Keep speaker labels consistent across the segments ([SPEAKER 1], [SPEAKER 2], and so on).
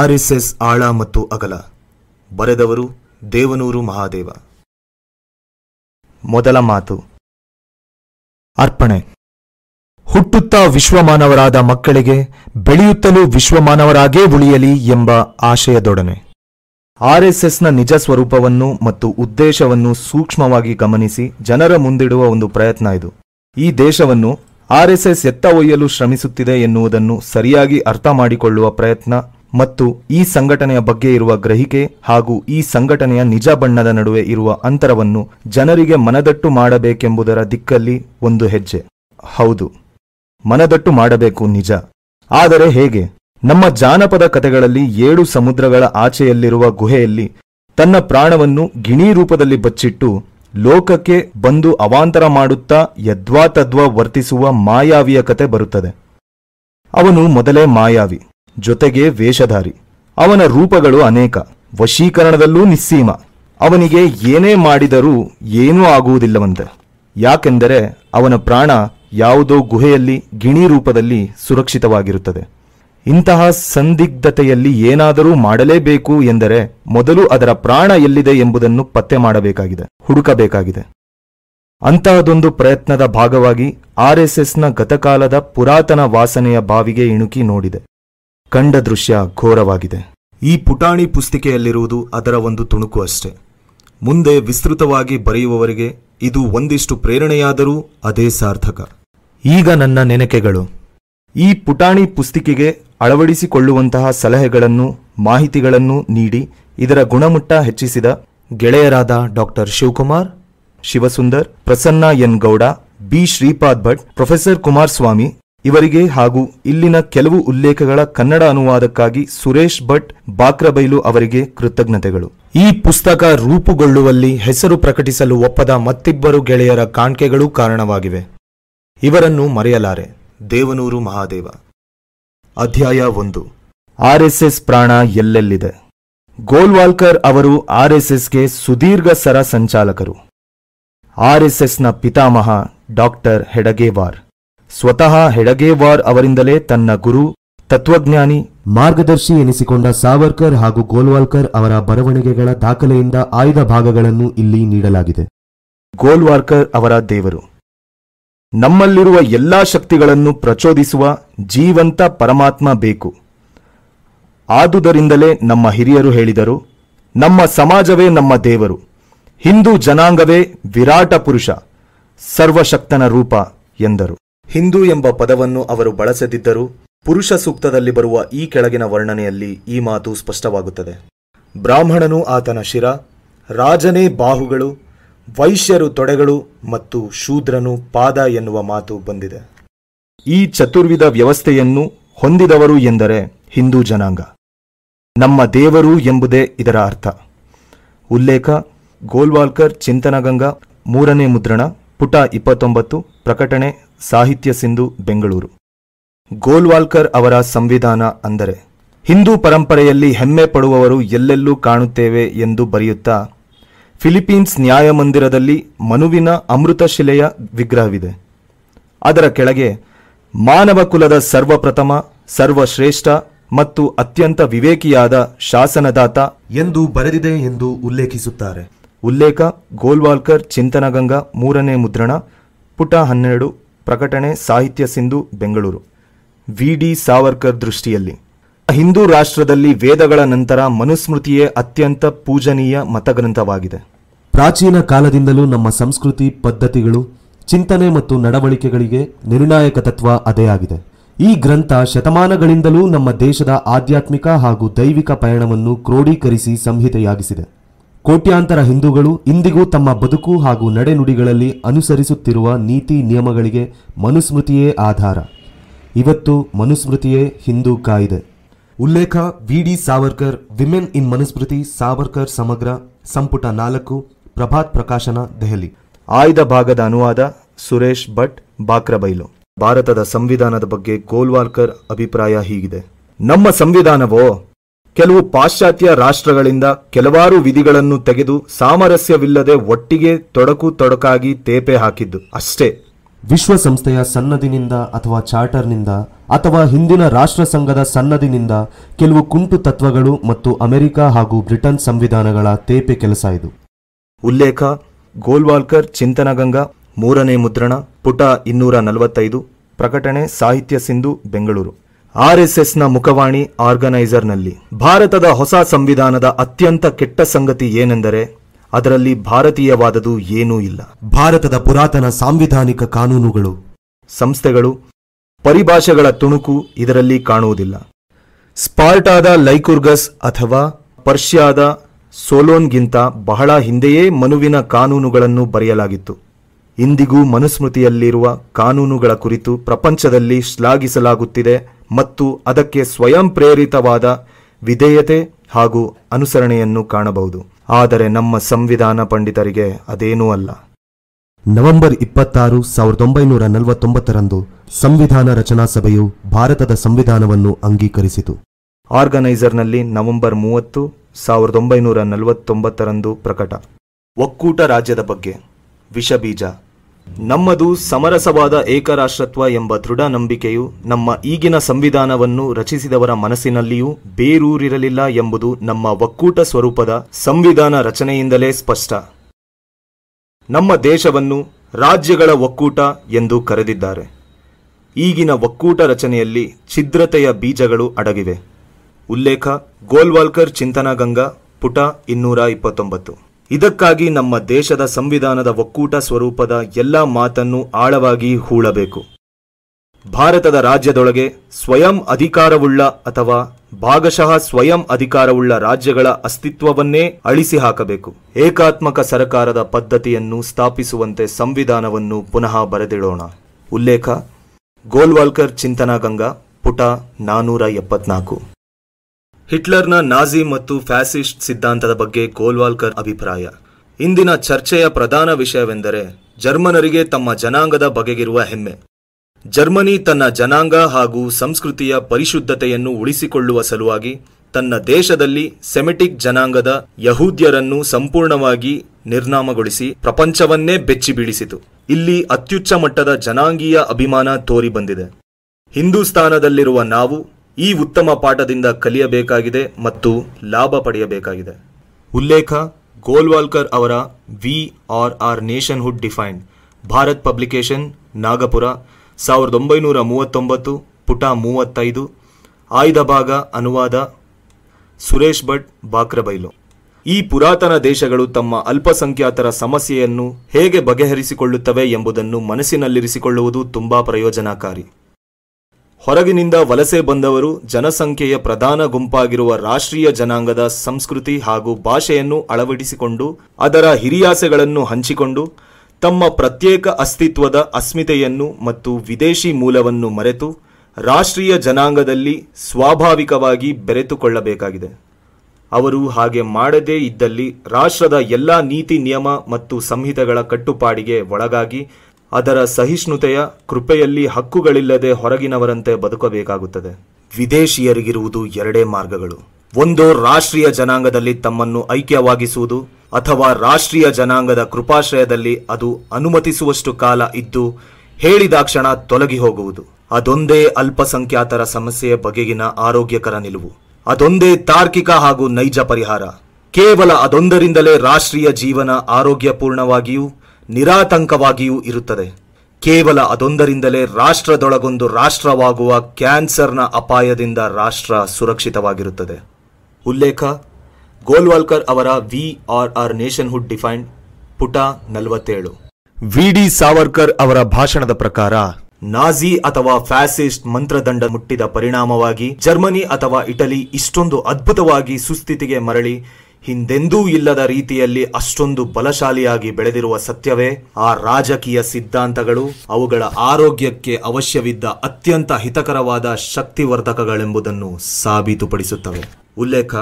[SPEAKER 1] RSS ಆಳ ಮತ್ತು ಅಗಲ ಬರೆದವರು ದೇವನೂರು ಮಹಾದೇವ ಮೊದಲ ಮಾತು ಅರ್ಪಣೆ ಹುಟ್ಟುತ್ತಾ ವಿಶ್ವಮಾನವರಾದ ಮಕ್ಕಳಿಗೆ ಬೆಳೆಯುತ್ತಲೂ ವಿಶ್ವಮಾನವರಾಗೇ ಉಳಿಯಲಿ ಎಂಬ ಆಶಯದೊಡನೆ ಆರ್ಎಸ್ಎಸ್ನ ನಿಜ ಸ್ವರೂಪವನ್ನು ಮತ್ತು ಉದ್ದೇಶವನ್ನು ಸೂಕ್ಷ್ಮವಾಗಿ ಗಮನಿಸಿ ಜನರ ಮುಂದಿಡುವ ಒಂದು ಪ್ರಯತ್ನ ಇದು ಈ ದೇಶವನ್ನು ಆರ್ಎಸ್ಎಸ್ ಎತ್ತ ಒಯ್ಯಲು ಶ್ರಮಿಸುತ್ತಿದೆ ಎನ್ನುವುದನ್ನು ಸರಿಯಾಗಿ ಅರ್ಥ ಮಾಡಿಕೊಳ್ಳುವ ಪ್ರಯತ್ನ ಮತ್ತು ಈ ಸಂಘಟನೆಯ ಬಗ್ಗೆ ಇರುವ ಗ್ರಹಿಕೆ ಹಾಗೂ ಈ ಸಂಘಟನೆಯ ನಿಜ ಬಣ್ಣದ ನಡುವೆ ಇರುವ ಅಂತರವನ್ನು ಜನರಿಗೆ ಮನದಟ್ಟು ಮಾಡಬೇಕೆಂಬುದರ ದಿಕ್ಕಲ್ಲಿ ಒಂದು ಹೆಜ್ಜೆ ಹೌದು ಮನದಟ್ಟು ಮಾಡಬೇಕು ನಿಜ ಆದರೆ ಹೇಗೆ ನಮ್ಮ ಜಾನಪದ ಕಥೆಗಳಲ್ಲಿ ಏಳು ಸಮುದ್ರಗಳ ಆಚೆಯಲ್ಲಿರುವ ಗುಹೆಯಲ್ಲಿ ತನ್ನ ಪ್ರಾಣವನ್ನು ಗಿಣಿ ರೂಪದಲ್ಲಿ ಬಚ್ಚಿಟ್ಟು ಲೋಕಕ್ಕೆ ಬಂದು ಅವಾಂತರ ಮಾಡುತ್ತಾ ಯದ್ವಾ ವರ್ತಿಸುವ ಮಾಯಾವಿಯ ಕತೆ ಬರುತ್ತದೆ ಅವನು ಮೊದಲೇ ಮಾಯಾವಿ ಜೊತೆಗೆ ವೇಷಧಾರಿ ಅವನ ರೂಪಗಳು ಅನೇಕ ವಶೀಕರಣದಲ್ಲೂ ನಿಸ್ಸೀಮ ಅವನಿಗೆ ಏನೇ ಮಾಡಿದರೂ ಏನೂ ಆಗುವುದಿಲ್ಲವಂತೆ ಯಾಕೆಂದರೆ ಅವನ ಪ್ರಾಣ ಯಾವುದೋ ಗುಹೆಯಲ್ಲಿ ಗಿಣಿ ರೂಪದಲ್ಲಿ ಸುರಕ್ಷಿತವಾಗಿರುತ್ತದೆ ಇಂತಹ ಸಂದಿಗ್ಧತೆಯಲ್ಲಿ ಏನಾದರೂ ಮಾಡಲೇಬೇಕು ಎಂದರೆ ಮೊದಲು ಅದರ ಪ್ರಾಣ ಎಲ್ಲಿದೆ ಎಂಬುದನ್ನು ಪತ್ತೆ ಮಾಡಬೇಕಾಗಿದೆ ಹುಡುಕಬೇಕಾಗಿದೆ ಅಂತಹದೊಂದು ಪ್ರಯತ್ನದ ಭಾಗವಾಗಿ ಆರ್ಎಸ್ಎಸ್ನ ಗತಕಾಲದ ಪುರಾತನ ವಾಸನೆಯ ಬಾವಿಗೆ ಇಣುಕಿ ನೋಡಿದೆ ಕಂಡ ದೃಶ್ಯ ಘೋರವಾಗಿದೆ ಈ ಪುಟಾಣಿ ಪುಸ್ತಿಕೆಯಲ್ಲಿರುವುದು ಅದರ ಒಂದು ತುಣುಕು ಅಷ್ಟೆ ಮುಂದೆ ವಿಸ್ತೃತವಾಗಿ ಬರೆಯುವವರಿಗೆ ಇದು ಒಂದಿಷ್ಟು ಪ್ರೇರಣೆಯಾದರೂ ಅದೇ ಸಾರ್ಥಕ ಈಗ ನನ್ನ ನೆನಕೆಗಳು ಈ ಪುಟಾಣಿ ಪುಸ್ತಿಕೆಗೆ ಅಳವಡಿಸಿಕೊಳ್ಳುವಂತಹ ಸಲಹೆಗಳನ್ನು ಮಾಹಿತಿಗಳನ್ನು ನೀಡಿ ಇದರ ಗುಣಮಟ್ಟ ಹೆಚ್ಚಿಸಿದ ಗೆಳೆಯರಾದ doctor Shivakumar Shivasundar Prasanna N Gowda B Shripad Bhat professor Kumaraswamy ಇವರಿಗೆ ಹಾಗೂ ಇಲ್ಲಿನ ಕೆಲವು ಉಲ್ಲೇಖಗಳ ಕನ್ನಡ ಅನುವಾದಕ್ಕಾಗಿ ಸುರೇಶ್ ಭಟ್ ಬಾಕ್ರಬೈಲು ಅವರಿಗೆ ಕೃತಜ್ಞತೆಗಳು ಈ ಪುಸ್ತಕ ರೂಪುಗೊಳ್ಳುವಲ್ಲಿ ಹೆಸರು ಪ್ರಕಟಿಸಲು ಒಪ್ಪದ ಮತ್ತಿಬ್ಬರು ಗೆಳೆಯರ ಕಾಣ್ಕೆಗಳು ಕಾರಣವಾಗಿವೆ ಇವರನ್ನು ಮರೆಯಲಾರೆ ದೇವನೂರು ಮಹಾದೇವ ಅಧ್ಯಾಯ ಒಂದು ಆರ್ಎಸ್ಎಸ್ ಪ್ರಾಣ ಎಲ್ಲೆಲ್ಲಿದೆ ಗೋಲ್ವಾಲ್ಕರ್ ಅವರು ಆರ್ಎಸ್ಎಸ್ಗೆ ಸುದೀರ್ಘ ಸರ ಸಂಚಾಲಕರು ಆರ್ಎಸ್ಎಸ್ನ ಪಿತಾಮಹ ಡಾಕ್ಟರ್ ಹೆಡಗೇವಾರ್ ಸ್ವತಃ ಹೆಡಗೇವಾರ್ ಅವರಿಂದಲೇ ತನ್ನ ಗುರು ತತ್ವಜ್ಞಾನಿ ಮಾರ್ಗದರ್ಶಿ ಎನಿಸಿಕೊಂಡ ಸಾವರ್ಕರ್ ಹಾಗೂ ಗೋಲ್ವಾಲ್ಕರ್ ಅವರ ಬರವಣಿಗೆಗಳ ದಾಖಲೆಯಿಂದ ಆಯ್ದ ಭಾಗಗಳನ್ನು ಇಲ್ಲಿ ನೀಡಲಾಗಿದೆ ಗೋಲ್ವಾಲ್ಕರ್ ಅವರ ದೇವರು ನಮ್ಮಲ್ಲಿರುವ ಎಲ್ಲಾ ಶಕ್ತಿಗಳನ್ನು ಪ್ರಚೋದಿಸುವ ಜೀವಂತ ಪರಮಾತ್ಮ ಬೇಕು ಆದುದರಿಂದಲೇ ನಮ್ಮ ಹಿರಿಯರು ಹೇಳಿದರು ನಮ್ಮ ಸಮಾಜವೇ ನಮ್ಮ ದೇವರು ಹಿಂದೂ ಜನಾಂಗವೇ ವಿರಾಟ ಪುರುಷ ಸರ್ವಶಕ್ತನ ರೂಪ ಎಂದರು ಹಿಂದೂ ಎಂಬ ಪದವನ್ನು ಅವರು ಬಳಸದಿದ್ದರೂ ಪುರುಷ ಸೂಕ್ತದಲ್ಲಿ ಬರುವ ಈ ಕೆಳಗಿನ ವರ್ಣನೆಯಲ್ಲಿ ಈ ಮಾತು ಸ್ಪಷ್ಟವಾಗುತ್ತದೆ ಬ್ರಾಹ್ಮಣನು ಆತನ ಶಿರ ರಾಜನೇ ಬಾಹುಗಳು ವೈಶ್ಯರು ತೊಡೆಗಳು ಮತ್ತು ಶೂದ್ರನು ಪಾದ ಎನ್ನುವ ಮಾತು ಬಂದಿದೆ ಈ ಚತುರ್ವಿಧ ವ್ಯವಸ್ಥೆಯನ್ನು ಹೊಂದಿದವರು ಎಂದರೆ ಹಿಂದೂ ಜನಾಂಗ ನಮ್ಮ ದೇವರು ಎಂಬುದೇ ಇದರ ಅರ್ಥ ಉಲ್ಲೇಖ ಗೋಲ್ವಾಲ್ಕರ್ ಚಿಂತನಗಂಗಾ ಮೂರನೇ ಮುದ್ರಣ ಪುಟ ಇಪ್ಪತ್ತೊಂಬತ್ತು ಪ್ರಕಟಣೆ ಸಾಹಿತ್ಯ ಸಿಂಧು ಬೆಂಗಳೂರು ಗೋಲ್ವಾಲ್ಕರ್ ಅವರ ಸಂವಿಧಾನ ಅಂದರೆ ಹಿಂದೂ ಪರಂಪರೆಯಲ್ಲಿ ಹೆಮ್ಮೆ ಪಡುವವರು ಎಲ್ಲೆಲ್ಲೂ ಕಾಣುತ್ತೇವೆ ಎಂದು ಬರೆಯುತ್ತಾ ಫಿಲಿಪೀನ್ಸ್ ನ್ಯಾಯಮಂದಿರದಲ್ಲಿ ಮನುವಿನ ಅಮೃತಶಿಲೆಯ ವಿಗ್ರಹವಿದೆ ಅದರ ಕೆಳಗೆ ಮಾನವ ಕುಲದ ಸರ್ವಪ್ರಥಮ ಸರ್ವಶ್ರೇಷ್ಠ ಮತ್ತು ಅತ್ಯಂತ ವಿವೇಕಿಯಾದ ಶಾಸನದಾತ ಎಂದು ಬರೆದಿದೆ ಎಂದು ಉಲ್ಲೇಖಿಸುತ್ತಾರೆ ಉಲ್ಲೇಖ ಗೋಲ್ವಾಲ್ಕರ್ ಚಿಂತನಗಂಗಾ ಮೂರನೇ ಮುದ್ರಣ ಪುಟ ಹನ್ನೆರಡು ಪ್ರಕಟಣೆ ಸಾಹಿತ್ಯ ಸಿಂಧು ಬೆಂಗಳೂರು ವಿ ಡಿ ಸಾವರ್ಕರ್ ದೃಷ್ಟಿಯಲ್ಲಿ ಹಿಂದೂ ರಾಷ್ಟ್ರದಲ್ಲಿ ವೇದಗಳ ನಂತರ ಮನುಸ್ಮೃತಿಯೇ ಅತ್ಯಂತ ಪೂಜನೀಯ ಮತಗ್ರಂಥವಾಗಿದೆ ಪ್ರಾಚೀನ ಕಾಲದಿಂದಲೂ ನಮ್ಮ ಸಂಸ್ಕೃತಿ ಪದ್ಧತಿಗಳು ಚಿಂತನೆ ಮತ್ತು ನಡವಳಿಕೆಗಳಿಗೆ ನಿರ್ಣಾಯಕ ತತ್ವ ಅದೇ ಆಗಿದೆ ಈ ಗ್ರಂಥ ಶತಮಾನಗಳಿಂದಲೂ ನಮ್ಮ ದೇಶದ ಆಧ್ಯಾತ್ಮಿಕ ಹಾಗೂ ದೈವಿಕ ಪಯಣವನ್ನು ಕ್ರೋಢೀಕರಿಸಿ ಸಂಹಿತೆಯಾಗಿಸಿದೆ ಕೋಟ್ಯಾಂತರ ಹಿಂದೂಗಳು ಇಂದಿಗೂ ತಮ್ಮ ಬದುಕು ಹಾಗೂ ನಡೆನುಡಿಗಳಲ್ಲಿ ಅನುಸರಿಸುತ್ತಿರುವ ನೀತಿ ನಿಯಮಗಳಿಗೆ ಮನುಸ್ಮೃತಿಯೇ ಆಧಾರ ಇವತ್ತು ಮನುಸ್ಮೃತಿಯೇ ಹಿಂದೂ ಕಾಯಿದೆ ಉಲ್ಲೇಖ V D Savarkar women in Manusmriti Savarkar ಸಮಗ್ರ ಸಂಪುಟ ನಾಲ್ಕು ಪ್ರಭಾತ್ ಪ್ರಕಾಶನ ದೆಹಲಿ ಆಯ್ದ ಭಾಗದ ಅನುವಾದ ಸುರೇಶ್ ಭಟ್ ಬಾಕ್ರಬೈಲು ಭಾರತದ ಸಂವಿಧಾನದ ಬಗ್ಗೆ ಗೋಲ್ವಾಲ್ಕರ್ ಅಭಿಪ್ರಾಯ ಹೀಗಿದೆ ನಮ್ಮ ಸಂವಿಧಾನವೋ ಕೆಲವು ಪಾಶ್ಚಾತ್ಯ ರಾಷ್ಟ್ರಗಳಿಂದ ಕೆಲವಾರು ವಿಧಿಗಳನ್ನು ತೆಗೆದು ಸಾಮರಸ್ಯವಿಲ್ಲದೆ ಒಟ್ಟಿಗೆ ತೊಡಕು ತೊಡಕಾಗಿ ತೇಪೆ ಹಾಕಿದ್ದು ಅಷ್ಟೇ ವಿಶ್ವಸಂಸ್ಥೆಯ ಸನ್ನದಿನಿಂದ ಅಥವಾ ಚಾರ್ಟರ್ನಿಂದ ಅಥವಾ ಹಿಂದಿನ ರಾಷ್ಟ್ರ ಸಂಘದ ಸನ್ನದಿನಿಂದ ಕೆಲವು ಕುಂಟು ತತ್ವಗಳು ಮತ್ತು ಅಮೆರಿಕ ಹಾಗೂ ಬ್ರಿಟನ್ ಸಂವಿಧಾನಗಳ ತೇಪೆ ಕೆಲಸ ಇದು ಉಲ್ಲೇಖ ಗೋಲ್ವಾಲ್ಕರ್ ಚಿಂತನಗಂಗಾ ಮೂರನೇ ಮುದ್ರಣ ಪುಟ ಇನ್ನೂರ ನಲವತ್ತೈದು ಪ್ರಕಟಣೆ ಸಾಹಿತ್ಯ ಸಿಂಧು ಬೆಂಗಳೂರು ಆರ್ಎಸ್ಎಸ್ನ ಮುಖವಾಣಿ ಆರ್ಗನೈಸರ್ನಲ್ಲಿ ಭಾರತದ ಹೊಸ ಸಂವಿಧಾನದ ಅತ್ಯಂತ ಕೆಟ್ಟ ಸಂಗತಿ ಏನೆಂದರೆ ಅದರಲ್ಲಿ ಭಾರತೀಯವಾದದು ಏನೂ ಇಲ್ಲ ಭಾರತದ ಪುರಾತನ ಸಾಂವಿಧಾನಿಕ ಕಾನೂನುಗಳು ಸಂಸ್ಥೆಗಳು ಪರಿಭಾಷೆಗಳ ತುಣುಕು ಇದರಲ್ಲಿ ಕಾಣುವುದಿಲ್ಲ ಸ್ಪಾರ್ಟಾದ ಲೈಕುರ್ಗಸ್ ಅಥವಾ ಪರ್ಷಿಯಾದ ಸೋಲೋನ್ಗಿಂತ ಬಹಳ ಹಿಂದೆಯೇ ಮನುವಿನ ಕಾನೂನುಗಳನ್ನು ಬರೆಯಲಾಗಿತ್ತು ಇಂದಿಗೂ ಮನುಸ್ಮೃತಿಯಲ್ಲಿರುವ ಕಾನೂನುಗಳ ಕುರಿತು ಪ್ರಪಂಚದಲ್ಲಿ ಶ್ಲಾಘಿಸಲಾಗುತ್ತಿದೆ ಮತ್ತು ಅದಕ್ಕೆ ಸ್ವಯಂ ಪ್ರೇರಿತವಾದ ವಿಧೇಯತೆ ಹಾಗೂ ಅನುಸರಣೆಯನ್ನು ಕಾಣಬಹುದು ಆದರೆ ನಮ್ಮ ಸಂವಿಧಾನ ಪಂಡಿತರಿಗೆ ಅದೇನೂ ಅಲ್ಲ ನವೆಂಬರ್ ಇಪ್ಪತ್ತಾರು ಸಾವಿರದ ಒಂಬೈನೂರ ನಲವತ್ತೊಂಬತ್ತರಂದು ಸಂವಿಧಾನ ರಚನಾ ಸಭೆಯು ಭಾರತದ ಸಂವಿಧಾನವನ್ನು ಅಂಗೀಕರಿಸಿತು ಆರ್ಗನೈಸರ್ನಲ್ಲಿ ನವೆಂಬರ್ ಮೂವತ್ತು ಸಾವಿರದ ಒಂಬೈನೂರ ನಲವತ್ತೊಂಬತ್ತರಂದು ಪ್ರಕಟ ಒಕ್ಕೂಟ ರಾಜ್ಯದ ಬಗ್ಗೆ ವಿಷಬೀಜ ನಮ್ಮದು ಸಮರಸವಾದ ಏಕರಾಷ್ಟ್ರತ್ವ ಎಂಬ ದೃಢ ನಂಬಿಕೆಯು ನಮ್ಮ ಈಗಿನ ಸಂವಿಧಾನವನ್ನು ರಚಿಸಿದವರ ಮನಸ್ಸಿನಲ್ಲಿಯೂ ಬೇರೂರಿರಲಿಲ್ಲ ಎಂಬುದು ನಮ್ಮ ಒಕ್ಕೂಟ ಸ್ವರೂಪದ ಸಂವಿಧಾನ ರಚನೆಯಿಂದಲೇ ಸ್ಪಷ್ಟ ನಮ್ಮ ದೇಶವನ್ನು ರಾಜ್ಯಗಳ ಒಕ್ಕೂಟ ಎಂದು ಕರೆದಿದ್ದಾರೆ ಈಗಿನ ಒಕ್ಕೂಟ ರಚನೆಯಲ್ಲಿ ಛಿದ್ರತೆಯ ಬೀಜಗಳು ಅಡಗಿವೆ ಉಲ್ಲೇಖ ಗೋಲ್ವಾಲ್ಕರ್ ಚಿಂತನಗಂಗಾ ಪುಟ ಇನ್ನೂರ ಇಪ್ಪತ್ತೊಂಬತ್ತು ಇದಕ್ಕಾಗಿ ನಮ್ಮ ದೇಶದ ಸಂವಿಧಾನದ ಒಕ್ಕೂಟ ಸ್ವರೂಪದ ಎಲ್ಲ ಮಾತನ್ನು ಆಳವಾಗಿ ಹೂಳಬೇಕು ಭಾರತದ ರಾಜ್ಯದೊಳಗೆ ಸ್ವಯಂ ಅಧಿಕಾರವುಳ್ಳ ಅಥವಾ ಭಾಗಶಃ ಸ್ವಯಂ ಅಧಿಕಾರವುಳ್ಳ ರಾಜ್ಯಗಳ ಅಸ್ತಿತ್ವವನ್ನೇ ಅಳಿಸಿ ಹಾಕಬೇಕು ಏಕಾತ್ಮಕ ಸರಕಾರದ ಪದ್ಧತಿಯನ್ನು ಸ್ಥಾಪಿಸುವಂತೆ ಸಂವಿಧಾನವನ್ನು ಪುನಃ ಬರೆದಿಡೋಣ ಉಲ್ಲೇಖ ಗೋಲ್ವಾಲ್ಕರ್ ಚಿಂತನಾ ಗಂಗಾ ಪುಟ ನಾನೂರ ಎಪ್ಪತ್ನಾಲ್ಕು ಹಿಟ್ಲರ್ನ ನಾಜಿ ಮತ್ತು ಫ್ಯಾಸಿಸ್ಟ್ ಸಿದ್ಧಾಂತದ ಬಗ್ಗೆ ಗೋಲ್ವಾಲ್ಕರ್ ಅಭಿಪ್ರಾಯ ಇಂದಿನ ಚರ್ಚೆಯ ಪ್ರಧಾನ ವಿಷಯವೆಂದರೆ ಜರ್ಮನರಿಗೆ ತಮ್ಮ ಜನಾಂಗದ ಬಗೆಗಿರುವ ಹೆಮ್ಮೆ ಜರ್ಮನಿ ತನ್ನ ಜನಾಂಗ ಹಾಗೂ ಸಂಸ್ಕೃತಿಯ ಪರಿಶುದ್ಧತೆಯನ್ನು ಉಳಿಸಿಕೊಳ್ಳುವ ಸಲುವಾಗಿ ತನ್ನ ದೇಶದಲ್ಲಿ ಸೆಮೆಟಿಕ್ ಜನಾಂಗದ ಯಹೂದ್ಯರನ್ನು ಸಂಪೂರ್ಣವಾಗಿ ನಿರ್ನಾಮಗೊಳಿಸಿ ಪ್ರಪಂಚವನ್ನೇ ಬೆಚ್ಚಿಬೀಳಿಸಿತು ಇಲ್ಲಿ ಅತ್ಯುಚ್ಚ ಮಟ್ಟದ ಜನಾಂಗೀಯ ಅಭಿಮಾನ ತೋರಿಬಂದಿದೆ ಹಿಂದೂಸ್ತಾನದಲ್ಲಿರುವ ನಾವು ಈ ಉತ್ತಮ ಪಾಠದಿಂದ ಕಲಿಯಬೇಕಾಗಿದೆ ಮತ್ತು ಲಾಭ ಪಡೆಯಬೇಕಾಗಿದೆ ಉಲ್ಲೇಖ ಗೋಲ್ವಾಲ್ಕರ್ ಅವರ we or our nationhood defined Bharat publication Nagpur ಸಾವಿರದ ಒಂಬೈನೂರ ಮೂವತ್ತೊಂಬತ್ತು ಪುಟ ಮೂವತ್ತೈದು ಆಯ್ದ ಭಾಗ ಅನುವಾದ ಸುರೇಶ್ ಭಟ್ ಬಾಕ್ರಬೈಲು ಈ ಪುರಾತನ ದೇಶಗಳು ತಮ್ಮ ಅಲ್ಪಸಂಖ್ಯಾತರ ಸಮಸ್ಯೆಯನ್ನು ಹೇಗೆ ಬಗೆಹರಿಸಿಕೊಳ್ಳುತ್ತವೆ ಎಂಬುದನ್ನು ಮನಸ್ಸಿನಲ್ಲಿರಿಸಿಕೊಳ್ಳುವುದು ತುಂಬಾ ಪ್ರಯೋಜನಕಾರಿ ಹೊರಗಿನಿಂದ ವಲಸೆ ಬಂದವರು ಜನಸಂಖ್ಯೆಯ ಪ್ರಧಾನ ಗುಂಪಾಗಿರುವ ರಾಷ್ಟ್ರೀಯ ಜನಾಂಗದ ಸಂಸ್ಕೃತಿ ಹಾಗೂ ಭಾಷೆಯನ್ನು ಅಳವಡಿಸಿಕೊಂಡು ಅದರ ಹಿರಿಯಾಸೆಗಳನ್ನು ಹಂಚಿಕೊಂಡು ತಮ್ಮ ಪ್ರತ್ಯೇಕ ಅಸ್ತಿತ್ವದ ಅಸ್ಮಿತೆಯನ್ನು ಮತ್ತು ವಿದೇಶಿ ಮೂಲವನ್ನು ಮರೆತು ರಾಷ್ಟ್ರೀಯ ಜನಾಂಗದಲ್ಲಿ ಸ್ವಾಭಾವಿಕವಾಗಿ ಬೆರೆತುಕೊಳ್ಳಬೇಕಾಗಿದೆ ಅವರು ಹಾಗೆ ಮಾಡದೇ ಇದ್ದಲ್ಲಿ ರಾಷ್ಟ್ರದ ಎಲ್ಲ ನೀತಿ ನಿಯಮ ಮತ್ತು ಸಂಹಿತೆಗಳ ಕಟ್ಟುಪಾಡಿಗೆ ಒಳಗಾಗಿ ಅದರ ಸಹಿಷ್ಣುತೆಯ ಕೃಪೆಯಲ್ಲಿ ಹಕ್ಕುಗಳಿಲ್ಲದೆ ಹೊರಗಿನವರಂತೆ ಬದುಕಬೇಕಾಗುತ್ತದೆ ವಿದೇಶಿಯರಿಗಿರುವುದು ಎರಡೇ ಮಾರ್ಗಗಳು ಒಂದು ರಾಷ್ಟ್ರೀಯ ಜನಾಂಗದಲ್ಲಿ ತಮ್ಮನ್ನು ಐಕ್ಯವಾಗಿಸುವುದು ಅಥವಾ ರಾಷ್ಟ್ರೀಯ ಜನಾಂಗದ ಕೃಪಾಶ್ರಯದಲ್ಲಿ ಅದು ಅನುಮತಿಸುವಷ್ಟು ಕಾಲ ಇದ್ದು ಹೇಳಿದಾಕ್ಷಣ ತೊಲಗಿ ಹೋಗುವುದು ಅದೊಂದೇ ಅಲ್ಪಸಂಖ್ಯಾತರ ಸಮಸ್ಯೆಯ ಬಗೆಗಿನ ಆರೋಗ್ಯಕರ ನಿಲುವು ಅದೊಂದೇ ತಾರ್ಕಿಕ ಹಾಗೂ ನೈಜ ಪರಿಹಾರ ಕೇವಲ ಅದೊಂದರಿಂದಲೇ ರಾಷ್ಟ್ರೀಯ ಜೀವನ ಆರೋಗ್ಯಪೂರ್ಣವಾಗಿಯೂ ನಿರಾತಂಕವಾಗಿಯೂ ಇರುತ್ತದೆ ಕೇವಲ ಅದೊಂದರಿಂದಲೇ ರಾಷ್ಟ್ರದೊಳಗೊಂದು ರಾಷ್ಟ್ರವಾಗುವ ಕ್ಯಾನ್ಸರ್ನ ಅಪಾಯದಿಂದ ರಾಷ್ಟ್ರ ಸುರಕ್ಷಿತವಾಗಿರುತ್ತದೆ ಉಲ್ಲೇಖ ಗೋಲ್ವಾಲ್ಕರ್ ಅವರ we or our nationhood defined ಪುಟ ನಲವತ್ತೇಳು ವಿ ಡಿ ಸಾವರ್ಕರ್ ಅವರ ಭಾಷಣದ ಪ್ರಕಾರ ನಾಜಿ ಅಥವಾ ಫ್ಯಾಸಿಸ್ಟ್ ಮಂತ್ರದಂಡ ಮುಟ್ಟಿದ ಪರಿಣಾಮವಾಗಿ ಜರ್ಮನಿ ಅಥವಾ ಇಟಲಿ ಇಷ್ಟೊಂದು ಅದ್ಭುತವಾಗಿ ಸುಸ್ಥಿತಿಗೆ ಮರಳಿ ಹಿಂದೆಂದೂ ಇಲ್ಲದ ರೀತಿಯಲ್ಲಿ ಅಷ್ಟೊಂದು ಬಲಶಾಲಿಯಾಗಿ ಬೆಳೆದಿರುವ ಸತ್ಯವೇ ಆ ರಾಜಕೀಯ ಸಿದ್ಧಾಂತಗಳು ಅವುಗಳ ಆರೋಗ್ಯಕ್ಕೆ ಅವಶ್ಯವಿದ್ದ ಅತ್ಯಂತ ಹಿತಕರವಾದ ಶಕ್ತಿವರ್ಧಕಗಳೆಂಬುದನ್ನು ಸಾಬೀತುಪಡಿಸುತ್ತವೆ ಉಲ್ಲೇಖ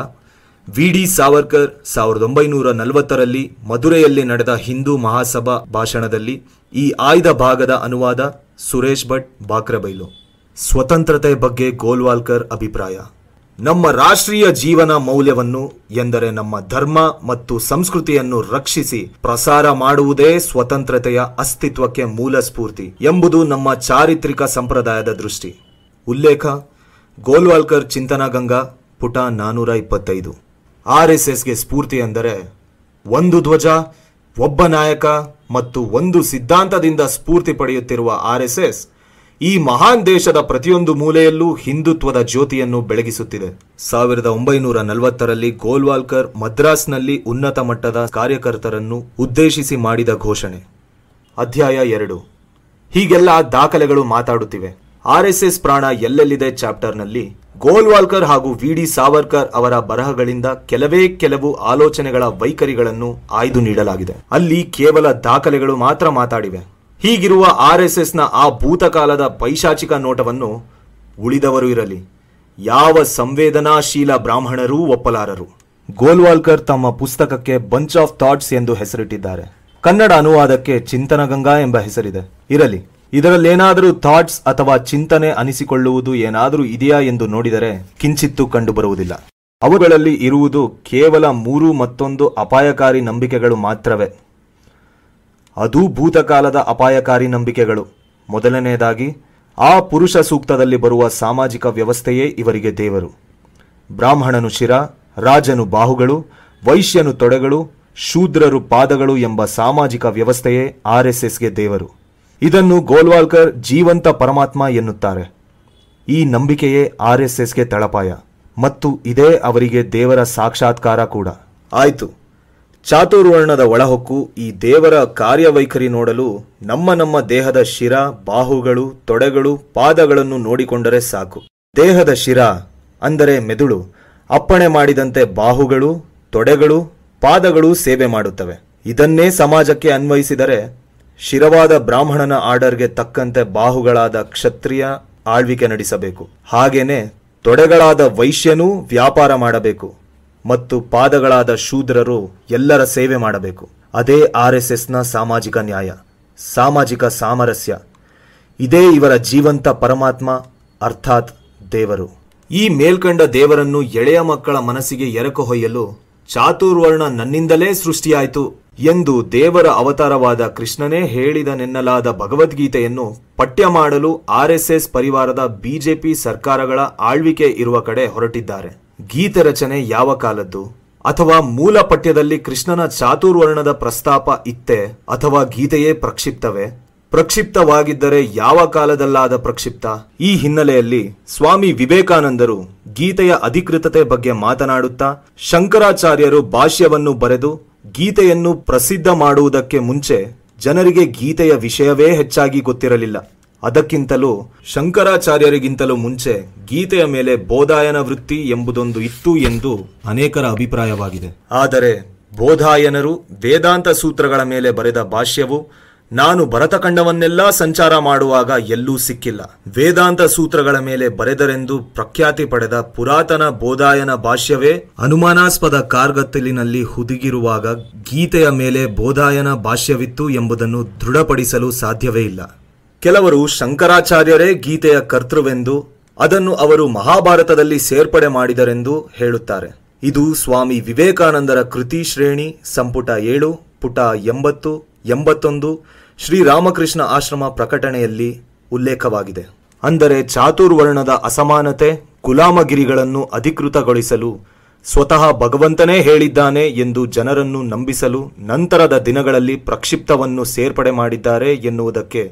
[SPEAKER 1] ವಿ ಡಿ ಸಾವರ್ಕರ್ ಸಾವಿರದ ಒಂಬೈನೂರ ನಲವತ್ತರಲ್ಲಿ ಮಧುರೆಯಲ್ಲಿ ನಡೆದ ಹಿಂದೂ ಮಹಾಸಭಾ ಭಾಷಣದಲ್ಲಿ ಈ ಆಯ್ದ ಭಾಗದ ಅನುವಾದ ಸುರೇಶ್ ಭಟ್ ಬಾಕ್ರಬೈಲು ಸ್ವತಂತ್ರತೆ ಬಗ್ಗೆ ಗೋಲ್ವಾಲ್ಕರ್ ಅಭಿಪ್ರಾಯ ನಮ್ಮ ರಾಷ್ಟ್ರೀಯ ಜೀವನ ಮೌಲ್ಯವನ್ನು ಎಂದರೆ ನಮ್ಮ ಧರ್ಮ ಮತ್ತು ಸಂಸ್ಕೃತಿಯನ್ನು ರಕ್ಷಿಸಿ ಪ್ರಸಾರ ಮಾಡುವುದೇ ಸ್ವತಂತ್ರತೆಯ ಅಸ್ತಿತ್ವಕ್ಕೆ ಮೂಲ ಸ್ಫೂರ್ತಿ ಎಂಬುದು ನಮ್ಮ ಚಾರಿತ್ರಿಕ ಸಂಪ್ರದಾಯದ ದೃಷ್ಟಿ ಉಲ್ಲೇಖ ಗೋಲ್ವಾಲ್ಕರ್ ಚಿಂತನಗಂಗಾ ಪುಟ ನಾನೂರ ಇಪ್ಪತ್ತೈದು ಆರ್ ಎಸ್ ಎಸ್ಗೆ ಸ್ಫೂರ್ತಿ ಎಂದರೆ ಒಂದು ಧ್ವಜ ಒಬ್ಬ ನಾಯಕ ಮತ್ತು ಒಂದು ಸಿದ್ಧಾಂತದಿಂದ ಸ್ಫೂರ್ತಿ ಪಡೆಯುತ್ತಿರುವ ಆರ್ ಎಸ್ ಎಸ್ ಈ ಮಹಾನ್ ದೇಶದ ಪ್ರತಿಯೊಂದು ಮೂಲೆಯಲ್ಲೂ ಹಿಂದುತ್ವದ ಜ್ಯೋತಿಯನ್ನು ಬೆಳಗಿಸುತ್ತಿದೆ ಸಾವಿರದ ಒಂಬೈನೂರ ನಲವತ್ತರಲ್ಲಿ ಗೋಲ್ವಾಲ್ಕರ್ ಮದ್ರಾಸ್ನಲ್ಲಿ ಉನ್ನತ ಮಟ್ಟದ ಕಾರ್ಯಕರ್ತರನ್ನು ಉದ್ದೇಶಿಸಿ ಮಾಡಿದ ಘೋಷಣೆ ಅಧ್ಯಾಯ ಎರಡು ಹೀಗೆಲ್ಲ ದಾಖಲೆಗಳು ಮಾತಾಡುತ್ತಿವೆ ಎಸ್ ಪ್ರಾಣ ಎಲ್ಲೆಲ್ಲಿದೆ ಚಾಪ್ಟರ್ನಲ್ಲಿ ಗೋಲ್ವಾಲ್ಕರ್ ಹಾಗೂ ವಿ ಡಿ ಸಾವರ್ಕರ್ ಅವರ ಬರಹಗಳಿಂದ ಕೆಲವೇ ಕೆಲವು ಆಲೋಚನೆಗಳ ವೈಖರಿಗಳನ್ನು ಆಯ್ದು ನೀಡಲಾಗಿದೆ ಅಲ್ಲಿ ಕೇವಲ ದಾಖಲೆಗಳು ಮಾತ್ರ ಮಾತಾಡಿವೆ ಹೀಗಿರುವ ಆರ್ ಎಸ್ ಎಸ್ನ ಆ ಭೂತಕಾಲದ ಪೈಶಾಚಿಕ ನೋಟವನ್ನು ಉಳಿದವರು ಇರಲಿ ಯಾವ ಸಂವೇದನಾಶೀಲ ಬ್ರಾಹ್ಮಣರೂ ಒಪ್ಪಲಾರರು ಗೋಲ್ವಾಲ್ಕರ್ ತಮ್ಮ ಪುಸ್ತಕಕ್ಕೆ ಬಂಚ್ ಆಫ್ ಥಾಟ್ಸ್ ಎಂದು ಹೆಸರಿಟ್ಟಿದ್ದಾರೆ ಕನ್ನಡ ಅನುವಾದಕ್ಕೆ ಚಿಂತನಗಂಗಾ ಎಂಬ ಹೆಸರಿದೆ ಇರಲಿ ಇದರಲ್ಲೇನಾದರೂ ಥಾಟ್ಸ್ ಅಥವಾ ಚಿಂತನೆ ಅನಿಸಿಕೊಳ್ಳುವುದು ಏನಾದರೂ ಇದೆಯಾ ಎಂದು ನೋಡಿದರೆ ಕಿಂಚಿತ್ತು ಕಂಡುಬರುವುದಿಲ್ಲ ಅವುಗಳಲ್ಲಿ ಇರುವುದು ಕೇವಲ ಮೂರು ಮತ್ತೊಂದು ಅಪಾಯಕಾರಿ ನಂಬಿಕೆಗಳು ಮಾತ್ರವೇ ಅದೂ ಭೂತಕಾಲದ ಅಪಾಯಕಾರಿ ನಂಬಿಕೆಗಳು ಮೊದಲನೆಯದಾಗಿ ಆ ಪುರುಷ ಸೂಕ್ತದಲ್ಲಿ ಬರುವ ಸಾಮಾಜಿಕ ವ್ಯವಸ್ಥೆಯೇ ಇವರಿಗೆ ದೇವರು ಬ್ರಾಹ್ಮಣನು ಶಿರ ರಾಜನು ಬಾಹುಗಳು ವೈಶ್ಯನು ತೊಡೆಗಳು ಶೂದ್ರರು ಪಾದಗಳು ಎಂಬ ಸಾಮಾಜಿಕ ವ್ಯವಸ್ಥೆಯೇ ಆರ್ಎಸ್ಎಸ್ಗೆ ದೇವರು ಇದನ್ನು ಗೋಲ್ವಾಲ್ಕರ್ ಜೀವಂತ ಪರಮಾತ್ಮ ಎನ್ನುತ್ತಾರೆ ಈ ನಂಬಿಕೆಯೇ ಆರ್ಎಸ್ಎಸ್ಗೆ ತಳಪಾಯ ಮತ್ತು ಇದೇ ಅವರಿಗೆ ದೇವರ ಸಾಕ್ಷಾತ್ಕಾರ ಕೂಡ ಆಯಿತು ಚಾತುರ್ವರ್ಣದ ಒಳಹೊಕ್ಕು ಈ ದೇವರ ಕಾರ್ಯವೈಖರಿ ನೋಡಲು ನಮ್ಮ ನಮ್ಮ ದೇಹದ ಶಿರ ಬಾಹುಗಳು ತೊಡೆಗಳು ಪಾದಗಳನ್ನು ನೋಡಿಕೊಂಡರೆ ಸಾಕು ದೇಹದ ಶಿರ ಅಂದರೆ ಮೆದುಳು ಅಪ್ಪಣೆ ಮಾಡಿದಂತೆ ಬಾಹುಗಳು ತೊಡೆಗಳು ಪಾದಗಳು ಸೇವೆ ಮಾಡುತ್ತವೆ ಇದನ್ನೇ ಸಮಾಜಕ್ಕೆ ಅನ್ವಯಿಸಿದರೆ ಶಿರವಾದ ಬ್ರಾಹ್ಮಣನ ಆರ್ಡರ್ಗೆ ತಕ್ಕಂತೆ ಬಾಹುಗಳಾದ ಕ್ಷತ್ರಿಯ ಆಳ್ವಿಕೆ ನಡೆಸಬೇಕು ಹಾಗೇನೆ ತೊಡೆಗಳಾದ ವೈಶ್ಯನೂ ವ್ಯಾಪಾರ ಮಾಡಬೇಕು ಮತ್ತು ಪಾದಗಳಾದ ಶೂದ್ರರು ಎಲ್ಲರ ಸೇವೆ ಮಾಡಬೇಕು ಅದೇ ಆರ್ ಎಸ್ ಎಸ್ನ ಸಾಮಾಜಿಕ ನ್ಯಾಯ ಸಾಮಾಜಿಕ ಸಾಮರಸ್ಯ ಇದೇ ಇವರ ಜೀವಂತ ಪರಮಾತ್ಮ ಅರ್ಥಾತ್ ದೇವರು ಈ ಮೇಲ್ಕಂಡ ದೇವರನ್ನು ಎಳೆಯ ಮಕ್ಕಳ ಮನಸ್ಸಿಗೆ ಹೊಯ್ಯಲು ಚಾತುರ್ವರ್ಣ ನನ್ನಿಂದಲೇ ಸೃಷ್ಟಿಯಾಯಿತು ಎಂದು ದೇವರ ಅವತಾರವಾದ ಕೃಷ್ಣನೇ ಹೇಳಿದನೆನ್ನಲಾದ ಭಗವದ್ಗೀತೆಯನ್ನು ಪಠ್ಯ ಮಾಡಲು ಆರ್ಎಸ್ಎಸ್ ಪರಿವಾರದ ಬಿಜೆಪಿ ಸರ್ಕಾರಗಳ ಆಳ್ವಿಕೆ ಇರುವ ಕಡೆ ಹೊರಟಿದ್ದಾರೆ ಗೀತೆ ರಚನೆ ಯಾವ ಕಾಲದ್ದು ಅಥವಾ ಮೂಲ ಪಠ್ಯದಲ್ಲಿ ಕೃಷ್ಣನ ಚಾತುರ್ವರ್ಣದ ಪ್ರಸ್ತಾಪ ಇತ್ತೆ ಅಥವಾ ಗೀತೆಯೇ ಪ್ರಕ್ಷಿಪ್ತವೇ ಪ್ರಕ್ಷಿಪ್ತವಾಗಿದ್ದರೆ ಯಾವ ಕಾಲದಲ್ಲಾದ ಪ್ರಕ್ಷಿಪ್ತ ಈ ಹಿನ್ನೆಲೆಯಲ್ಲಿ ಸ್ವಾಮಿ ವಿವೇಕಾನಂದರು ಗೀತೆಯ ಅಧಿಕೃತತೆ ಬಗ್ಗೆ ಮಾತನಾಡುತ್ತಾ ಶಂಕರಾಚಾರ್ಯರು ಭಾಷ್ಯವನ್ನು ಬರೆದು ಗೀತೆಯನ್ನು ಪ್ರಸಿದ್ಧ ಮಾಡುವುದಕ್ಕೆ ಮುಂಚೆ ಜನರಿಗೆ ಗೀತೆಯ ವಿಷಯವೇ ಹೆಚ್ಚಾಗಿ ಗೊತ್ತಿರಲಿಲ್ಲ ಅದಕ್ಕಿಂತಲೂ ಶಂಕರಾಚಾರ್ಯರಿಗಿಂತಲೂ ಮುಂಚೆ ಗೀತೆಯ ಮೇಲೆ ಬೋಧಾಯನ ವೃತ್ತಿ ಎಂಬುದೊಂದು ಇತ್ತು ಎಂದು ಅನೇಕರ ಅಭಿಪ್ರಾಯವಾಗಿದೆ ಆದರೆ ಬೋಧಾಯನರು ವೇದಾಂತ ಸೂತ್ರಗಳ ಮೇಲೆ ಬರೆದ ಭಾಷ್ಯವು ನಾನು ಭರತಖಂಡವನ್ನೆಲ್ಲ ಸಂಚಾರ ಮಾಡುವಾಗ ಎಲ್ಲೂ ಸಿಕ್ಕಿಲ್ಲ ವೇದಾಂತ ಸೂತ್ರಗಳ ಮೇಲೆ ಬರೆದರೆಂದು ಪ್ರಖ್ಯಾತಿ ಪಡೆದ ಪುರಾತನ ಬೋಧಾಯನ ಭಾಷ್ಯವೇ ಅನುಮಾನಾಸ್ಪದ ಕಾರ್ಗತ್ತಲಿನಲ್ಲಿ ಹುದುಗಿರುವಾಗ ಗೀತೆಯ ಮೇಲೆ ಬೋಧಾಯನ ಭಾಷ್ಯವಿತ್ತು ಎಂಬುದನ್ನು ದೃಢಪಡಿಸಲು ಸಾಧ್ಯವೇ ಇಲ್ಲ ಕೆಲವರು ಶಂಕರಾಚಾರ್ಯರೇ ಗೀತೆಯ ಕರ್ತೃವೆಂದು ಅದನ್ನು ಅವರು ಮಹಾಭಾರತದಲ್ಲಿ ಸೇರ್ಪಡೆ ಮಾಡಿದರೆಂದು ಹೇಳುತ್ತಾರೆ ಇದು ಸ್ವಾಮಿ ವಿವೇಕಾನಂದರ ಕೃತಿ ಶ್ರೇಣಿ ಸಂಪುಟ ಏಳು ಪುಟ ಎಂಬತ್ತು ಎಂಬತ್ತೊಂದು ಶ್ರೀರಾಮಕೃಷ್ಣ ಆಶ್ರಮ ಪ್ರಕಟಣೆಯಲ್ಲಿ ಉಲ್ಲೇಖವಾಗಿದೆ ಅಂದರೆ ಚಾತುರ್ವರ್ಣದ ಅಸಮಾನತೆ ಕುಲಾಮಗಿರಿಗಳನ್ನು ಅಧಿಕೃತಗೊಳಿಸಲು ಸ್ವತಃ ಭಗವಂತನೇ ಹೇಳಿದ್ದಾನೆ ಎಂದು ಜನರನ್ನು ನಂಬಿಸಲು ನಂತರದ ದಿನಗಳಲ್ಲಿ ಪ್ರಕ್ಷಿಪ್ತವನ್ನು ಸೇರ್ಪಡೆ ಮಾಡಿದ್ದಾರೆ ಎನ್ನುವುದಕ್ಕೆ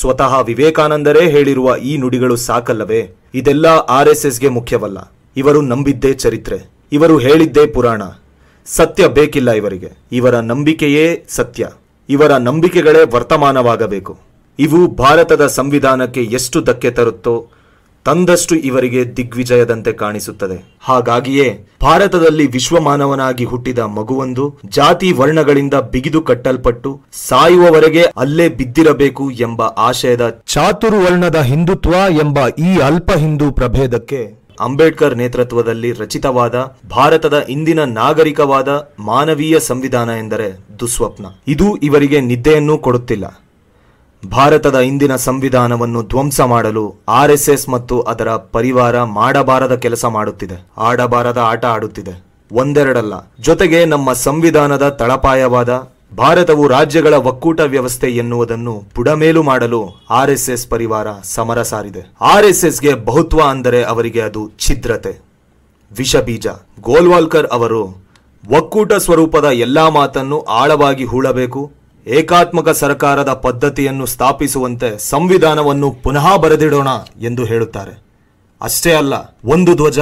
[SPEAKER 1] ಸ್ವತಃ ವಿವೇಕಾನಂದರೇ ಹೇಳಿರುವ ಈ ನುಡಿಗಳು ಸಾಕಲ್ಲವೇ ಇದೆಲ್ಲ ಆರ್ ಎಸ್ ಎಸ್ಗೆ ಮುಖ್ಯವಲ್ಲ ಇವರು ನಂಬಿದ್ದೇ ಚರಿತ್ರೆ ಇವರು ಹೇಳಿದ್ದೇ ಪುರಾಣ ಸತ್ಯ ಬೇಕಿಲ್ಲ ಇವರಿಗೆ ಇವರ ನಂಬಿಕೆಯೇ ಸತ್ಯ ಇವರ ನಂಬಿಕೆಗಳೇ ವರ್ತಮಾನವಾಗಬೇಕು ಇವು ಭಾರತದ ಸಂವಿಧಾನಕ್ಕೆ ಎಷ್ಟು ಧಕ್ಕೆ ತರುತ್ತೋ ತಂದಷ್ಟು ಇವರಿಗೆ ದಿಗ್ವಿಜಯದಂತೆ ಕಾಣಿಸುತ್ತದೆ ಹಾಗಾಗಿಯೇ ಭಾರತದಲ್ಲಿ ವಿಶ್ವಮಾನವನಾಗಿ ಹುಟ್ಟಿದ ಮಗುವೊಂದು ಜಾತಿ ವರ್ಣಗಳಿಂದ ಬಿಗಿದು ಕಟ್ಟಲ್ಪಟ್ಟು ಸಾಯುವವರೆಗೆ ಅಲ್ಲೇ ಬಿದ್ದಿರಬೇಕು ಎಂಬ ಆಶಯದ ಚಾತುರ್ವರ್ಣದ ಹಿಂದುತ್ವ ಎಂಬ ಈ ಅಲ್ಪ ಹಿಂದೂ ಪ್ರಭೇದಕ್ಕೆ ಅಂಬೇಡ್ಕರ್ ನೇತೃತ್ವದಲ್ಲಿ ರಚಿತವಾದ ಭಾರತದ ಇಂದಿನ ನಾಗರಿಕವಾದ ಮಾನವೀಯ ಸಂವಿಧಾನ ಎಂದರೆ ದುಸ್ವಪ್ನ ಇದು ಇವರಿಗೆ ನಿದ್ದೆಯನ್ನೂ ಕೊಡುತ್ತಿಲ್ಲ ಭಾರತದ ಇಂದಿನ ಸಂವಿಧಾನವನ್ನು ಧ್ವಂಸ ಮಾಡಲು ಆರ್ಎಸ್ಎಸ್ ಮತ್ತು ಅದರ ಪರಿವಾರ ಮಾಡಬಾರದ ಕೆಲಸ ಮಾಡುತ್ತಿದೆ ಆಡಬಾರದ ಆಟ ಆಡುತ್ತಿದೆ ಒಂದೆರಡಲ್ಲ ಜೊತೆಗೆ ನಮ್ಮ ಸಂವಿಧಾನದ ತಳಪಾಯವಾದ ಭಾರತವು ರಾಜ್ಯಗಳ ಒಕ್ಕೂಟ ವ್ಯವಸ್ಥೆ ಎನ್ನುವುದನ್ನು ಬುಡಮೇಲು ಮಾಡಲು ಆರ್ಎಸ್ಎಸ್ ಪರಿವಾರ ಸಮರ ಸಾರಿದೆ ಆರ್ಎಸ್ಎಸ್ಗೆ ಬಹುತ್ವ ಅಂದರೆ ಅವರಿಗೆ ಅದು ಛಿದ್ರತೆ ವಿಷಬೀಜ ಗೋಲ್ವಾಲ್ಕರ್ ಅವರು ಒಕ್ಕೂಟ ಸ್ವರೂಪದ ಎಲ್ಲಾ ಮಾತನ್ನು ಆಳವಾಗಿ ಹೂಳಬೇಕು ಏಕಾತ್ಮಕ ಸರ್ಕಾರದ ಪದ್ಧತಿಯನ್ನು ಸ್ಥಾಪಿಸುವಂತೆ ಸಂವಿಧಾನವನ್ನು ಪುನಃ ಬರೆದಿಡೋಣ ಎಂದು ಹೇಳುತ್ತಾರೆ ಅಷ್ಟೇ ಅಲ್ಲ ಒಂದು ಧ್ವಜ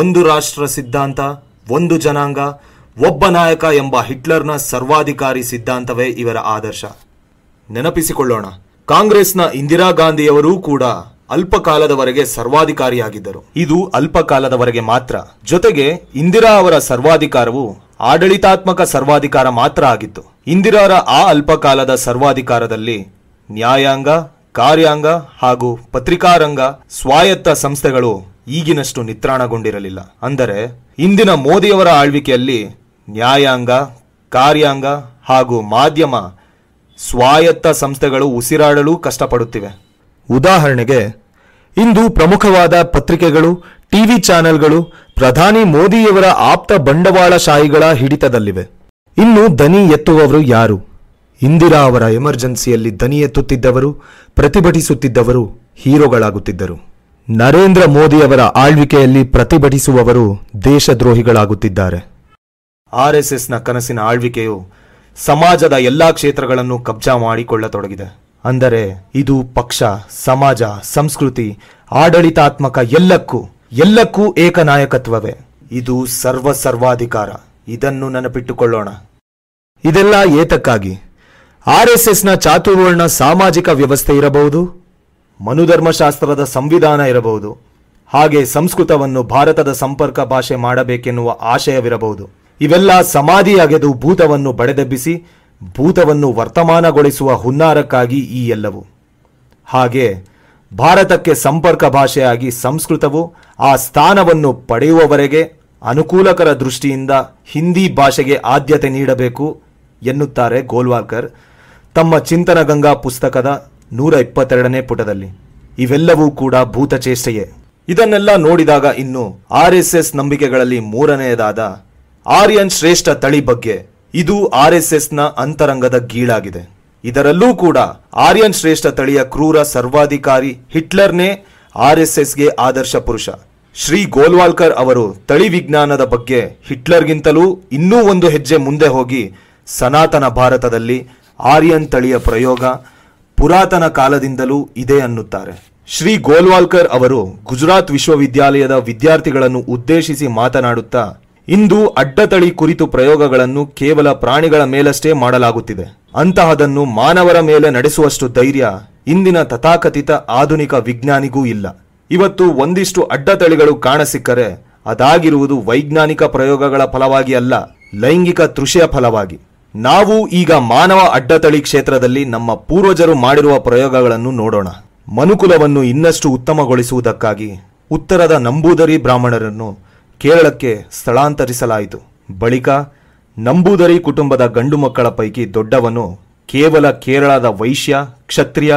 [SPEAKER 1] ಒಂದು ರಾಷ್ಟ್ರ ಸಿದ್ಧಾಂತ ಒಂದು ಜನಾಂಗ ಒಬ್ಬ ನಾಯಕ ಎಂಬ ಹಿಟ್ಲರ್ನ ಸರ್ವಾಧಿಕಾರಿ ಸಿದ್ಧಾಂತವೇ ಇವರ ಆದರ್ಶ ನೆನಪಿಸಿಕೊಳ್ಳೋಣ ಕಾಂಗ್ರೆಸ್ನ ಇಂದಿರಾ ಗಾಂಧಿಯವರೂ ಕೂಡ ಅಲ್ಪಕಾಲದವರೆಗೆ ಸರ್ವಾಧಿಕಾರಿಯಾಗಿದ್ದರು ಇದು ಅಲ್ಪಕಾಲದವರೆಗೆ ಮಾತ್ರ ಜೊತೆಗೆ ಇಂದಿರಾ ಅವರ ಸರ್ವಾಧಿಕಾರವು ಆಡಳಿತಾತ್ಮಕ ಸರ್ವಾಧಿಕಾರ ಮಾತ್ರ ಆಗಿತ್ತು ಇಂದಿರಾರ ಆ ಅಲ್ಪಕಾಲದ ಸರ್ವಾಧಿಕಾರದಲ್ಲಿ ನ್ಯಾಯಾಂಗ ಕಾರ್ಯಾಂಗ ಹಾಗೂ ಪತ್ರಿಕಾರಂಗ ಸ್ವಾಯತ್ತ ಸಂಸ್ಥೆಗಳು ಈಗಿನಷ್ಟು ನಿತ್ರಾಣಗೊಂಡಿರಲಿಲ್ಲ ಅಂದರೆ ಇಂದಿನ ಮೋದಿಯವರ ಆಳ್ವಿಕೆಯಲ್ಲಿ ನ್ಯಾಯಾಂಗ ಕಾರ್ಯಾಂಗ ಹಾಗೂ ಮಾಧ್ಯಮ ಸ್ವಾಯತ್ತ ಸಂಸ್ಥೆಗಳು ಉಸಿರಾಡಲು ಕಷ್ಟಪಡುತ್ತಿವೆ ಉದಾಹರಣೆಗೆ ಇಂದು ಪ್ರಮುಖವಾದ ಪತ್ರಿಕೆಗಳು ಟಿವಿ ಚಾನೆಲ್ಗಳು ಪ್ರಧಾನಿ ಮೋದಿಯವರ ಆಪ್ತ ಬಂಡವಾಳಶಾಹಿಗಳ ಹಿಡಿತದಲ್ಲಿವೆ ಇನ್ನು ದನಿ ಎತ್ತುವವರು ಯಾರು ಇಂದಿರಾ ಅವರ ಎಮರ್ಜೆನ್ಸಿಯಲ್ಲಿ ದನಿ ಎತ್ತುತ್ತಿದ್ದವರು ಪ್ರತಿಭಟಿಸುತ್ತಿದ್ದವರು ಹೀರೋಗಳಾಗುತ್ತಿದ್ದರು ನರೇಂದ್ರ ಮೋದಿಯವರ ಆಳ್ವಿಕೆಯಲ್ಲಿ ಪ್ರತಿಭಟಿಸುವವರು ದೇಶದ್ರೋಹಿಗಳಾಗುತ್ತಿದ್ದಾರೆ ಆರ್ಎಸ್ಎಸ್ನ ಕನಸಿನ ಆಳ್ವಿಕೆಯು ಸಮಾಜದ ಎಲ್ಲಾ ಕ್ಷೇತ್ರಗಳನ್ನು ಕಬ್ಜಾ ಮಾಡಿಕೊಳ್ಳತೊಡಗಿದೆ ಅಂದರೆ ಇದು ಪಕ್ಷ ಸಮಾಜ ಸಂಸ್ಕೃತಿ ಆಡಳಿತಾತ್ಮಕ ಎಲ್ಲಕ್ಕೂ ಎಲ್ಲಕ್ಕೂ ಏಕನಾಯಕತ್ವವೇ ಇದು ಸರ್ವ ಸರ್ವಾಧಿಕಾರ ಇದನ್ನು ನೆನಪಿಟ್ಟುಕೊಳ್ಳೋಣ ಇದೆಲ್ಲ ಏತಕ್ಕಾಗಿ ಆರ್ ಎಸ್ ನ ಚಾತುರ್ವರ್ಣ ಸಾಮಾಜಿಕ ವ್ಯವಸ್ಥೆ ಇರಬಹುದು ಮನುಧರ್ಮಶಾಸ್ತ್ರದ ಸಂವಿಧಾನ ಇರಬಹುದು ಹಾಗೆ ಸಂಸ್ಕೃತವನ್ನು ಭಾರತದ ಸಂಪರ್ಕ ಭಾಷೆ ಮಾಡಬೇಕೆನ್ನುವ ಆಶಯವಿರಬಹುದು ಇವೆಲ್ಲ ಸಮಾಧಿಯಾಗೆದು ಭೂತವನ್ನು ಬಡೆದೆಬ್ಬಿಸಿ ಭೂತವನ್ನು ವರ್ತಮಾನಗೊಳಿಸುವ ಹುನ್ನಾರಕ್ಕಾಗಿ ಈ ಎಲ್ಲವು ಹಾಗೆ ಭಾರತಕ್ಕೆ ಸಂಪರ್ಕ ಭಾಷೆಯಾಗಿ ಸಂಸ್ಕೃತವು ಆ ಸ್ಥಾನವನ್ನು ಪಡೆಯುವವರೆಗೆ ಅನುಕೂಲಕರ ದೃಷ್ಟಿಯಿಂದ ಹಿಂದಿ ಭಾಷೆಗೆ ಆದ್ಯತೆ ನೀಡಬೇಕು ಎನ್ನುತ್ತಾರೆ ಗೋಲ್ವಾಲ್ಕರ್ ತಮ್ಮ ಚಿಂತನಗಂಗಾ ಪುಸ್ತಕದ ನೂರ ಇಪ್ಪತ್ತೆರಡನೇ ಪುಟದಲ್ಲಿ ಇವೆಲ್ಲವೂ ಕೂಡ ಭೂತಚೇಷ್ಟೆಯೇ ಇದನ್ನೆಲ್ಲ ನೋಡಿದಾಗ ಇನ್ನು ಆರ್ ಎಸ್ ಎಸ್ ನಂಬಿಕೆಗಳಲ್ಲಿ ಮೂರನೆಯದಾದ ಆರ್ಯನ್ ಶ್ರೇಷ್ಠ ತಳಿ ಬಗ್ಗೆ ಇದು ಆರ್ ಎಸ್ ಎಸ್ನ ಅಂತರಂಗದ ಗೀಳಾಗಿದೆ ಇದರಲ್ಲೂ ಕೂಡ ಆರ್ಯನ್ ಶ್ರೇಷ್ಠ ತಳಿಯ ಕ್ರೂರ ಸರ್ವಾಧಿಕಾರಿ ಹಿಟ್ಲರ್ನೇ ಆರ್ ಎಸ್ ಎಸ್ಗೆ ಆದರ್ಶ ಪುರುಷ ಶ್ರೀ ಗೋಲ್ವಾಲ್ಕರ್ ಅವರು ತಳಿ ವಿಜ್ಞಾನದ ಬಗ್ಗೆ ಹಿಟ್ಲರ್ಗಿಂತಲೂ ಇನ್ನೂ ಒಂದು ಹೆಜ್ಜೆ ಮುಂದೆ ಹೋಗಿ ಸನಾತನ ಭಾರತದಲ್ಲಿ ಆರ್ಯನ್ ತಳಿಯ ಪ್ರಯೋಗ ಪುರಾತನ ಕಾಲದಿಂದಲೂ ಇದೆ ಅನ್ನುತ್ತಾರೆ ಶ್ರೀ ಗೋಲ್ವಾಲ್ಕರ್ ಅವರು ಗುಜರಾತ್ ವಿಶ್ವವಿದ್ಯಾಲಯದ ವಿದ್ಯಾರ್ಥಿಗಳನ್ನು ಉದ್ದೇಶಿಸಿ ಮಾತನಾಡುತ್ತಾ ಇಂದು ಅಡ್ಡತಳಿ ಕುರಿತು ಪ್ರಯೋಗಗಳನ್ನು ಕೇವಲ ಪ್ರಾಣಿಗಳ ಮೇಲಷ್ಟೇ ಮಾಡಲಾಗುತ್ತಿದೆ ಅಂತಹದನ್ನು ಮಾನವರ ಮೇಲೆ ನಡೆಸುವಷ್ಟು ಧೈರ್ಯ ಇಂದಿನ ತಥಾಕಥಿತ ಆಧುನಿಕ ವಿಜ್ಞಾನಿಗೂ ಇಲ್ಲ ಇವತ್ತು ಒಂದಿಷ್ಟು ಅಡ್ಡತಳಿಗಳು ಕಾಣಸಿಕ್ಕರೆ ಅದಾಗಿರುವುದು ವೈಜ್ಞಾನಿಕ ಪ್ರಯೋಗಗಳ ಫಲವಾಗಿ ಅಲ್ಲ ಲೈಂಗಿಕ ತೃಷಿಯ ಫಲವಾಗಿ ನಾವು ಈಗ ಮಾನವ ಅಡ್ಡತಳಿ ಕ್ಷೇತ್ರದಲ್ಲಿ ನಮ್ಮ ಪೂರ್ವಜರು ಮಾಡಿರುವ ಪ್ರಯೋಗಗಳನ್ನು ನೋಡೋಣ ಮನುಕುಲವನ್ನು ಇನ್ನಷ್ಟು ಉತ್ತಮಗೊಳಿಸುವುದಕ್ಕಾಗಿ ಉತ್ತರದ ನಂಬೂದರಿ ಬ್ರಾಹ್ಮಣರನ್ನು ಕೇರಳಕ್ಕೆ ಸ್ಥಳಾಂತರಿಸಲಾಯಿತು ಬಳಿಕ ನಂಬೂದರಿ ಕುಟುಂಬದ ಗಂಡು ಮಕ್ಕಳ ಪೈಕಿ ದೊಡ್ಡವನು ಕೇವಲ ಕೇರಳದ ವೈಶ್ಯ ಕ್ಷತ್ರಿಯ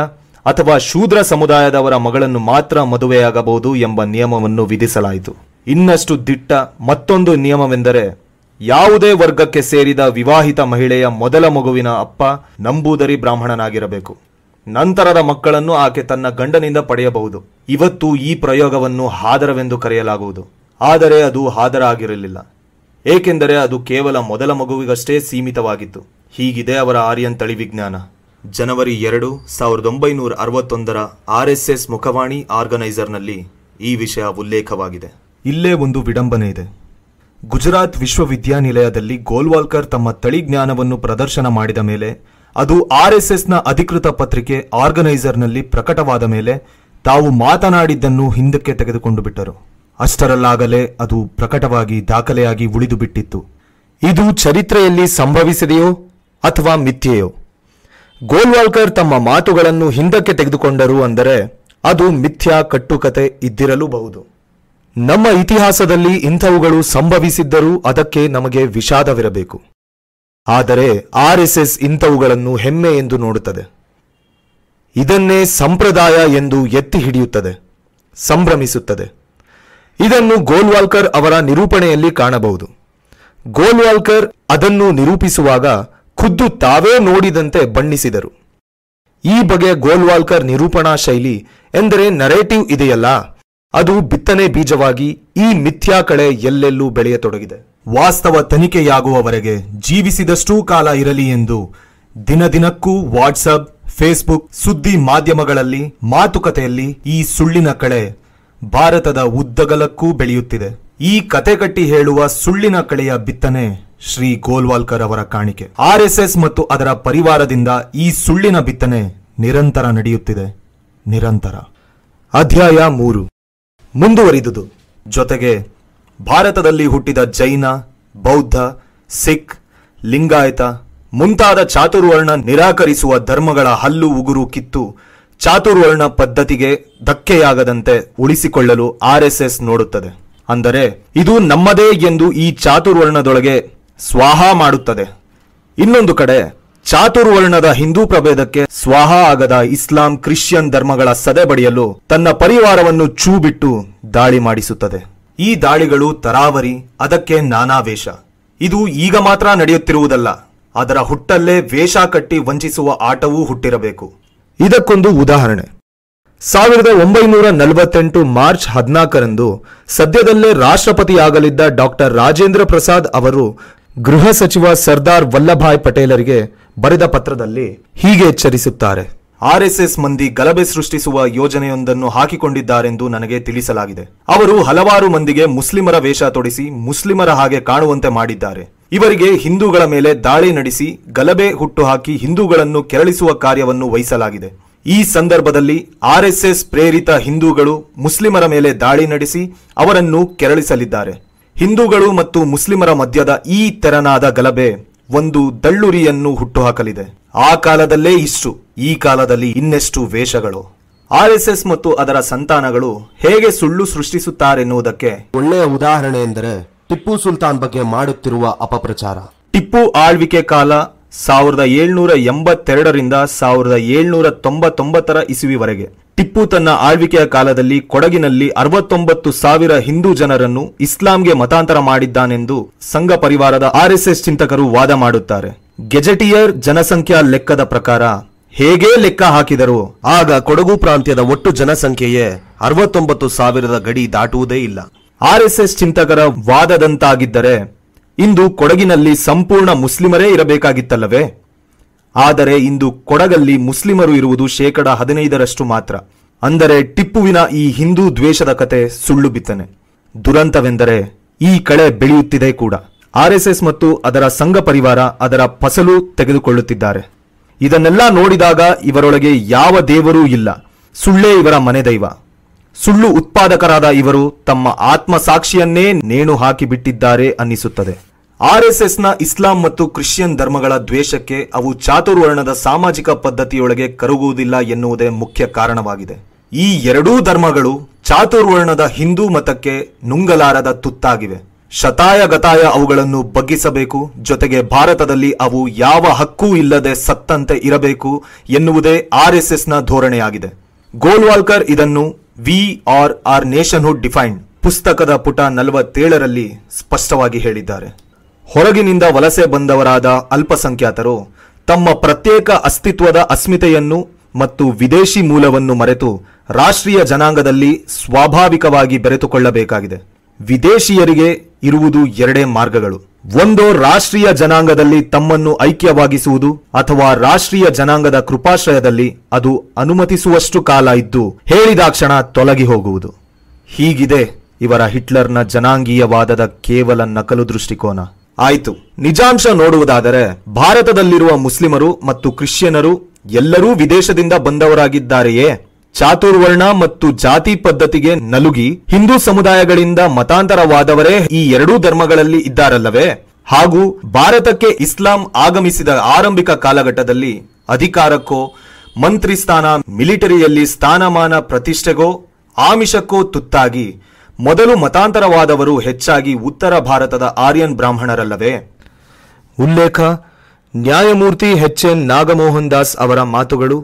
[SPEAKER 1] ಅಥವಾ ಶೂದ್ರ ಸಮುದಾಯದವರ ಮಗಳನ್ನು ಮಾತ್ರ ಮದುವೆಯಾಗಬಹುದು ಎಂಬ ನಿಯಮವನ್ನು ವಿಧಿಸಲಾಯಿತು ಇನ್ನಷ್ಟು ದಿಟ್ಟ ಮತ್ತೊಂದು ನಿಯಮವೆಂದರೆ ಯಾವುದೇ ವರ್ಗಕ್ಕೆ ಸೇರಿದ ವಿವಾಹಿತ ಮಹಿಳೆಯ ಮೊದಲ ಮಗುವಿನ ಅಪ್ಪ ನಂಬೂದರಿ ಬ್ರಾಹ್ಮಣನಾಗಿರಬೇಕು ನಂತರದ ಮಕ್ಕಳನ್ನು ಆಕೆ ತನ್ನ ಗಂಡನಿಂದ ಪಡೆಯಬಹುದು ಇವತ್ತು ಈ ಪ್ರಯೋಗವನ್ನು ಹಾದರವೆಂದು ಕರೆಯಲಾಗುವುದು ಆದರೆ ಅದು ಹಾದರಾಗಿರಲಿಲ್ಲ ಏಕೆಂದರೆ ಅದು ಕೇವಲ ಮೊದಲ ಮಗುವಿಗಷ್ಟೇ ಸೀಮಿತವಾಗಿತ್ತು ಹೀಗಿದೆ ಅವರ ಆರ್ಯನ್ ತಳಿ ವಿಜ್ಞಾನ ಜನವರಿ ಎರಡು ಸಾವಿರದ ಒಂಬೈನೂರ ಅರವತ್ತೊಂದರ ಆರ್ ಎಸ್ ಎಸ್ ಮುಖವಾಣಿ ಆರ್ಗನೈಸರ್ನಲ್ಲಿ ಈ ವಿಷಯ ಉಲ್ಲೇಖವಾಗಿದೆ ಇಲ್ಲೇ ಒಂದು ವಿಡಂಬನೆ ಇದೆ ಗುಜರಾತ್ ವಿಶ್ವವಿದ್ಯಾನಿಲಯದಲ್ಲಿ ಗೋಲ್ವಾಲ್ಕರ್ ತಮ್ಮ ತಳಿ ಜ್ಞಾನವನ್ನು ಪ್ರದರ್ಶನ ಮಾಡಿದ ಮೇಲೆ ಅದು ಆರ್ ಎಸ್ ಎಸ್ನ ಅಧಿಕೃತ ಪತ್ರಿಕೆ ಆರ್ಗನೈಸರ್ನಲ್ಲಿ ಪ್ರಕಟವಾದ ಮೇಲೆ ತಾವು ಮಾತನಾಡಿದ್ದನ್ನು ಹಿಂದಕ್ಕೆ ತೆಗೆದುಕೊಂಡು ಬಿಟ್ಟರು ಅಷ್ಟರಲ್ಲಾಗಲೇ ಅದು ಪ್ರಕಟವಾಗಿ ದಾಖಲೆಯಾಗಿ ಉಳಿದು ಬಿಟ್ಟಿತ್ತು ಇದು ಚರಿತ್ರೆಯಲ್ಲಿ ಸಂಭವಿಸಿದೆಯೋ ಅಥವಾ ಮಿಥ್ಯೆಯೋ ಗೋಲ್ವಾಲ್ಕರ್ ತಮ್ಮ ಮಾತುಗಳನ್ನು ಹಿಂದಕ್ಕೆ ತೆಗೆದುಕೊಂಡರು ಅಂದರೆ ಅದು ಮಿಥ್ಯಾ ಕಟ್ಟುಕತೆ ಇದ್ದಿರಲೂಬಹುದು ನಮ್ಮ ಇತಿಹಾಸದಲ್ಲಿ ಇಂಥವುಗಳು ಸಂಭವಿಸಿದ್ದರೂ ಅದಕ್ಕೆ ನಮಗೆ ವಿಷಾದವಿರಬೇಕು ಆದರೆ ಆರ್ ಎಸ್ ಎಸ್ ಇಂಥವುಗಳನ್ನು ಹೆಮ್ಮೆ ಎಂದು ನೋಡುತ್ತದೆ ಇದನ್ನೇ ಸಂಪ್ರದಾಯ ಎಂದು ಎತ್ತಿ ಹಿಡಿಯುತ್ತದೆ ಸಂಭ್ರಮಿಸುತ್ತದೆ ಇದನ್ನು ಗೋಲ್ವಾಲ್ಕರ್ ಅವರ ನಿರೂಪಣೆಯಲ್ಲಿ ಕಾಣಬಹುದು ಗೋಲ್ವಾಲ್ಕರ್ ಅದನ್ನು ನಿರೂಪಿಸುವಾಗ ಖುದ್ದು ತಾವೇ ನೋಡಿದಂತೆ ಬಣ್ಣಿಸಿದರು ಈ ಬಗೆಯ ಗೋಲ್ವಾಲ್ಕರ್ ನಿರೂಪಣಾ ಶೈಲಿ ಎಂದರೆ ನರೇಟಿವ್ ಇದೆಯಲ್ಲ ಅದು ಬಿತ್ತನೆ ಬೀಜವಾಗಿ ಈ ಮಿಥ್ಯಾ ಕಳೆ ಎಲ್ಲೆಲ್ಲೂ ಬೆಳೆಯತೊಡಗಿದೆ ವಾಸ್ತವ ತನಿಖೆಯಾಗುವವರೆಗೆ ಜೀವಿಸಿದಷ್ಟೂ ಕಾಲ ಇರಲಿ ಎಂದು ದಿನ ದಿನಕ್ಕೂ ವಾಟ್ಸಪ್ ಫೇಸ್ಬುಕ್ ಸುದ್ದಿ ಮಾಧ್ಯಮಗಳಲ್ಲಿ ಮಾತುಕತೆಯಲ್ಲಿ ಈ ಸುಳ್ಳಿನ ಕಳೆ ಭಾರತದ ಉದ್ದಗಲಕ್ಕೂ ಬೆಳೆಯುತ್ತಿದೆ ಈ ಕತೆ ಕಟ್ಟಿ ಹೇಳುವ ಸುಳ್ಳಿನ ಕಳೆಯ ಬಿತ್ತನೆ ಶ್ರೀ ಗೋಲ್ವಾಲ್ಕರ್ ಅವರ ಕಾಣಿಕೆ ಆರ್ ಎಸ್ ಎಸ್ ಮತ್ತು ಅದರ ಪರಿವಾರದಿಂದ ಈ ಸುಳ್ಳಿನ ಬಿತ್ತನೆ ನಿರಂತರ ನಡೆಯುತ್ತಿದೆ ನಿರಂತರ ಅಧ್ಯಾಯ ಮೂರು ಮುಂದುವರಿದುದು ಜೊತೆಗೆ ಭಾರತದಲ್ಲಿ ಹುಟ್ಟಿದ ಜೈನ ಬೌದ್ಧ ಸಿಖ್ ಲಿಂಗಾಯತ ಮುಂತಾದ ಚಾತುರ್ವರ್ಣ ನಿರಾಕರಿಸುವ ಧರ್ಮಗಳ ಹಲ್ಲು ಉಗುರು ಕಿತ್ತು ಚಾತುರ್ವರ್ಣ ಪದ್ಧತಿಗೆ ಧಕ್ಕೆಯಾಗದಂತೆ ಉಳಿಸಿಕೊಳ್ಳಲು ಎಸ್ ನೋಡುತ್ತದೆ ಅಂದರೆ ಇದು ನಮ್ಮದೇ ಎಂದು ಈ ಚಾತುರ್ವರ್ಣದೊಳಗೆ ಸ್ವಾಹ ಮಾಡುತ್ತದೆ ಇನ್ನೊಂದು ಕಡೆ ಚಾತುರ್ವರ್ಣದ ಹಿಂದೂ ಪ್ರಭೇದಕ್ಕೆ ಸ್ವಾಹ ಆಗದ ಇಸ್ಲಾಂ ಕ್ರಿಶ್ಚಿಯನ್ ಧರ್ಮಗಳ ಬಡಿಯಲು ತನ್ನ ಪರಿವಾರವನ್ನು ಚೂ ಬಿಟ್ಟು ದಾಳಿ ಮಾಡಿಸುತ್ತದೆ ಈ ದಾಳಿಗಳು ತರಾವರಿ ಅದಕ್ಕೆ ನಾನಾ ವೇಷ ಇದು ಈಗ ಮಾತ್ರ ನಡೆಯುತ್ತಿರುವುದಲ್ಲ ಅದರ ಹುಟ್ಟಲ್ಲೇ ವೇಷ ಕಟ್ಟಿ ವಂಚಿಸುವ ಆಟವೂ ಹುಟ್ಟಿರಬೇಕು ಇದಕ್ಕೊಂದು ಉದಾಹರಣೆ ಸಾವಿರದ ಒಂಬೈನೂರ ನಲವತ್ತೆಂಟು ಮಾರ್ಚ್ ಹದಿನಾಲ್ಕರಂದು ಸದ್ಯದಲ್ಲೇ ರಾಷ್ಟ್ರಪತಿಯಾಗಲಿದ್ದ ಡಾಕ್ಟರ್ ರಾಜೇಂದ್ರ ಪ್ರಸಾದ್ ಅವರು ಗೃಹ ಸಚಿವ ಸರ್ದಾರ್ ವಲ್ಲಭಾಯ್ ಪಟೇಲರಿಗೆ ಬರೆದ ಪತ್ರದಲ್ಲಿ ಹೀಗೆ ಎಚ್ಚರಿಸುತ್ತಾರೆ ಆರ್ಎಸ್ಎಸ್ ಮಂದಿ ಗಲಭೆ ಸೃಷ್ಟಿಸುವ ಯೋಜನೆಯೊಂದನ್ನು ಹಾಕಿಕೊಂಡಿದ್ದಾರೆಂದು ನನಗೆ ತಿಳಿಸಲಾಗಿದೆ ಅವರು ಹಲವಾರು ಮಂದಿಗೆ ಮುಸ್ಲಿಮರ ವೇಷ ತೊಡಿಸಿ ಮುಸ್ಲಿಮರ ಹಾಗೆ ಕಾಣುವಂತೆ ಮಾಡಿದ್ದಾರೆ ಇವರಿಗೆ ಹಿಂದೂಗಳ ಮೇಲೆ ದಾಳಿ ನಡೆಸಿ ಗಲಭೆ ಹುಟ್ಟುಹಾಕಿ ಹಿಂದೂಗಳನ್ನು ಕೆರಳಿಸುವ ಕಾರ್ಯವನ್ನು ವಹಿಸಲಾಗಿದೆ ಈ ಸಂದರ್ಭದಲ್ಲಿ ಆರ್ಎಸ್ಎಸ್ ಪ್ರೇರಿತ ಹಿಂದೂಗಳು ಮುಸ್ಲಿಮರ ಮೇಲೆ ದಾಳಿ ನಡೆಸಿ ಅವರನ್ನು ಕೆರಳಿಸಲಿದ್ದಾರೆ ಹಿಂದೂಗಳು ಮತ್ತು ಮುಸ್ಲಿಮರ ಮಧ್ಯದ ಈ ತೆರನಾದ ಗಲಭೆ ಒಂದು ದಳ್ಳುರಿಯನ್ನು ಹುಟ್ಟುಹಾಕಲಿದೆ ಆ ಕಾಲದಲ್ಲೇ ಇಷ್ಟು ಈ ಕಾಲದಲ್ಲಿ ಇನ್ನೆಷ್ಟು ವೇಷಗಳು ಆರ್ಎಸ್ಎಸ್ ಮತ್ತು ಅದರ ಸಂತಾನಗಳು ಹೇಗೆ ಸುಳ್ಳು ಸೃಷ್ಟಿಸುತ್ತಾರೆನ್ನುವುದಕ್ಕೆ ಒಳ್ಳೆಯ ಉದಾಹರಣೆ ಎಂದರೆ ಟಿಪ್ಪು ಸುಲ್ತಾನ್ ಬಗ್ಗೆ ಮಾಡುತ್ತಿರುವ ಅಪಪ್ರಚಾರ ಟಿಪ್ಪು ಆಳ್ವಿಕೆ ಕಾಲ ಸಾವಿರದ ಏಳ್ನೂರ ಎಂಬತ್ತೆರಡರಿಂದ ಸಾವಿರದ ಏಳ್ನೂರ ತೊಂಬತ್ತೊಂಬತ್ತರ ಇಸುವಿವರೆಗೆ ಟಿಪ್ಪು ತನ್ನ ಆಳ್ವಿಕೆಯ ಕಾಲದಲ್ಲಿ ಕೊಡಗಿನಲ್ಲಿ ಅರವತ್ತೊಂಬತ್ತು ಸಾವಿರ ಹಿಂದೂ ಜನರನ್ನು ಇಸ್ಲಾಂಗೆ ಮತಾಂತರ ಮಾಡಿದ್ದಾನೆಂದು ಸಂಘ ಪರಿವಾರದ ಆರ್ಎಸ್ಎಸ್ ಚಿಂತಕರು ವಾದ ಮಾಡುತ್ತಾರೆ ಗೆಜೆಟಿಯರ್ ಜನಸಂಖ್ಯಾ ಲೆಕ್ಕದ ಪ್ರಕಾರ ಹೇಗೆ ಲೆಕ್ಕ ಹಾಕಿದರು ಆಗ ಕೊಡಗು ಪ್ರಾಂತ್ಯದ ಒಟ್ಟು ಜನಸಂಖ್ಯೆಯೇ ಅರವತ್ತೊಂಬತ್ತು ಸಾವಿರದ ಗಡಿ ದಾಟುವುದೇ ಇಲ್ಲ ಆರ್ಎಸ್ಎಸ್ ಚಿಂತಕರ ವಾದದಂತಾಗಿದ್ದರೆ ಇಂದು ಕೊಡಗಿನಲ್ಲಿ ಸಂಪೂರ್ಣ ಮುಸ್ಲಿಮರೇ ಇರಬೇಕಾಗಿತ್ತಲ್ಲವೇ ಆದರೆ ಇಂದು ಕೊಡಗಲ್ಲಿ ಮುಸ್ಲಿಮರು ಇರುವುದು ಶೇಕಡ ಹದಿನೈದರಷ್ಟು ಮಾತ್ರ ಅಂದರೆ ಟಿಪ್ಪುವಿನ ಈ ಹಿಂದೂ ದ್ವೇಷದ ಕತೆ ಸುಳ್ಳು ಬಿತ್ತನೆ ದುರಂತವೆಂದರೆ ಈ ಕಳೆ ಬೆಳೆಯುತ್ತಿದೆ ಕೂಡ ಆರ್ಎಸ್ಎಸ್ ಮತ್ತು ಅದರ ಸಂಘ ಪರಿವಾರ ಅದರ ಫಸಲು ತೆಗೆದುಕೊಳ್ಳುತ್ತಿದ್ದಾರೆ ಇದನ್ನೆಲ್ಲ ನೋಡಿದಾಗ ಇವರೊಳಗೆ ಯಾವ ದೇವರೂ ಇಲ್ಲ ಸುಳ್ಳೇ ಇವರ ಮನೆ ದೈವ ಸುಳ್ಳು ಉತ್ಪಾದಕರಾದ ಇವರು ತಮ್ಮ ಆತ್ಮಸಾಕ್ಷಿಯನ್ನೇ ನೇಣು ಹಾಕಿಬಿಟ್ಟಿದ್ದಾರೆ ಅನ್ನಿಸುತ್ತದೆ ಆರ್ಎಸ್ಎಸ್ನ ಇಸ್ಲಾಂ ಮತ್ತು ಕ್ರಿಶ್ಚಿಯನ್ ಧರ್ಮಗಳ ದ್ವೇಷಕ್ಕೆ ಅವು ಚಾತುರ್ವರ್ಣದ ಸಾಮಾಜಿಕ ಪದ್ಧತಿಯೊಳಗೆ ಕರಗುವುದಿಲ್ಲ ಎನ್ನುವುದೇ ಮುಖ್ಯ ಕಾರಣವಾಗಿದೆ ಈ ಎರಡೂ ಧರ್ಮಗಳು ಚಾತುರ್ವರ್ಣದ ಹಿಂದೂ ಮತಕ್ಕೆ ನುಂಗಲಾರದ ತುತ್ತಾಗಿವೆ ಶತಾಯ ಗತಾಯ ಅವುಗಳನ್ನು ಬಗ್ಗಿಸಬೇಕು ಜೊತೆಗೆ ಭಾರತದಲ್ಲಿ ಅವು ಯಾವ ಹಕ್ಕೂ ಇಲ್ಲದೆ ಸತ್ತಂತೆ ಇರಬೇಕು ಎನ್ನುವುದೇ ಆರ್ಎಸ್ಎಸ್ನ ಧೋರಣೆಯಾಗಿದೆ ಗೋಲ್ವಾಲ್ಕರ್ ಇದನ್ನು we or our hood defined ಪುಸ್ತಕದ ಪುಟ ನಲವತ್ತೇಳರಲ್ಲಿ ಸ್ಪಷ್ಟವಾಗಿ ಹೇಳಿದ್ದಾರೆ ಹೊರಗಿನಿಂದ ವಲಸೆ ಬಂದವರಾದ ಅಲ್ಪಸಂಖ್ಯಾತರು ತಮ್ಮ ಪ್ರತ್ಯೇಕ ಅಸ್ತಿತ್ವದ ಅಸ್ಮಿತೆಯನ್ನು ಮತ್ತು ವಿದೇಶಿ ಮೂಲವನ್ನು ಮರೆತು ರಾಷ್ಟ್ರೀಯ ಜನಾಂಗದಲ್ಲಿ ಸ್ವಾಭಾವಿಕವಾಗಿ ಬೆರೆತುಕೊಳ್ಳಬೇಕಾಗಿದೆ ವಿದೇಶಿಯರಿಗೆ ಇರುವುದು ಎರಡೇ ಮಾರ್ಗಗಳು ಒಂದೋ ರಾಷ್ಟ್ರೀಯ ಜನಾಂಗದಲ್ಲಿ ತಮ್ಮನ್ನು ಐಕ್ಯವಾಗಿಸುವುದು ಅಥವಾ ರಾಷ್ಟ್ರೀಯ ಜನಾಂಗದ ಕೃಪಾಶ್ರಯದಲ್ಲಿ ಅದು ಅನುಮತಿಸುವಷ್ಟು ಕಾಲ ಇದ್ದು ಹೇಳಿದಾಕ್ಷಣ ತೊಲಗಿ ಹೋಗುವುದು ಹೀಗಿದೆ ಇವರ ಹಿಟ್ಲರ್ನ ಜನಾಂಗೀಯವಾದದ ಕೇವಲ ನಕಲು ದೃಷ್ಟಿಕೋನ ಆಯಿತು ನಿಜಾಂಶ ನೋಡುವುದಾದರೆ ಭಾರತದಲ್ಲಿರುವ ಮುಸ್ಲಿಮರು ಮತ್ತು ಕ್ರಿಶ್ಚಿಯನರು ಎಲ್ಲರೂ ವಿದೇಶದಿಂದ ಬಂದವರಾಗಿದ್ದಾರೆಯೇ ಚಾತುರ್ವರ್ಣ ಮತ್ತು ಜಾತಿ ಪದ್ಧತಿಗೆ ನಲುಗಿ ಹಿಂದೂ ಸಮುದಾಯಗಳಿಂದ ಮತಾಂತರವಾದವರೇ ಈ ಎರಡೂ ಧರ್ಮಗಳಲ್ಲಿ ಇದ್ದಾರಲ್ಲವೇ ಹಾಗೂ ಭಾರತಕ್ಕೆ ಇಸ್ಲಾಂ ಆಗಮಿಸಿದ ಆರಂಭಿಕ ಕಾಲಘಟ್ಟದಲ್ಲಿ ಅಧಿಕಾರಕ್ಕೋ ಮಂತ್ರಿ ಸ್ಥಾನ ಮಿಲಿಟರಿಯಲ್ಲಿ ಸ್ಥಾನಮಾನ ಪ್ರತಿಷ್ಠೆಗೋ ಆಮಿಷಕ್ಕೋ ತುತ್ತಾಗಿ ಮೊದಲು ಮತಾಂತರವಾದವರು ಹೆಚ್ಚಾಗಿ ಉತ್ತರ ಭಾರತದ ಆರ್ಯನ್ ಬ್ರಾಹ್ಮಣರಲ್ಲವೇ ಉಲ್ಲೇಖ ನ್ಯಾಯಮೂರ್ತಿ ಎಚ್ ಎನ್ ನಾಗಮೋಹನ್ ದಾಸ್ ಅವರ ಮಾತುಗಳು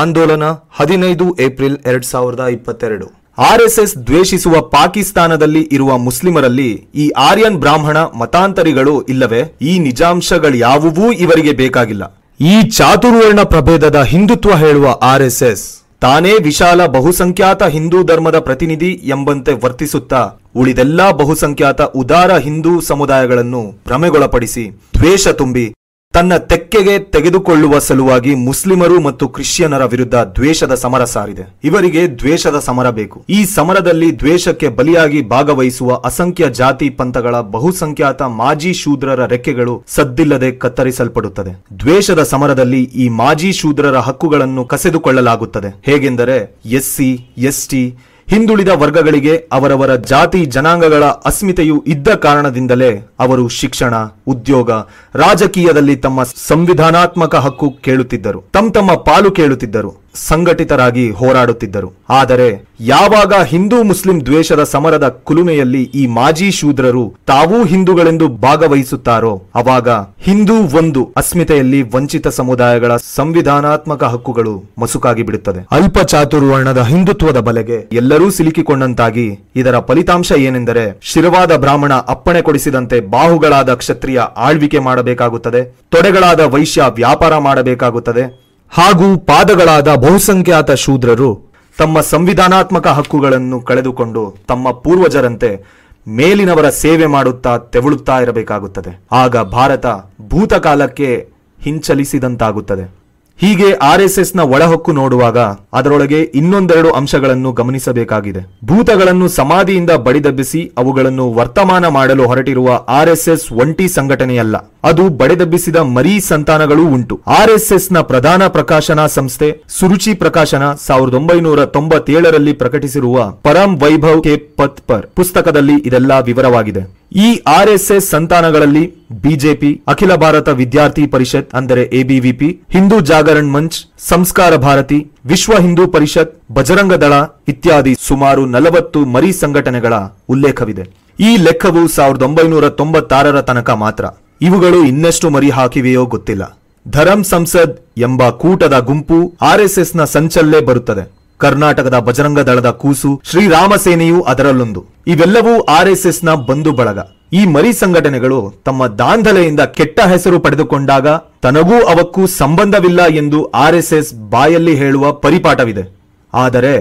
[SPEAKER 1] ಆಂದೋಲನ ಹದಿನೈದು ಏಪ್ರಿಲ್ ಎರಡ್ ಸಾವಿರದ ಇಪ್ಪತ್ತೆರಡು ಆರ್ಎಸ್ಎಸ್ ದ್ವೇಷಿಸುವ ಪಾಕಿಸ್ತಾನದಲ್ಲಿ ಇರುವ ಮುಸ್ಲಿಮರಲ್ಲಿ ಈ ಆರ್ಯನ್ ಬ್ರಾಹ್ಮಣ ಮತಾಂತರಿಗಳು ಇಲ್ಲವೇ ಈ ನಿಜಾಂಶಗಳ್ಯಾವುವೂ ಇವರಿಗೆ ಬೇಕಾಗಿಲ್ಲ ಈ ಚಾತುರ್ವರ್ಣ ಪ್ರಭೇದದ ಹಿಂದುತ್ವ ಹೇಳುವ ಆರ್ಎಸ್ಎಸ್ ತಾನೇ ವಿಶಾಲ ಬಹುಸಂಖ್ಯಾತ ಹಿಂದೂ ಧರ್ಮದ ಪ್ರತಿನಿಧಿ ಎಂಬಂತೆ ವರ್ತಿಸುತ್ತಾ ಉಳಿದೆಲ್ಲಾ ಬಹುಸಂಖ್ಯಾತ ಉದಾರ ಹಿಂದೂ ಸಮುದಾಯಗಳನ್ನು ಭ್ರಮೆಗೊಳಪಡಿಸಿ ದ್ವೇಷ ತುಂಬಿ ತನ್ನ ತೆಕ್ಕೆಗೆ ತೆಗೆದುಕೊಳ್ಳುವ ಸಲುವಾಗಿ ಮುಸ್ಲಿಮರು ಮತ್ತು ಕ್ರಿಶ್ಚಿಯನರ ವಿರುದ್ಧ ದ್ವೇಷದ ಸಮರ ಸಾರಿದೆ ಇವರಿಗೆ ದ್ವೇಷದ ಸಮರ ಬೇಕು ಈ ಸಮರದಲ್ಲಿ ದ್ವೇಷಕ್ಕೆ ಬಲಿಯಾಗಿ ಭಾಗವಹಿಸುವ ಅಸಂಖ್ಯ ಜಾತಿ ಪಂಥಗಳ ಬಹುಸಂಖ್ಯಾತ ಮಾಜಿ ಶೂದ್ರರ ರೆಕ್ಕೆಗಳು ಸದ್ದಿಲ್ಲದೆ ಕತ್ತರಿಸಲ್ಪಡುತ್ತದೆ ದ್ವೇಷದ ಸಮರದಲ್ಲಿ ಈ ಮಾಜಿ ಶೂದ್ರರ ಹಕ್ಕುಗಳನ್ನು ಕಸೆದುಕೊಳ್ಳಲಾಗುತ್ತದೆ ಹೇಗೆಂದರೆ ಎಸ್ಸಿ ಎಸ್ಟಿ ಹಿಂದುಳಿದ ವರ್ಗಗಳಿಗೆ ಅವರವರ ಜಾತಿ ಜನಾಂಗಗಳ ಅಸ್ಮಿತೆಯು ಇದ್ದ ಕಾರಣದಿಂದಲೇ ಅವರು ಶಿಕ್ಷಣ ಉದ್ಯೋಗ ರಾಜಕೀಯದಲ್ಲಿ ತಮ್ಮ ಸಂವಿಧಾನಾತ್ಮಕ ಹಕ್ಕು ಕೇಳುತ್ತಿದ್ದರು ತಮ್ಮ ತಮ್ಮ ಪಾಲು ಕೇಳುತ್ತಿದ್ದರು ಸಂಘಟಿತರಾಗಿ ಹೋರಾಡುತ್ತಿದ್ದರು ಆದರೆ ಯಾವಾಗ ಹಿಂದೂ ಮುಸ್ಲಿಂ ದ್ವೇಷದ ಸಮರದ ಕುಲುಮೆಯಲ್ಲಿ ಈ ಮಾಜಿ ಶೂದ್ರರು ತಾವೂ ಹಿಂದೂಗಳೆಂದು ಭಾಗವಹಿಸುತ್ತಾರೋ ಅವಾಗ ಹಿಂದೂ ಒಂದು ಅಸ್ಮಿತೆಯಲ್ಲಿ ವಂಚಿತ ಸಮುದಾಯಗಳ ಸಂವಿಧಾನಾತ್ಮಕ ಹಕ್ಕುಗಳು ಮಸುಕಾಗಿ ಬಿಡುತ್ತದೆ ಅಲ್ಪ ಚಾತುರ್ವರ್ಣದ ಹಿಂದುತ್ವದ ಬಲೆಗೆ ಎಲ್ಲರೂ ಸಿಲುಕಿಕೊಂಡಂತಾಗಿ ಇದರ ಫಲಿತಾಂಶ ಏನೆಂದರೆ ಶಿರವಾದ ಬ್ರಾಹ್ಮಣ ಅಪ್ಪಣೆ ಕೊಡಿಸಿದಂತೆ ಬಾಹುಗಳಾದ ಕ್ಷತ್ರಿಯ ಆಳ್ವಿಕೆ ಮಾಡಬೇಕಾಗುತ್ತದೆ ತೊಡೆಗಳಾದ ವೈಶ್ಯ ವ್ಯಾಪಾರ ಮಾಡಬೇಕಾಗುತ್ತದೆ ಹಾಗೂ ಪಾದಗಳಾದ ಬಹುಸಂಖ್ಯಾತ ಶೂದ್ರರು ತಮ್ಮ ಸಂವಿಧಾನಾತ್ಮಕ ಹಕ್ಕುಗಳನ್ನು ಕಳೆದುಕೊಂಡು ತಮ್ಮ ಪೂರ್ವಜರಂತೆ ಮೇಲಿನವರ ಸೇವೆ ಮಾಡುತ್ತಾ ತೆವಳುತ್ತಾ ಇರಬೇಕಾಗುತ್ತದೆ ಆಗ ಭಾರತ ಭೂತಕಾಲಕ್ಕೆ ಹಿಂಚಲಿಸಿದಂತಾಗುತ್ತದೆ ಹೀಗೆ ಆರ್ ಎಸ್ ನ ಒಳಹೊಕ್ಕು ನೋಡುವಾಗ ಅದರೊಳಗೆ ಇನ್ನೊಂದೆರಡು ಅಂಶಗಳನ್ನು ಗಮನಿಸಬೇಕಾಗಿದೆ ಭೂತಗಳನ್ನು ಸಮಾಧಿಯಿಂದ ಬಡಿದೆಬ್ಬಿಸಿ ಅವುಗಳನ್ನು ವರ್ತಮಾನ ಮಾಡಲು ಹೊರಟಿರುವ ಆರ್ ಎಸ್ ಎಸ್ ಒಂಟಿ ಸಂಘಟನೆಯಲ್ಲ ಅದು ಬಡೆದಬ್ಬಿಸಿದ ಮರಿ ಸಂತಾನಗಳು ಉಂಟು ಆರ್ ಎಸ್ ಎಸ್ ನ ಪ್ರಧಾನ ಪ್ರಕಾಶನ ಸಂಸ್ಥೆ ಸುರುಚಿ ಪ್ರಕಾಶನ ಸಾವಿರದ ಒಂಬೈನೂರ ತೊಂಬತ್ತೇಳರಲ್ಲಿ ಪ್ರಕಟಿಸಿರುವ ಪರಂ ವೈಭವ್ ಕೆ ಪತ್ಪರ್ ಪುಸ್ತಕದಲ್ಲಿ ಇದೆಲ್ಲ ವಿವರವಾಗಿದೆ ಈ ಎಸ್ ಸಂತಾನಗಳಲ್ಲಿ ಬಿಜೆಪಿ ಅಖಿಲ ಭಾರತ ವಿದ್ಯಾರ್ಥಿ ಪರಿಷತ್ ಅಂದರೆ ಎಬಿವಿಪಿ ಹಿಂದೂ ಜಾಗರಣ್ ಮಂಚ್ ಸಂಸ್ಕಾರ ಭಾರತಿ ವಿಶ್ವ ಹಿಂದೂ ಪರಿಷತ್ ಬಜರಂಗ ದಳ ಇತ್ಯಾದಿ ಸುಮಾರು ನಲವತ್ತು ಮರಿ ಸಂಘಟನೆಗಳ ಉಲ್ಲೇಖವಿದೆ ಈ ಲೆಕ್ಕವು ಸಾವಿರದ ಒಂಬೈನೂರ ತೊಂಬತ್ತಾರರ ತನಕ ಮಾತ್ರ ಇವುಗಳು ಇನ್ನಷ್ಟು ಮರಿ ಹಾಕಿವೆಯೋ ಗೊತ್ತಿಲ್ಲ ಧರಂ ಸಂಸದ್ ಎಂಬ ಕೂಟದ ಗುಂಪು ಆರ್ಎಸ್ಎಸ್ನ ಸಂಚಲ್ಲೇ ಬರುತ್ತದೆ ಕರ್ನಾಟಕದ ಬಜರಂಗ ದಳದ ಕೂಸು ಶ್ರೀರಾಮ ಸೇನೆಯೂ ಅದರಲ್ಲೊಂದು ಇವೆಲ್ಲವೂ ಆರ್ಎಸ್ಎಸ್ನ ಬಂಧು ಬಳಗ ಈ ಮರಿ ಸಂಘಟನೆಗಳು ತಮ್ಮ ದಾಂಧಲೆಯಿಂದ ಕೆಟ್ಟ ಹೆಸರು ಪಡೆದುಕೊಂಡಾಗ ತನಗೂ ಅವಕ್ಕೂ ಸಂಬಂಧವಿಲ್ಲ ಎಂದು ಆರ್ಎಸ್ಎಸ್ ಬಾಯಲ್ಲಿ ಹೇಳುವ ಪರಿಪಾಠವಿದೆ ಆದರೆ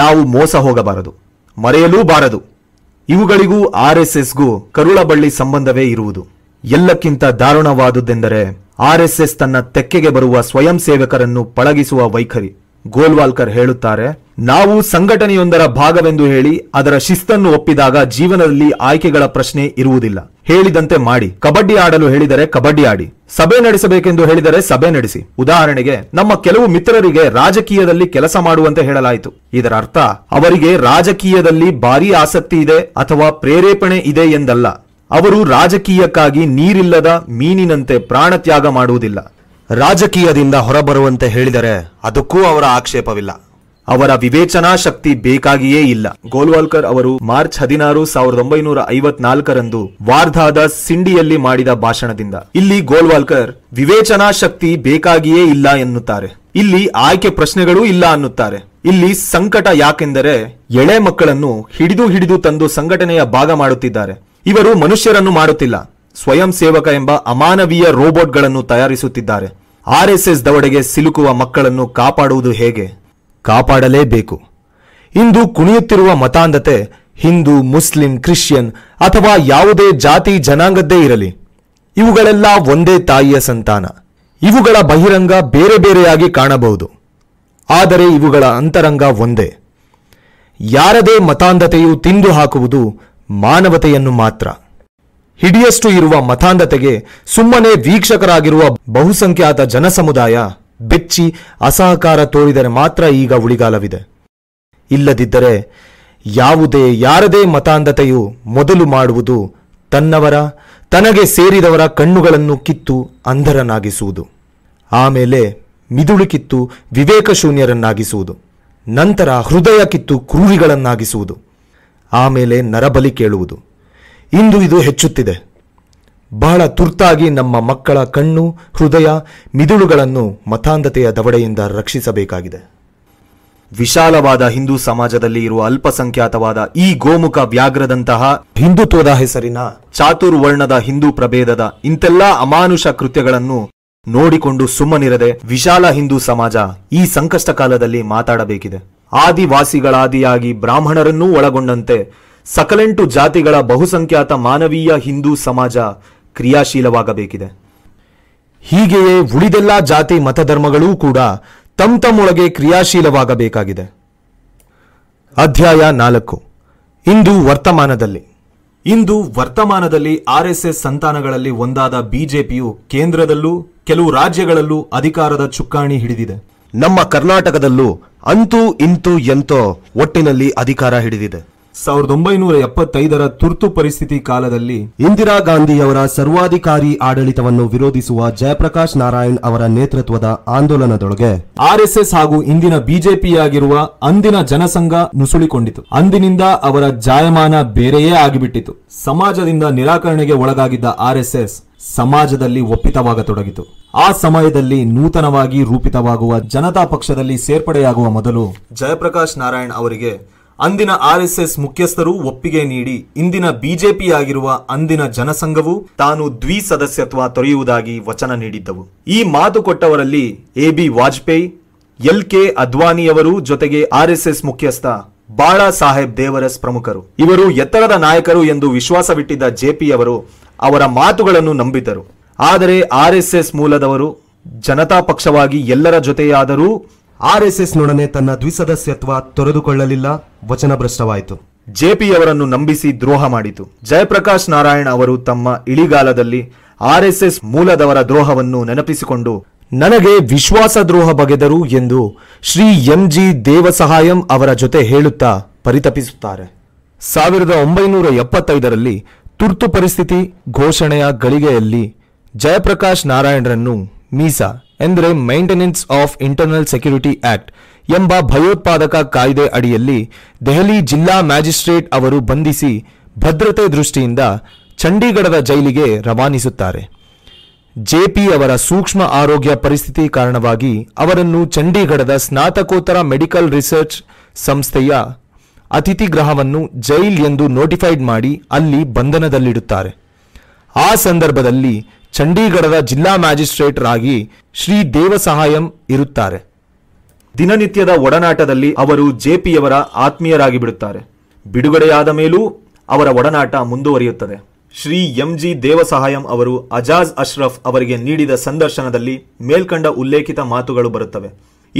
[SPEAKER 1] ನಾವು ಮೋಸ ಹೋಗಬಾರದು ಮರೆಯಲೂ ಬಾರದು ಇವುಗಳಿಗೂ ಆರ್ಎಸ್ಎಸ್ಗೂ ಕರುಳಬಳ್ಳಿ ಸಂಬಂಧವೇ ಇರುವುದು ಎಲ್ಲಕ್ಕಿಂತ ದಾರುಣವಾದುದೆಂದರೆ ಆರ್ಎಸ್ಎಸ್ ತನ್ನ ತೆಕ್ಕೆಗೆ ಬರುವ ಸ್ವಯಂ ಸೇವಕರನ್ನು ಪಳಗಿಸುವ ವೈಖರಿ ಗೋಲ್ವಾಲ್ಕರ್ ಹೇಳುತ್ತಾರೆ ನಾವು ಸಂಘಟನೆಯೊಂದರ ಭಾಗವೆಂದು ಹೇಳಿ ಅದರ ಶಿಸ್ತನ್ನು ಒಪ್ಪಿದಾಗ ಜೀವನದಲ್ಲಿ ಆಯ್ಕೆಗಳ ಪ್ರಶ್ನೆ ಇರುವುದಿಲ್ಲ ಹೇಳಿದಂತೆ ಮಾಡಿ ಕಬಡ್ಡಿ ಆಡಲು ಹೇಳಿದರೆ ಕಬಡ್ಡಿ ಆಡಿ ಸಭೆ ನಡೆಸಬೇಕೆಂದು ಹೇಳಿದರೆ ಸಭೆ ನಡೆಸಿ ಉದಾಹರಣೆಗೆ ನಮ್ಮ ಕೆಲವು ಮಿತ್ರರಿಗೆ ರಾಜಕೀಯದಲ್ಲಿ ಕೆಲಸ ಮಾಡುವಂತೆ ಹೇಳಲಾಯಿತು ಇದರ ಅರ್ಥ ಅವರಿಗೆ ರಾಜಕೀಯದಲ್ಲಿ ಭಾರೀ ಆಸಕ್ತಿ ಇದೆ ಅಥವಾ ಪ್ರೇರೇಪಣೆ ಇದೆ ಎಂದಲ್ಲ ಅವರು ರಾಜಕೀಯಕ್ಕಾಗಿ ನೀರಿಲ್ಲದ ಮೀನಿನಂತೆ ಪ್ರಾಣತ್ಯಾಗ ಮಾಡುವುದಿಲ್ಲ ರಾಜಕೀಯದಿಂದ ಹೊರಬರುವಂತೆ ಹೇಳಿದರೆ ಅದಕ್ಕೂ ಅವರ ಆಕ್ಷೇಪವಿಲ್ಲ ಅವರ ವಿವೇಚನಾ ಶಕ್ತಿ ಬೇಕಾಗಿಯೇ ಇಲ್ಲ ಗೋಲ್ವಾಲ್ಕರ್ ಅವರು ಮಾರ್ಚ್ ಹದಿನಾರು ಸಾವಿರದ ಒಂಬೈನೂರ ಐವತ್ನಾಲ್ಕರಂದು ವಾರ್ಧಾದ ಸಿಂಡಿಯಲ್ಲಿ ಮಾಡಿದ ಭಾಷಣದಿಂದ ಇಲ್ಲಿ ಗೋಲ್ವಾಲ್ಕರ್ ವಿವೇಚನಾ ಶಕ್ತಿ ಬೇಕಾಗಿಯೇ ಇಲ್ಲ ಎನ್ನುತ್ತಾರೆ ಇಲ್ಲಿ ಆಯ್ಕೆ ಪ್ರಶ್ನೆಗಳೂ ಇಲ್ಲ ಅನ್ನುತ್ತಾರೆ ಇಲ್ಲಿ ಸಂಕಟ ಯಾಕೆಂದರೆ ಎಳೆ ಮಕ್ಕಳನ್ನು ಹಿಡಿದು ಹಿಡಿದು ತಂದು ಸಂಘಟನೆಯ ಭಾಗ ಮಾಡುತ್ತಿದ್ದಾರೆ ಇವರು ಮನುಷ್ಯರನ್ನು ಮಾಡುತ್ತಿಲ್ಲ ಸ್ವಯಂ ಸೇವಕ ಎಂಬ ಅಮಾನವೀಯ ರೋಬೋಟ್ಗಳನ್ನು ತಯಾರಿಸುತ್ತಿದ್ದಾರೆ ಆರ್ಎಸ್ಎಸ್ ದವಡೆಗೆ ಸಿಲುಕುವ ಮಕ್ಕಳನ್ನು ಕಾಪಾಡುವುದು ಹೇಗೆ ಕಾಪಾಡಲೇಬೇಕು ಇಂದು ಕುಣಿಯುತ್ತಿರುವ ಮತಾಂಧತೆ ಹಿಂದೂ ಮುಸ್ಲಿಂ ಕ್ರಿಶ್ಚಿಯನ್ ಅಥವಾ ಯಾವುದೇ ಜಾತಿ ಜನಾಂಗದ್ದೇ ಇರಲಿ ಇವುಗಳೆಲ್ಲ ಒಂದೇ ತಾಯಿಯ ಸಂತಾನ ಇವುಗಳ ಬಹಿರಂಗ ಬೇರೆ ಬೇರೆಯಾಗಿ ಕಾಣಬಹುದು ಆದರೆ ಇವುಗಳ ಅಂತರಂಗ ಒಂದೇ ಯಾರದೇ ಮತಾಂಧತೆಯು ತಿಂದು ಹಾಕುವುದು ಮಾನವತೆಯನ್ನು ಮಾತ್ರ ಹಿಡಿಯಷ್ಟು ಇರುವ ಮತಾಂಧತೆಗೆ ಸುಮ್ಮನೆ ವೀಕ್ಷಕರಾಗಿರುವ ಬಹುಸಂಖ್ಯಾತ ಜನಸಮುದಾಯ ಬೆಚ್ಚಿ ಅಸಹಕಾರ ತೋರಿದರೆ ಮಾತ್ರ ಈಗ ಉಳಿಗಾಲವಿದೆ ಇಲ್ಲದಿದ್ದರೆ ಯಾವುದೇ ಯಾರದೇ ಮತಾಂಧತೆಯು ಮೊದಲು ಮಾಡುವುದು ತನ್ನವರ ತನಗೆ ಸೇರಿದವರ ಕಣ್ಣುಗಳನ್ನು ಕಿತ್ತು ಅಂಧರನಾಗಿಸುವುದು ಆಮೇಲೆ ಮಿದುಳು ಕಿತ್ತು ವಿವೇಕಶೂನ್ಯರನ್ನಾಗಿಸುವುದು ನಂತರ ಹೃದಯ ಕಿತ್ತು ಕ್ರೂರಿಗಳನ್ನಾಗಿಸುವುದು ಆಮೇಲೆ ನರಬಲಿ ಕೇಳುವುದು ಇಂದು ಇದು ಹೆಚ್ಚುತ್ತಿದೆ ಬಹಳ ತುರ್ತಾಗಿ ನಮ್ಮ ಮಕ್ಕಳ ಕಣ್ಣು ಹೃದಯ ಮಿದುಳುಗಳನ್ನು ಮತಾಂಧತೆಯ ದವಡೆಯಿಂದ ರಕ್ಷಿಸಬೇಕಾಗಿದೆ ವಿಶಾಲವಾದ ಹಿಂದೂ ಸಮಾಜದಲ್ಲಿ ಇರುವ ಅಲ್ಪಸಂಖ್ಯಾತವಾದ ಈ ಗೋಮುಖ ವ್ಯಾಘ್ರದಂತಹ ಹಿಂದುತ್ವದ ಹೆಸರಿನ ಚಾತುರ್ವರ್ಣದ ಹಿಂದೂ ಪ್ರಭೇದದ ಇಂತೆಲ್ಲ ಅಮಾನುಷ ಕೃತ್ಯಗಳನ್ನು ನೋಡಿಕೊಂಡು ಸುಮ್ಮನಿರದೆ ವಿಶಾಲ ಹಿಂದೂ ಸಮಾಜ ಈ ಸಂಕಷ್ಟ ಕಾಲದಲ್ಲಿ ಮಾತಾಡಬೇಕಿದೆ ಆದಿವಾಸಿಗಳಾದಿಯಾಗಿ ಬ್ರಾಹ್ಮಣರನ್ನೂ ಒಳಗೊಂಡಂತೆ ಸಕಲೆಂಟು ಜಾತಿಗಳ ಬಹುಸಂಖ್ಯಾತ ಮಾನವೀಯ ಹಿಂದೂ ಸಮಾಜ ಕ್ರಿಯಾಶೀಲವಾಗಬೇಕಿದೆ ಹೀಗೆಯೇ ಉಳಿದೆಲ್ಲ ಜಾತಿ ಮತಧರ್ಮಗಳೂ ಕೂಡ ತಮ್ಮ ತಮ್ಮೊಳಗೆ ಕ್ರಿಯಾಶೀಲವಾಗಬೇಕಾಗಿದೆ ಅಧ್ಯಾಯ ನಾಲ್ಕು ಇಂದು ವರ್ತಮಾನದಲ್ಲಿ ಇಂದು ವರ್ತಮಾನದಲ್ಲಿ ಆರ್ಎಸ್ಎಸ್ ಸಂತಾನಗಳಲ್ಲಿ ಒಂದಾದ ಬಿಜೆಪಿಯು ಕೇಂದ್ರದಲ್ಲೂ ಕೆಲವು ರಾಜ್ಯಗಳಲ್ಲೂ ಅಧಿಕಾರದ ಚುಕ್ಕಾಣಿ ಹಿಡಿದಿದೆ ನಮ್ಮ ಕರ್ನಾಟಕದಲ್ಲೂ ಅಂತೂ ಇಂತು ಎಂತೋ ಒಟ್ಟಿನಲ್ಲಿ ಅಧಿಕಾರ ಹಿಡಿದಿದೆ ಸಾವಿರದ ಒಂಬೈನೂರ ಎಪ್ಪತ್ತೈದರ ತುರ್ತು ಪರಿಸ್ಥಿತಿ ಕಾಲದಲ್ಲಿ ಇಂದಿರಾ ಗಾಂಧಿಯವರ ಸರ್ವಾಧಿಕಾರಿ ಆಡಳಿತವನ್ನು ವಿರೋಧಿಸುವ ಜಯಪ್ರಕಾಶ್ ನಾರಾಯಣ್ ಅವರ ನೇತೃತ್ವದ ಆಂದೋಲನದೊಳಗೆ ಆರ್ಎಸ್ಎಸ್ ಹಾಗೂ ಇಂದಿನ ಬಿಜೆಪಿಯಾಗಿರುವ ಅಂದಿನ ಜನಸಂಘ ನುಸುಳಿಕೊಂಡಿತು ಅಂದಿನಿಂದ ಅವರ ಜಾಯಮಾನ ಬೇರೆಯೇ ಆಗಿಬಿಟ್ಟಿತು ಸಮಾಜದಿಂದ ನಿರಾಕರಣೆಗೆ ಒಳಗಾಗಿದ್ದ ಆರ್ಎಸ್ಎಸ್ ಸಮಾಜದಲ್ಲಿ ಒಪ್ಪಿತವಾಗತೊಡಗಿತು ಆ ಸಮಯದಲ್ಲಿ ನೂತನವಾಗಿ ರೂಪಿತವಾಗುವ ಜನತಾ ಪಕ್ಷದಲ್ಲಿ ಸೇರ್ಪಡೆಯಾಗುವ ಮೊದಲು ಜಯಪ್ರಕಾಶ್ ನಾರಾಯಣ್ ಅವರಿಗೆ ಅಂದಿನ ಆರ್ಎಸ್ಎಸ್ ಮುಖ್ಯಸ್ಥರು ಒಪ್ಪಿಗೆ ನೀಡಿ ಇಂದಿನ ಬಿಜೆಪಿಯಾಗಿರುವ ಅಂದಿನ ಜನಸಂಘವು ತಾನು ದ್ವಿ ಸದಸ್ಯತ್ವ ತೊರೆಯುವುದಾಗಿ ವಚನ ನೀಡಿದ್ದವು ಈ ಮಾತು ಕೊಟ್ಟವರಲ್ಲಿ A B Vajpayee L K ಅದ್ವಾನಿಯವರು ಜೊತೆಗೆ ಆರ್ಎಸ್ಎಸ್ ಮುಖ್ಯಸ್ಥ ಬಾಳಾ ಸಾಹೇಬ್ ದೇವರಸ್ ಪ್ರಮುಖರು ಇವರು ಎತ್ತರದ ನಾಯಕರು ಎಂದು ವಿಶ್ವಾಸವಿಟ್ಟಿದ್ದ ಜೆಪಿ ಅವರು ಅವರ ಮಾತುಗಳನ್ನು ನಂಬಿದ್ದರು ಆದರೆ ಆರ್ಎಸ್ಎಸ್ ಮೂಲದವರು ಜನತಾ ಪಕ್ಷವಾಗಿ ಎಲ್ಲರ ಜೊತೆಯಾದರೂ ನೊಡನೆ ತನ್ನ ದ್ವಿಸದಸ್ಯತ್ವ ತೊರೆದುಕೊಳ್ಳಲಿಲ್ಲ ವಚನಭ್ರಷ್ಟವಾಯಿತು ಅವರನ್ನು ನಂಬಿಸಿ ದ್ರೋಹ ಮಾಡಿತು ಜಯಪ್ರಕಾಶ್ ನಾರಾಯಣ ಅವರು ತಮ್ಮ ಇಳಿಗಾಲದಲ್ಲಿ ಆರ್ಎಸ್ಎಸ್ ಮೂಲದವರ ದ್ರೋಹವನ್ನು ನೆನಪಿಸಿಕೊಂಡು ನನಗೆ ವಿಶ್ವಾಸ ದ್ರೋಹ ಬಗೆದರು ಎಂದು ಶ್ರೀ ಎಂ ಜಿ ದೇವಸಹಾಯಂ ಅವರ ಜೊತೆ ಹೇಳುತ್ತಾ ಪರಿತಪಿಸುತ್ತಾರೆ ಸಾವಿರದ ಒಂಬೈನೂರ ಎಪ್ಪತ್ತೈದರಲ್ಲಿ ತುರ್ತು ಪರಿಸ್ಥಿತಿ ಘೋಷಣೆಯ ಗಳಿಗೆಯಲ್ಲಿ ಜಯಪ್ರಕಾಶ್ ನಾರಾಯಣರನ್ನು ಮೀಸಾ ಎಂದರೆ maintenance of internal security act ಎಂಬ ಭಯೋತ್ಪಾದಕ ಕಾಯ್ದೆ ಅಡಿಯಲ್ಲಿ ದೆಹಲಿ ಜಿಲ್ಲಾ ಮ್ಯಾಜಿಸ್ಟ್ರೇಟ್ ಅವರು ಬಂಧಿಸಿ ಭದ್ರತೆ ದೃಷ್ಟಿಯಿಂದ ಚಂಡೀಗಢದ ಜೈಲಿಗೆ ರವಾನಿಸುತ್ತಾರೆ ಜೆಪಿ ಅವರ ಸೂಕ್ಷ್ಮ ಆರೋಗ್ಯ ಪರಿಸ್ಥಿತಿ ಕಾರಣವಾಗಿ ಅವರನ್ನು ಚಂಡೀಗಢದ ಸ್ನಾತಕೋತ್ತರ ಮೆಡಿಕಲ್ ರಿಸರ್ಚ್ ಸಂಸ್ಥೆಯ ಅತಿಥಿಗೃಹವನ್ನು ಜೈಲ್ ಎಂದು ನೋಟಿಫೈಡ್ ಮಾಡಿ ಅಲ್ಲಿ ಬಂಧನದಲ್ಲಿಡುತ್ತಾರೆ ಆ ಸಂದರ್ಭದಲ್ಲಿ ಚಂಡೀಗಢದ ಜಿಲ್ಲಾ ಮ್ಯಾಜಿಸ್ಟ್ರೇಟರಾಗಿ ಶ್ರೀ ದೇವಸಹಾಯಂ ಇರುತ್ತಾರೆ ದಿನನಿತ್ಯದ ಒಡನಾಟದಲ್ಲಿ ಅವರು ಜೆಪಿಯವರ ಆತ್ಮೀಯರಾಗಿ ಬಿಡುತ್ತಾರೆ ಬಿಡುಗಡೆಯಾದ ಮೇಲೂ ಅವರ ಒಡನಾಟ ಮುಂದುವರಿಯುತ್ತದೆ ಶ್ರೀ ಎಂ ಜಿ ದೇವಸಹಾಯಂ ಅವರು ಅಜಾಜ್ ಅಶ್ರಫ್ ಅವರಿಗೆ ನೀಡಿದ ಸಂದರ್ಶನದಲ್ಲಿ ಮೇಲ್ಕಂಡ ಉಲ್ಲೇಖಿತ ಮಾತುಗಳು ಬರುತ್ತವೆ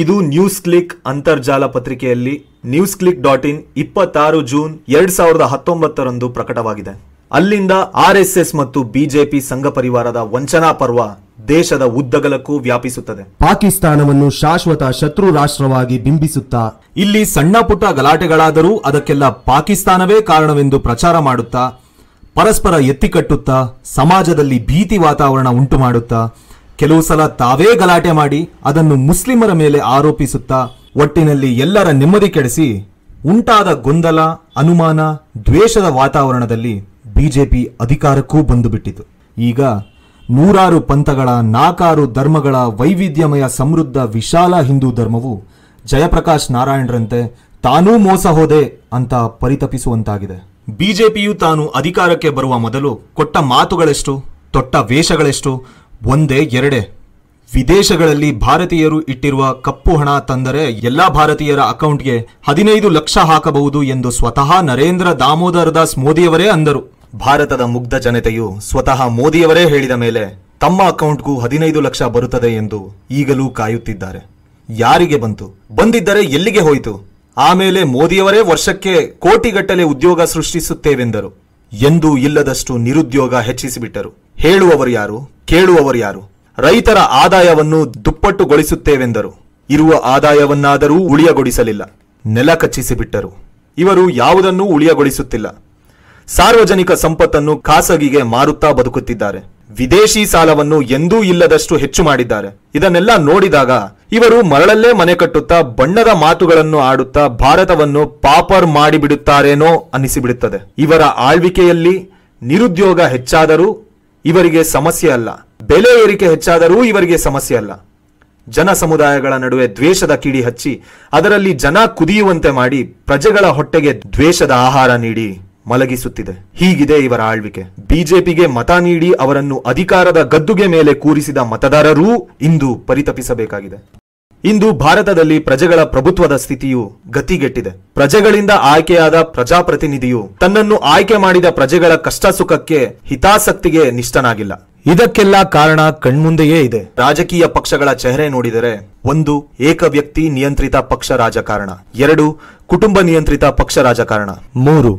[SPEAKER 1] ಇದು ನ್ಯೂಸ್ ಕ್ಲಿಕ್ ಅಂತರ್ಜಾಲ ಪತ್ರಿಕೆಯಲ್ಲಿ ನ್ಯೂಸ್ ಕ್ಲಿಕ್ ಡಾಟ್ ಇನ್ ಇಪ್ಪತ್ತಾರು ಜೂನ್ ಎರಡ್ ಸಾವಿರದ ಹತ್ತೊಂಬತ್ತರಂದು ಪ್ರಕಟವಾಗಿದೆ ಅಲ್ಲಿಂದ ಆರ್ಎಸ್ಎಸ್ ಮತ್ತು ಬಿಜೆಪಿ ಸಂಘ ಪರಿವಾರದ ವಂಚನಾ ಪರ್ವ ದೇಶದ ಉದ್ದಗಲಕ್ಕೂ ವ್ಯಾಪಿಸುತ್ತದೆ ಪಾಕಿಸ್ತಾನವನ್ನು ಶಾಶ್ವತ ಶತ್ರು ರಾಷ್ಟ್ರವಾಗಿ ಬಿಂಬಿಸುತ್ತಾ ಇಲ್ಲಿ ಸಣ್ಣ ಪುಟ್ಟ ಗಲಾಟೆಗಳಾದರೂ ಅದಕ್ಕೆಲ್ಲ ಪಾಕಿಸ್ತಾನವೇ ಕಾರಣವೆಂದು ಪ್ರಚಾರ ಮಾಡುತ್ತಾ ಪರಸ್ಪರ ಎತ್ತಿಕಟ್ಟುತ್ತಾ ಸಮಾಜದಲ್ಲಿ ಭೀತಿ ವಾತಾವರಣ ಉಂಟು ಮಾಡುತ್ತಾ ಕೆಲವು ಸಲ ತಾವೇ ಗಲಾಟೆ ಮಾಡಿ ಅದನ್ನು ಮುಸ್ಲಿಮರ ಮೇಲೆ ಆರೋಪಿಸುತ್ತಾ ಒಟ್ಟಿನಲ್ಲಿ ಎಲ್ಲರ ನೆಮ್ಮದಿ ಕೆಡಿಸಿ ಉಂಟಾದ ಗೊಂದಲ ಅನುಮಾನ ದ್ವೇಷದ ವಾತಾವರಣದಲ್ಲಿ ಬಿಜೆಪಿ ಅಧಿಕಾರಕ್ಕೂ ಬಂದುಬಿಟ್ಟಿತು ಈಗ ನೂರಾರು ಪಂಥಗಳ ನಾಕಾರು ಧರ್ಮಗಳ ವೈವಿಧ್ಯಮಯ ಸಮೃದ್ಧ ವಿಶಾಲ ಹಿಂದೂ ಧರ್ಮವು ಜಯಪ್ರಕಾಶ್ ನಾರಾಯಣರಂತೆ ತಾನೂ ಮೋಸ ಹೋದೆ ಅಂತ ಪರಿತಪಿಸುವಂತಾಗಿದೆ ಬಿಜೆಪಿಯು ತಾನು ಅಧಿಕಾರಕ್ಕೆ ಬರುವ ಮೊದಲು ಕೊಟ್ಟ ಮಾತುಗಳೆಷ್ಟು ತೊಟ್ಟ ವೇಷಗಳೆಷ್ಟು ಒಂದೇ ಎರಡೇ ವಿದೇಶಗಳಲ್ಲಿ ಭಾರತೀಯರು ಇಟ್ಟಿರುವ ಕಪ್ಪು ಹಣ ತಂದರೆ ಎಲ್ಲ ಭಾರತೀಯರ ಅಕೌಂಟ್ಗೆ ಹದಿನೈದು ಲಕ್ಷ ಹಾಕಬಹುದು ಎಂದು ಸ್ವತಃ ನರೇಂದ್ರ ದಾಮೋದರ ದಾಸ್ ಮೋದಿಯವರೇ ಅಂದರು ಭಾರತದ ಮುಗ್ಧ ಜನತೆಯು ಸ್ವತಃ ಮೋದಿಯವರೇ ಹೇಳಿದ ಮೇಲೆ ತಮ್ಮ ಅಕೌಂಟ್ಗೂ ಹದಿನೈದು ಲಕ್ಷ ಬರುತ್ತದೆ ಎಂದು ಈಗಲೂ ಕಾಯುತ್ತಿದ್ದಾರೆ ಯಾರಿಗೆ ಬಂತು ಬಂದಿದ್ದರೆ ಎಲ್ಲಿಗೆ ಹೋಯಿತು ಆಮೇಲೆ ಮೋದಿಯವರೇ ವರ್ಷಕ್ಕೆ ಕೋಟಿಗಟ್ಟಲೆ ಉದ್ಯೋಗ ಸೃಷ್ಟಿಸುತ್ತೇವೆಂದರು ಎಂದೂ ಇಲ್ಲದಷ್ಟು ನಿರುದ್ಯೋಗ ಹೆಚ್ಚಿಸಿಬಿಟ್ಟರು ಹೇಳುವವರು ಯಾರು ಕೇಳುವವರು ಯಾರು ರೈತರ ಆದಾಯವನ್ನು ದುಪ್ಪಟ್ಟುಗೊಳಿಸುತ್ತೇವೆಂದರು ಇರುವ ಆದಾಯವನ್ನಾದರೂ ಉಳಿಯಗೊಳಿಸಲಿಲ್ಲ ನೆಲ ಕಚ್ಚಿಸಿಬಿಟ್ಟರು ಇವರು ಯಾವುದನ್ನೂ ಉಳಿಯಗೊಳಿಸುತ್ತಿಲ್ಲ ಸಾರ್ವಜನಿಕ ಸಂಪತ್ತನ್ನು ಖಾಸಗಿಗೆ ಮಾರುತ್ತಾ ಬದುಕುತ್ತಿದ್ದಾರೆ ವಿದೇಶಿ ಸಾಲವನ್ನು ಎಂದೂ ಇಲ್ಲದಷ್ಟು ಹೆಚ್ಚು ಮಾಡಿದ್ದಾರೆ ಇದನ್ನೆಲ್ಲ ನೋಡಿದಾಗ ಇವರು ಮರಳಲ್ಲೇ ಮನೆ ಕಟ್ಟುತ್ತಾ ಬಣ್ಣದ ಮಾತುಗಳನ್ನು ಆಡುತ್ತಾ ಭಾರತವನ್ನು ಪಾಪರ್ ಮಾಡಿಬಿಡುತ್ತಾರೇನೋ ಅನ್ನಿಸಿಬಿಡುತ್ತದೆ ಇವರ ಆಳ್ವಿಕೆಯಲ್ಲಿ ನಿರುದ್ಯೋಗ ಹೆಚ್ಚಾದರೂ ಇವರಿಗೆ ಸಮಸ್ಯೆ ಅಲ್ಲ ಬೆಲೆ ಏರಿಕೆ ಹೆಚ್ಚಾದರೂ ಇವರಿಗೆ ಸಮಸ್ಯೆ ಅಲ್ಲ ಜನ ಸಮುದಾಯಗಳ ನಡುವೆ ದ್ವೇಷದ ಕಿಡಿ ಹಚ್ಚಿ ಅದರಲ್ಲಿ ಜನ ಕುದಿಯುವಂತೆ ಮಾಡಿ ಪ್ರಜೆಗಳ ಹೊಟ್ಟೆಗೆ ದ್ವೇಷದ ಆಹಾರ ನೀಡಿ ಮಲಗಿಸುತ್ತಿದೆ ಹೀಗಿದೆ ಇವರ ಆಳ್ವಿಕೆ ಬಿಜೆಪಿಗೆ ಮತ ನೀಡಿ ಅವರನ್ನು ಅಧಿಕಾರದ ಗದ್ದುಗೆ ಮೇಲೆ ಕೂರಿಸಿದ ಮತದಾರರೂ ಇಂದು ಪರಿತಪಿಸಬೇಕಾಗಿದೆ ಇಂದು ಭಾರತದಲ್ಲಿ ಪ್ರಜೆಗಳ ಪ್ರಭುತ್ವದ ಸ್ಥಿತಿಯು ಗತಿಗೆಟ್ಟಿದೆ ಪ್ರಜೆಗಳಿಂದ ಆಯ್ಕೆಯಾದ ಪ್ರಜಾಪ್ರತಿನಿಧಿಯು ತನ್ನನ್ನು ಆಯ್ಕೆ ಮಾಡಿದ ಪ್ರಜೆಗಳ ಕಷ್ಟ ಸುಖಕ್ಕೆ ಹಿತಾಸಕ್ತಿಗೆ ನಿಷ್ಠನಾಗಿಲ್ಲ ಇದಕ್ಕೆಲ್ಲ ಕಾರಣ ಕಣ್ಮುಂದೆಯೇ ಇದೆ ರಾಜಕೀಯ ಪಕ್ಷಗಳ ಚೆಹರೆ ನೋಡಿದರೆ ಒಂದು ಏಕ ವ್ಯಕ್ತಿ ನಿಯಂತ್ರಿತ ಪಕ್ಷ ರಾಜಕಾರಣ ಎರಡು ಕುಟುಂಬ ನಿಯಂತ್ರಿತ ಪಕ್ಷ ರಾಜಕಾರಣ ಮೂರು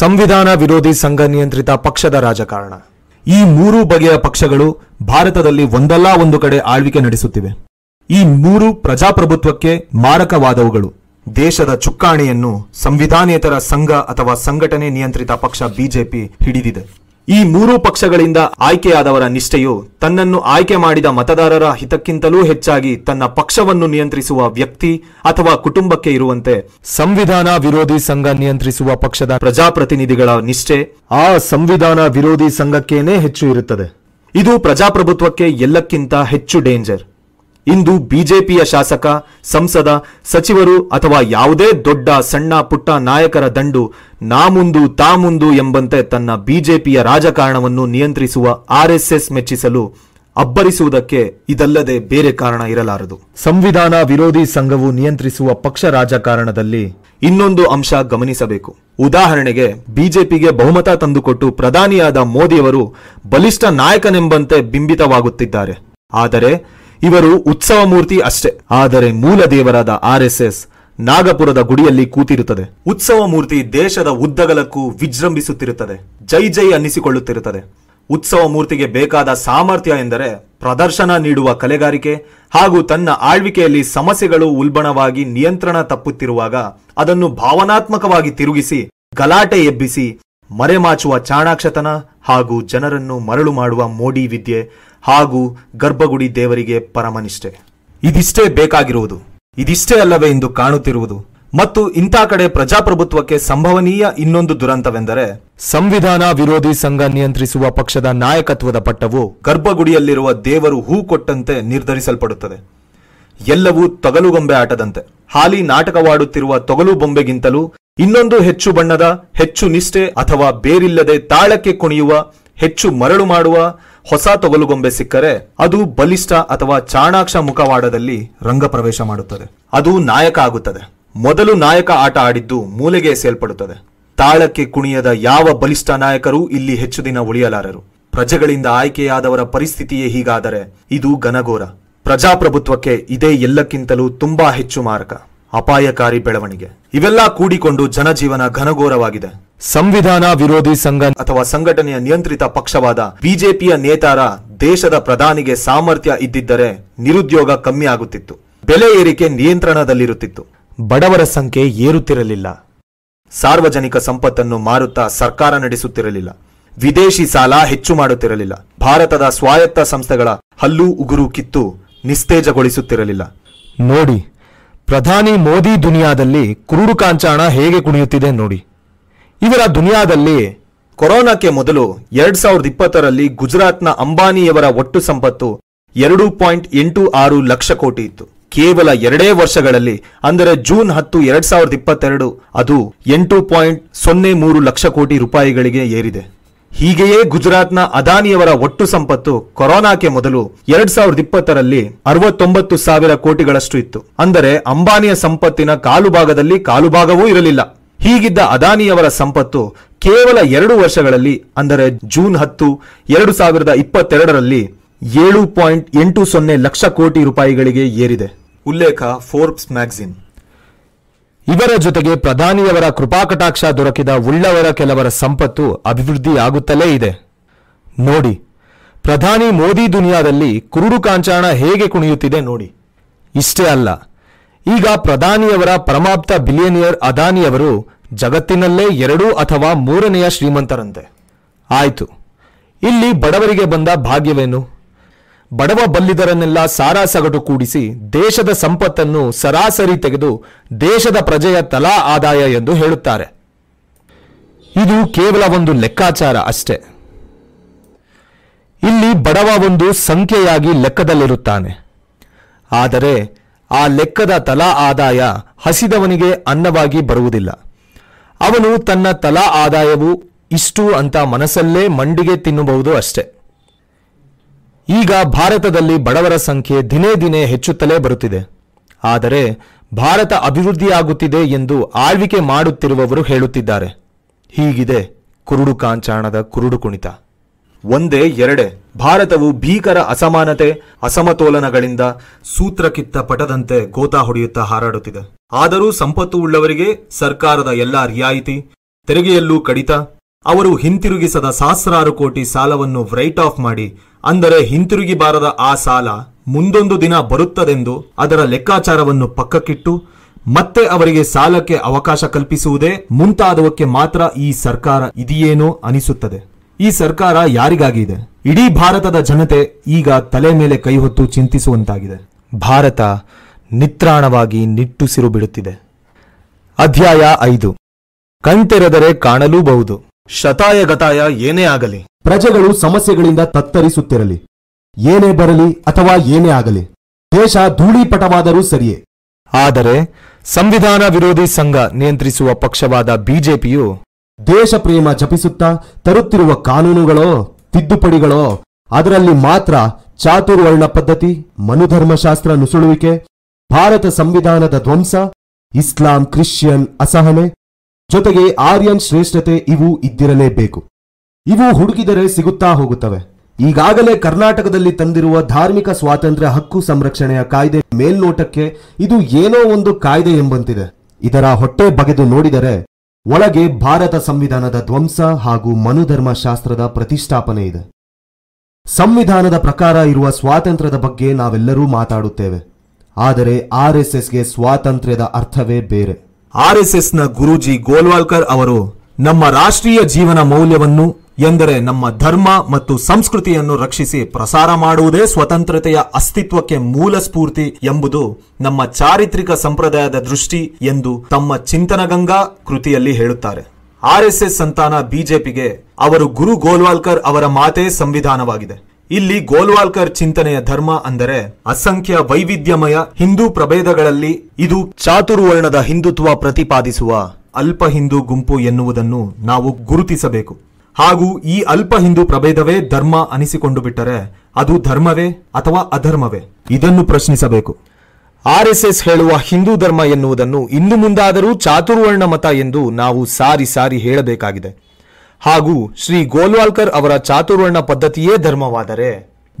[SPEAKER 1] ಸಂವಿಧಾನ ವಿರೋಧಿ ಸಂಘ ನಿಯಂತ್ರಿತ ಪಕ್ಷದ ರಾಜಕಾರಣ ಈ ಮೂರು ಬಗೆಯ ಪಕ್ಷಗಳು ಭಾರತದಲ್ಲಿ ಒಂದಲ್ಲ ಒಂದು ಕಡೆ ಆಳ್ವಿಕೆ ನಡೆಸುತ್ತಿವೆ ಈ ಮೂರು ಪ್ರಜಾಪ್ರಭುತ್ವಕ್ಕೆ ಮಾರಕವಾದವುಗಳು ದೇಶದ ಚುಕ್ಕಾಣಿಯನ್ನು ಸಂವಿಧಾನೇತರ ಸಂಘ ಅಥವಾ ಸಂಘಟನೆ ನಿಯಂತ್ರಿತ ಪಕ್ಷ ಬಿಜೆಪಿ ಹಿಡಿದಿದೆ ಈ ಮೂರೂ ಪಕ್ಷಗಳಿಂದ ಆಯ್ಕೆಯಾದವರ ನಿಷ್ಠೆಯು ತನ್ನನ್ನು ಆಯ್ಕೆ ಮಾಡಿದ ಮತದಾರರ ಹಿತಕ್ಕಿಂತಲೂ ಹೆಚ್ಚಾಗಿ ತನ್ನ ಪಕ್ಷವನ್ನು ನಿಯಂತ್ರಿಸುವ ವ್ಯಕ್ತಿ ಅಥವಾ ಕುಟುಂಬಕ್ಕೆ ಇರುವಂತೆ ಸಂವಿಧಾನ ವಿರೋಧಿ ಸಂಘ ನಿಯಂತ್ರಿಸುವ ಪಕ್ಷದ ಪ್ರಜಾಪ್ರತಿನಿಧಿಗಳ ನಿಷ್ಠೆ ಆ ಸಂವಿಧಾನ ವಿರೋಧಿ ಸಂಘಕ್ಕೇನೆ ಹೆಚ್ಚು ಇರುತ್ತದೆ ಇದು ಪ್ರಜಾಪ್ರಭುತ್ವಕ್ಕೆ ಎಲ್ಲಕ್ಕಿಂತ ಹೆಚ್ಚು ಡೇಂಜರ್ ಇಂದು ಬಿಜೆಪಿಯ ಶಾಸಕ ಸಂಸದ ಸಚಿವರು ಅಥವಾ ಯಾವುದೇ ದೊಡ್ಡ ಸಣ್ಣ ಪುಟ್ಟ ನಾಯಕರ ದಂಡು ನಾ ಮುಂದು ತಾ ಮುಂದು ಎಂಬಂತೆ ತನ್ನ ಬಿಜೆಪಿಯ ರಾಜಕಾರಣವನ್ನು ನಿಯಂತ್ರಿಸುವ ಆರ್ಎಸ್ಎಸ್ ಮೆಚ್ಚಿಸಲು ಅಬ್ಬರಿಸುವುದಕ್ಕೆ ಇದಲ್ಲದೆ ಬೇರೆ ಕಾರಣ ಇರಲಾರದು ಸಂವಿಧಾನ ವಿರೋಧಿ ಸಂಘವು ನಿಯಂತ್ರಿಸುವ ಪಕ್ಷ ರಾಜಕಾರಣದಲ್ಲಿ ಇನ್ನೊಂದು ಅಂಶ ಗಮನಿಸಬೇಕು ಉದಾಹರಣೆಗೆ ಬಿಜೆಪಿಗೆ ಬಹುಮತ ತಂದುಕೊಟ್ಟು ಪ್ರಧಾನಿಯಾದ ಮೋದಿಯವರು ಬಲಿಷ್ಠ ನಾಯಕನೆಂಬಂತೆ ಬಿಂಬಿತವಾಗುತ್ತಿದ್ದಾರೆ ಆದರೆ ಇವರು ಉತ್ಸವ ಮೂರ್ತಿ ಅಷ್ಟೇ ಆದರೆ ಮೂಲ ದೇವರಾದ ಆರ್ ಎಸ್ ಎಸ್ ನಾಗಪುರದ ಗುಡಿಯಲ್ಲಿ ಕೂತಿರುತ್ತದೆ ಉತ್ಸವ ಮೂರ್ತಿ ದೇಶದ ಉದ್ದಗಲಕ್ಕೂ ವಿಜೃಂಭಿಸುತ್ತಿರುತ್ತದೆ ಜೈ ಜೈ ಅನ್ನಿಸಿಕೊಳ್ಳುತ್ತಿರುತ್ತದೆ ಉತ್ಸವ ಮೂರ್ತಿಗೆ ಬೇಕಾದ ಸಾಮರ್ಥ್ಯ ಎಂದರೆ ಪ್ರದರ್ಶನ ನೀಡುವ ಕಲೆಗಾರಿಕೆ ಹಾಗೂ ತನ್ನ ಆಳ್ವಿಕೆಯಲ್ಲಿ ಸಮಸ್ಯೆಗಳು ಉಲ್ಬಣವಾಗಿ ನಿಯಂತ್ರಣ ತಪ್ಪುತ್ತಿರುವಾಗ ಅದನ್ನು ಭಾವನಾತ್ಮಕವಾಗಿ ತಿರುಗಿಸಿ ಗಲಾಟೆ ಎಬ್ಬಿಸಿ ಮರೆಮಾಚುವ ಚಾಣಾಕ್ಷತನ ಹಾಗೂ ಜನರನ್ನು ಮರಳು ಮಾಡುವ ಮೋಡಿ ವಿದ್ಯೆ ಹಾಗೂ ಗರ್ಭಗುಡಿ ದೇವರಿಗೆ ಪರಮನಿಷ್ಠೆ ಇದಿಷ್ಟೇ ಬೇಕಾಗಿರುವುದು ಇದಿಷ್ಟೇ ಅಲ್ಲವೇ ಎಂದು ಕಾಣುತ್ತಿರುವುದು ಮತ್ತು ಇಂಥ ಕಡೆ ಪ್ರಜಾಪ್ರಭುತ್ವಕ್ಕೆ ಸಂಭವನೀಯ ಇನ್ನೊಂದು ದುರಂತವೆಂದರೆ ಸಂವಿಧಾನ ವಿರೋಧಿ ಸಂಘ ನಿಯಂತ್ರಿಸುವ ಪಕ್ಷದ ನಾಯಕತ್ವದ ಪಟ್ಟವು ಗರ್ಭಗುಡಿಯಲ್ಲಿರುವ ದೇವರು ಹೂ ಕೊಟ್ಟಂತೆ ನಿರ್ಧರಿಸಲ್ಪಡುತ್ತದೆ ಎಲ್ಲವೂ ತೊಗಲುಗೊಂಬೆ ಆಟದಂತೆ ಹಾಲಿ ನಾಟಕವಾಡುತ್ತಿರುವ ತೊಗಲು ಬೊಂಬೆಗಿಂತಲೂ ಇನ್ನೊಂದು ಹೆಚ್ಚು ಬಣ್ಣದ ಹೆಚ್ಚು ನಿಷ್ಠೆ ಅಥವಾ ಬೇರಿಲ್ಲದೆ ತಾಳಕ್ಕೆ ಕುಣಿಯುವ ಹೆಚ್ಚು ಮರಳು ಮಾಡುವ ಹೊಸ ತೊಗಲುಗೊಂಬೆ ಸಿಕ್ಕರೆ ಅದು ಬಲಿಷ್ಠ ಅಥವಾ ಚಾಣಾಕ್ಷ ಮುಖವಾಡದಲ್ಲಿ ರಂಗಪ್ರವೇಶ ಮಾಡುತ್ತದೆ ಅದು ನಾಯಕ ಆಗುತ್ತದೆ ಮೊದಲು ನಾಯಕ ಆಟ ಆಡಿದ್ದು ಮೂಲೆಗೆ ಸೇಲ್ಪಡುತ್ತದೆ ತಾಳಕ್ಕೆ ಕುಣಿಯದ ಯಾವ ಬಲಿಷ್ಠ ನಾಯಕರೂ ಇಲ್ಲಿ ಹೆಚ್ಚು ದಿನ ಉಳಿಯಲಾರರು ಪ್ರಜೆಗಳಿಂದ ಆಯ್ಕೆಯಾದವರ ಪರಿಸ್ಥಿತಿಯೇ ಹೀಗಾದರೆ ಇದು ಘನಘೋರ ಪ್ರಜಾಪ್ರಭುತ್ವಕ್ಕೆ ಇದೇ ಎಲ್ಲಕ್ಕಿಂತಲೂ ತುಂಬಾ ಹೆಚ್ಚು ಮಾರಕ ಅಪಾಯಕಾರಿ ಬೆಳವಣಿಗೆ ಇವೆಲ್ಲ ಕೂಡಿಕೊಂಡು ಜನಜೀವನ ಘನಘೋರವಾಗಿದೆ ಸಂವಿಧಾನ ವಿರೋಧಿ ಸಂಘ ಅಥವಾ ಸಂಘಟನೆಯ ನಿಯಂತ್ರಿತ ಪಕ್ಷವಾದ ಬಿಜೆಪಿಯ ನೇತಾರ ದೇಶದ ಪ್ರಧಾನಿಗೆ ಸಾಮರ್ಥ್ಯ ಇದ್ದಿದ್ದರೆ ನಿರುದ್ಯೋಗ ಕಮ್ಮಿ ಆಗುತ್ತಿತ್ತು ಬೆಲೆ ಏರಿಕೆ ನಿಯಂತ್ರಣದಲ್ಲಿರುತ್ತಿತ್ತು ಬಡವರ ಸಂಖ್ಯೆ ಏರುತ್ತಿರಲಿಲ್ಲ ಸಾರ್ವಜನಿಕ ಸಂಪತ್ತನ್ನು ಮಾರುತ್ತಾ ಸರ್ಕಾರ ನಡೆಸುತ್ತಿರಲಿಲ್ಲ ವಿದೇಶಿ ಸಾಲ ಹೆಚ್ಚು ಮಾಡುತ್ತಿರಲಿಲ್ಲ ಭಾರತದ ಸ್ವಾಯತ್ತ ಸಂಸ್ಥೆಗಳ ಹಲ್ಲು ಉಗುರು ಕಿತ್ತು ನಿಸ್ತೇಜಗೊಳಿಸುತ್ತಿರಲಿಲ್ಲ ನೋಡಿ ಪ್ರಧಾನಿ ಮೋದಿ ದುನಿಯಾದಲ್ಲಿ ಕುರುಡು ಕಾಂಚಾಣ ಹೇಗೆ ಕುಣಿಯುತ್ತಿದೆ ನೋಡಿ ಇವರ ದುನಿಯಾದಲ್ಲಿ ಕೊರೋನಾಕ್ಕೆ ಮೊದಲು ಎರಡ್ ಸಾವಿರದ ಇಪ್ಪತ್ತರಲ್ಲಿ ಗುಜರಾತ್ನ ಅಂಬಾನಿಯವರ ಒಟ್ಟು ಸಂಪತ್ತು ಎರಡು ಪಾಯಿಂಟ್ ಎಂಟು ಆರು ಲಕ್ಷ ಕೋಟಿ ಇತ್ತು ಕೇವಲ ಎರಡೇ ವರ್ಷಗಳಲ್ಲಿ ಅಂದರೆ ಜೂನ್ ಹತ್ತು ಎರಡ್ ಸಾವಿರದ ಇಪ್ಪತ್ತೆರಡು ಅದು ಎಂಟು ಪಾಯಿಂಟ್ ಸೊನ್ನೆ ಮೂರು ಲಕ್ಷ ಕೋಟಿ ರೂಪಾಯಿಗಳಿಗೆ ಏರಿದೆ ಹೀಗೆಯೇ ಗುಜರಾತ್ನ ಅದಾನಿಯವರ ಒಟ್ಟು ಸಂಪತ್ತು ಕೊರೋನಾಕ್ಕೆ ಮೊದಲು ಎರಡ್ ಸಾವಿರದ ಇಪ್ಪತ್ತರಲ್ಲಿ ಅರವತ್ತೊಂಬತ್ತು ಸಾವಿರ ಕೋಟಿಗಳಷ್ಟು ಇತ್ತು ಅಂದರೆ ಅಂಬಾನಿಯ ಸಂಪತ್ತಿನ ಕಾಲು ಭಾಗದಲ್ಲಿ ಕಾಲು ಭಾಗವೂ ಇರಲಿಲ್ಲ ಹೀಗಿದ್ದ ಅದಾನಿಯವರ ಸಂಪತ್ತು ಕೇವಲ ಎರಡು ವರ್ಷಗಳಲ್ಲಿ ಅಂದರೆ ಜೂನ್ ಹತ್ತು ಎರಡು ಸಾವಿರದ ಇಪ್ಪತ್ತೆರಡರಲ್ಲಿ ಏಳು ಪಾಯಿಂಟ್ ಎಂಟು ಸೊನ್ನೆ ಲಕ್ಷ ಕೋಟಿ ರೂಪಾಯಿಗಳಿಗೆ ಏರಿದೆ ಉಲ್ಲೇಖ ಫೋರ್ಬ್ಸ್ ಮ್ಯಾಗಝಿನ್ ಇವರ ಜೊತೆಗೆ ಪ್ರಧಾನಿಯವರ ಕೃಪಾಕಟಾಕ್ಷ ದೊರಕಿದ ಉಳ್ಳವರ ಕೆಲವರ ಸಂಪತ್ತು ಅಭಿವೃದ್ಧಿಯಾಗುತ್ತಲೇ ಇದೆ ನೋಡಿ ಪ್ರಧಾನಿ ಮೋದಿ ದುನಿಯಾದಲ್ಲಿ ಕುರುಡು ಕಾಂಚಾಣ ಹೇಗೆ ಕುಣಿಯುತ್ತಿದೆ ನೋಡಿ ಇಷ್ಟೇ ಅಲ್ಲ ಈಗ ಪ್ರಧಾನಿಯವರ ಪರಮಾಪ್ತ ಬಿಲಿಯನಿಯರ್ ಅದಾನಿಯವರು ಜಗತ್ತಿನಲ್ಲೇ ಎರಡು ಅಥವಾ ಮೂರನೆಯ ಶ್ರೀಮಂತರಂತೆ ಆಯಿತು ಇಲ್ಲಿ ಬಡವರಿಗೆ ಬಂದ ಭಾಗ್ಯವೇನು ಬಡವ ಬಲ್ಲಿದರನ್ನೆಲ್ಲ ಸಾರಾ ಸಗಟು ಕೂಡಿಸಿ ದೇಶದ ಸಂಪತ್ತನ್ನು ಸರಾಸರಿ ತೆಗೆದು ದೇಶದ ಪ್ರಜೆಯ ತಲಾ ಆದಾಯ ಎಂದು ಹೇಳುತ್ತಾರೆ ಇದು ಕೇವಲ ಒಂದು ಲೆಕ್ಕಾಚಾರ ಅಷ್ಟೇ ಇಲ್ಲಿ ಬಡವ ಒಂದು ಸಂಖ್ಯೆಯಾಗಿ ಲೆಕ್ಕದಲ್ಲಿರುತ್ತಾನೆ ಆದರೆ ಆ ಲೆಕ್ಕದ ತಲಾ ಆದಾಯ ಹಸಿದವನಿಗೆ ಅನ್ನವಾಗಿ ಬರುವುದಿಲ್ಲ ಅವನು ತನ್ನ ತಲಾ ಆದಾಯವು ಇಷ್ಟು ಅಂತ ಮನಸ್ಸಲ್ಲೇ ಮಂಡಿಗೆ ತಿನ್ನಬಹುದು ಅಷ್ಟೇ ಈಗ ಭಾರತದಲ್ಲಿ ಬಡವರ ಸಂಖ್ಯೆ ದಿನೇ ದಿನೇ ಹೆಚ್ಚುತ್ತಲೇ ಬರುತ್ತಿದೆ ಆದರೆ ಭಾರತ ಅಭಿವೃದ್ಧಿಯಾಗುತ್ತಿದೆ ಎಂದು ಆಳ್ವಿಕೆ ಮಾಡುತ್ತಿರುವವರು ಹೇಳುತ್ತಿದ್ದಾರೆ ಹೀಗಿದೆ ಕುರುಡು ಕಾಂಚಾಣದ ಕುರುಡು ಕುಣಿತ ಒಂದೇ ಎರಡೆ ಭಾರತವು ಭೀಕರ ಅಸಮಾನತೆ ಅಸಮತೋಲನಗಳಿಂದ ಸೂತ್ರಕಿತ್ತ ಪಟದಂತೆ ಗೋತಾ ಹೊಡೆಯುತ್ತಾ ಹಾರಾಡುತ್ತಿದೆ ಆದರೂ ಸಂಪತ್ತು ಉಳ್ಳವರಿಗೆ ಸರ್ಕಾರದ ಎಲ್ಲಾ ರಿಯಾಯಿತಿ ತೆರಿಗೆಯಲ್ಲೂ ಕಡಿತ ಅವರು ಹಿಂತಿರುಗಿಸದ ಸಹಸ್ರಾರು ಕೋಟಿ ಸಾಲವನ್ನು ರೈಟ್ ಆಫ್ ಮಾಡಿ ಅಂದರೆ ಹಿಂತಿರುಗಿ ಬಾರದ ಆ ಸಾಲ ಮುಂದೊಂದು ದಿನ ಬರುತ್ತದೆಂದು ಅದರ ಲೆಕ್ಕಾಚಾರವನ್ನು ಪಕ್ಕಕ್ಕಿಟ್ಟು ಮತ್ತೆ ಅವರಿಗೆ ಸಾಲಕ್ಕೆ ಅವಕಾಶ ಕಲ್ಪಿಸುವುದೇ ಮುಂತಾದವಕ್ಕೆ ಮಾತ್ರ ಈ ಸರ್ಕಾರ ಇದೆಯೇನೋ ಅನಿಸುತ್ತದೆ ಈ ಸರ್ಕಾರ ಯಾರಿಗಾಗಿ ಇದೆ ಇಡೀ ಭಾರತದ ಜನತೆ ಈಗ ತಲೆ ಮೇಲೆ ಕೈ ಹೊತ್ತು ಚಿಂತಿಸುವಂತಾಗಿದೆ ಭಾರತ ನಿತ್ರಾಣವಾಗಿ ನಿಟ್ಟುಸಿರು ಬಿಡುತ್ತಿದೆ ಅಧ್ಯಾಯ ಐದು ಕಣ್ತೆರೆದರೆ ಕಾಣಲೂಬಹುದು ಶತಾಯ ಗತಾಯ ಏನೇ ಆಗಲಿ ಪ್ರಜೆಗಳು ಸಮಸ್ಯೆಗಳಿಂದ ತತ್ತರಿಸುತ್ತಿರಲಿ ಏನೇ ಬರಲಿ ಅಥವಾ ಏನೇ ಆಗಲಿ ದೇಶ ಧೂಳಿಪಟವಾದರೂ ಸರಿಯೇ ಆದರೆ ಸಂವಿಧಾನ ವಿರೋಧಿ ಸಂಘ ನಿಯಂತ್ರಿಸುವ ಪಕ್ಷವಾದ ಬಿಜೆಪಿಯು ದೇಶ ಪ್ರೇಮ ಜಪಿಸುತ್ತಾ ತರುತ್ತಿರುವ ಕಾನೂನುಗಳೋ ತಿದ್ದುಪಡಿಗಳೋ ಅದರಲ್ಲಿ ಮಾತ್ರ ಚಾತುರ್ವರ್ಣ ಪದ್ಧತಿ ಮನುಧರ್ಮಶಾಸ್ತ್ರ ನುಸುಳುವಿಕೆ ಭಾರತ ಸಂವಿಧಾನದ ಧ್ವಂಸ ಇಸ್ಲಾಂ ಕ್ರಿಶ್ಚಿಯನ್ ಅಸಹನೆ ಜೊತೆಗೆ ಆರ್ಯನ್ ಶ್ರೇಷ್ಠತೆ ಇವು ಇದ್ದಿರಲೇಬೇಕು ಇವು ಹುಡುಕಿದರೆ ಸಿಗುತ್ತಾ ಹೋಗುತ್ತವೆ ಈಗಾಗಲೇ ಕರ್ನಾಟಕದಲ್ಲಿ ತಂದಿರುವ ಧಾರ್ಮಿಕ ಸ್ವಾತಂತ್ರ್ಯ ಹಕ್ಕು ಸಂರಕ್ಷಣೆಯ ಕಾಯ್ದೆ ಮೇಲ್ನೋಟಕ್ಕೆ ಇದು ಏನೋ ಒಂದು ಕಾಯ್ದೆ ಎಂಬಂತಿದೆ ಇದರ ಹೊಟ್ಟೆ ಬಗೆದು ನೋಡಿದರೆ ಒಳಗೆ ಭಾರತ ಸಂವಿಧಾನದ ಧ್ವಂಸ ಹಾಗೂ ಮನುಧರ್ಮ ಶಾಸ್ತ್ರದ ಪ್ರತಿಷ್ಠಾಪನೆ ಇದೆ ಸಂವಿಧಾನದ ಪ್ರಕಾರ ಇರುವ ಸ್ವಾತಂತ್ರ್ಯದ ಬಗ್ಗೆ ನಾವೆಲ್ಲರೂ ಮಾತಾಡುತ್ತೇವೆ ಆದರೆ ಆರ್ಎಸ್ಎಸ್ಗೆ ಸ್ವಾತಂತ್ರ್ಯದ ಅರ್ಥವೇ ಬೇರೆ ಆರ್ ಎಸ್ ಎಸ್ ನ ಗುರುಜಿ ಗೋಲ್ವಾಲ್ಕರ್ ಅವರು ನಮ್ಮ ರಾಷ್ಟ್ರೀಯ ಜೀವನ ಮೌಲ್ಯವನ್ನು ಎಂದರೆ ನಮ್ಮ ಧರ್ಮ ಮತ್ತು ಸಂಸ್ಕೃತಿಯನ್ನು ರಕ್ಷಿಸಿ ಪ್ರಸಾರ ಮಾಡುವುದೇ ಸ್ವತಂತ್ರತೆಯ ಅಸ್ತಿತ್ವಕ್ಕೆ ಮೂಲ ಸ್ಫೂರ್ತಿ ಎಂಬುದು ನಮ್ಮ ಚಾರಿತ್ರಿಕ ಸಂಪ್ರದಾಯದ ದೃಷ್ಟಿ ಎಂದು ತಮ್ಮ ಚಿಂತನಗಂಗಾ ಕೃತಿಯಲ್ಲಿ ಹೇಳುತ್ತಾರೆ ಎಸ್ ಸಂತಾನ ಬಿಜೆಪಿಗೆ ಅವರು ಗುರು ಗೋಲ್ವಾಲ್ಕರ್ ಅವರ ಮಾತೇ ಸಂವಿಧಾನವಾಗಿದೆ ಇಲ್ಲಿ ಗೋಲ್ವಾಲ್ಕರ್ ಚಿಂತನೆಯ ಧರ್ಮ ಅಂದರೆ ಅಸಂಖ್ಯ ವೈವಿಧ್ಯಮಯ ಹಿಂದೂ ಪ್ರಭೇದಗಳಲ್ಲಿ ಇದು ಚಾತುರ್ವರ್ಣದ ಹಿಂದುತ್ವ ಪ್ರತಿಪಾದಿಸುವ ಅಲ್ಪ ಹಿಂದೂ ಗುಂಪು ಎನ್ನುವುದನ್ನು ನಾವು ಗುರುತಿಸಬೇಕು ಹಾಗೂ ಈ ಅಲ್ಪ ಹಿಂದೂ ಪ್ರಭೇದವೇ ಧರ್ಮ ಅನಿಸಿಕೊಂಡು ಬಿಟ್ಟರೆ ಅದು ಧರ್ಮವೇ ಅಥವಾ ಅಧರ್ಮವೇ ಇದನ್ನು ಪ್ರಶ್ನಿಸಬೇಕು ಆರ್ ಎಸ್ ಎಸ್ ಹೇಳುವ ಹಿಂದೂ ಧರ್ಮ ಎನ್ನುವುದನ್ನು ಇನ್ನು ಮುಂದಾದರೂ ಚಾತುರ್ವರ್ಣ ಮತ ಎಂದು ನಾವು ಸಾರಿ ಸಾರಿ ಹೇಳಬೇಕಾಗಿದೆ ಹಾಗೂ ಶ್ರೀ ಗೋಲ್ವಾಲ್ಕರ್ ಅವರ ಚಾತುರ್ವರ್ಣ ಪದ್ಧತಿಯೇ ಧರ್ಮವಾದರೆ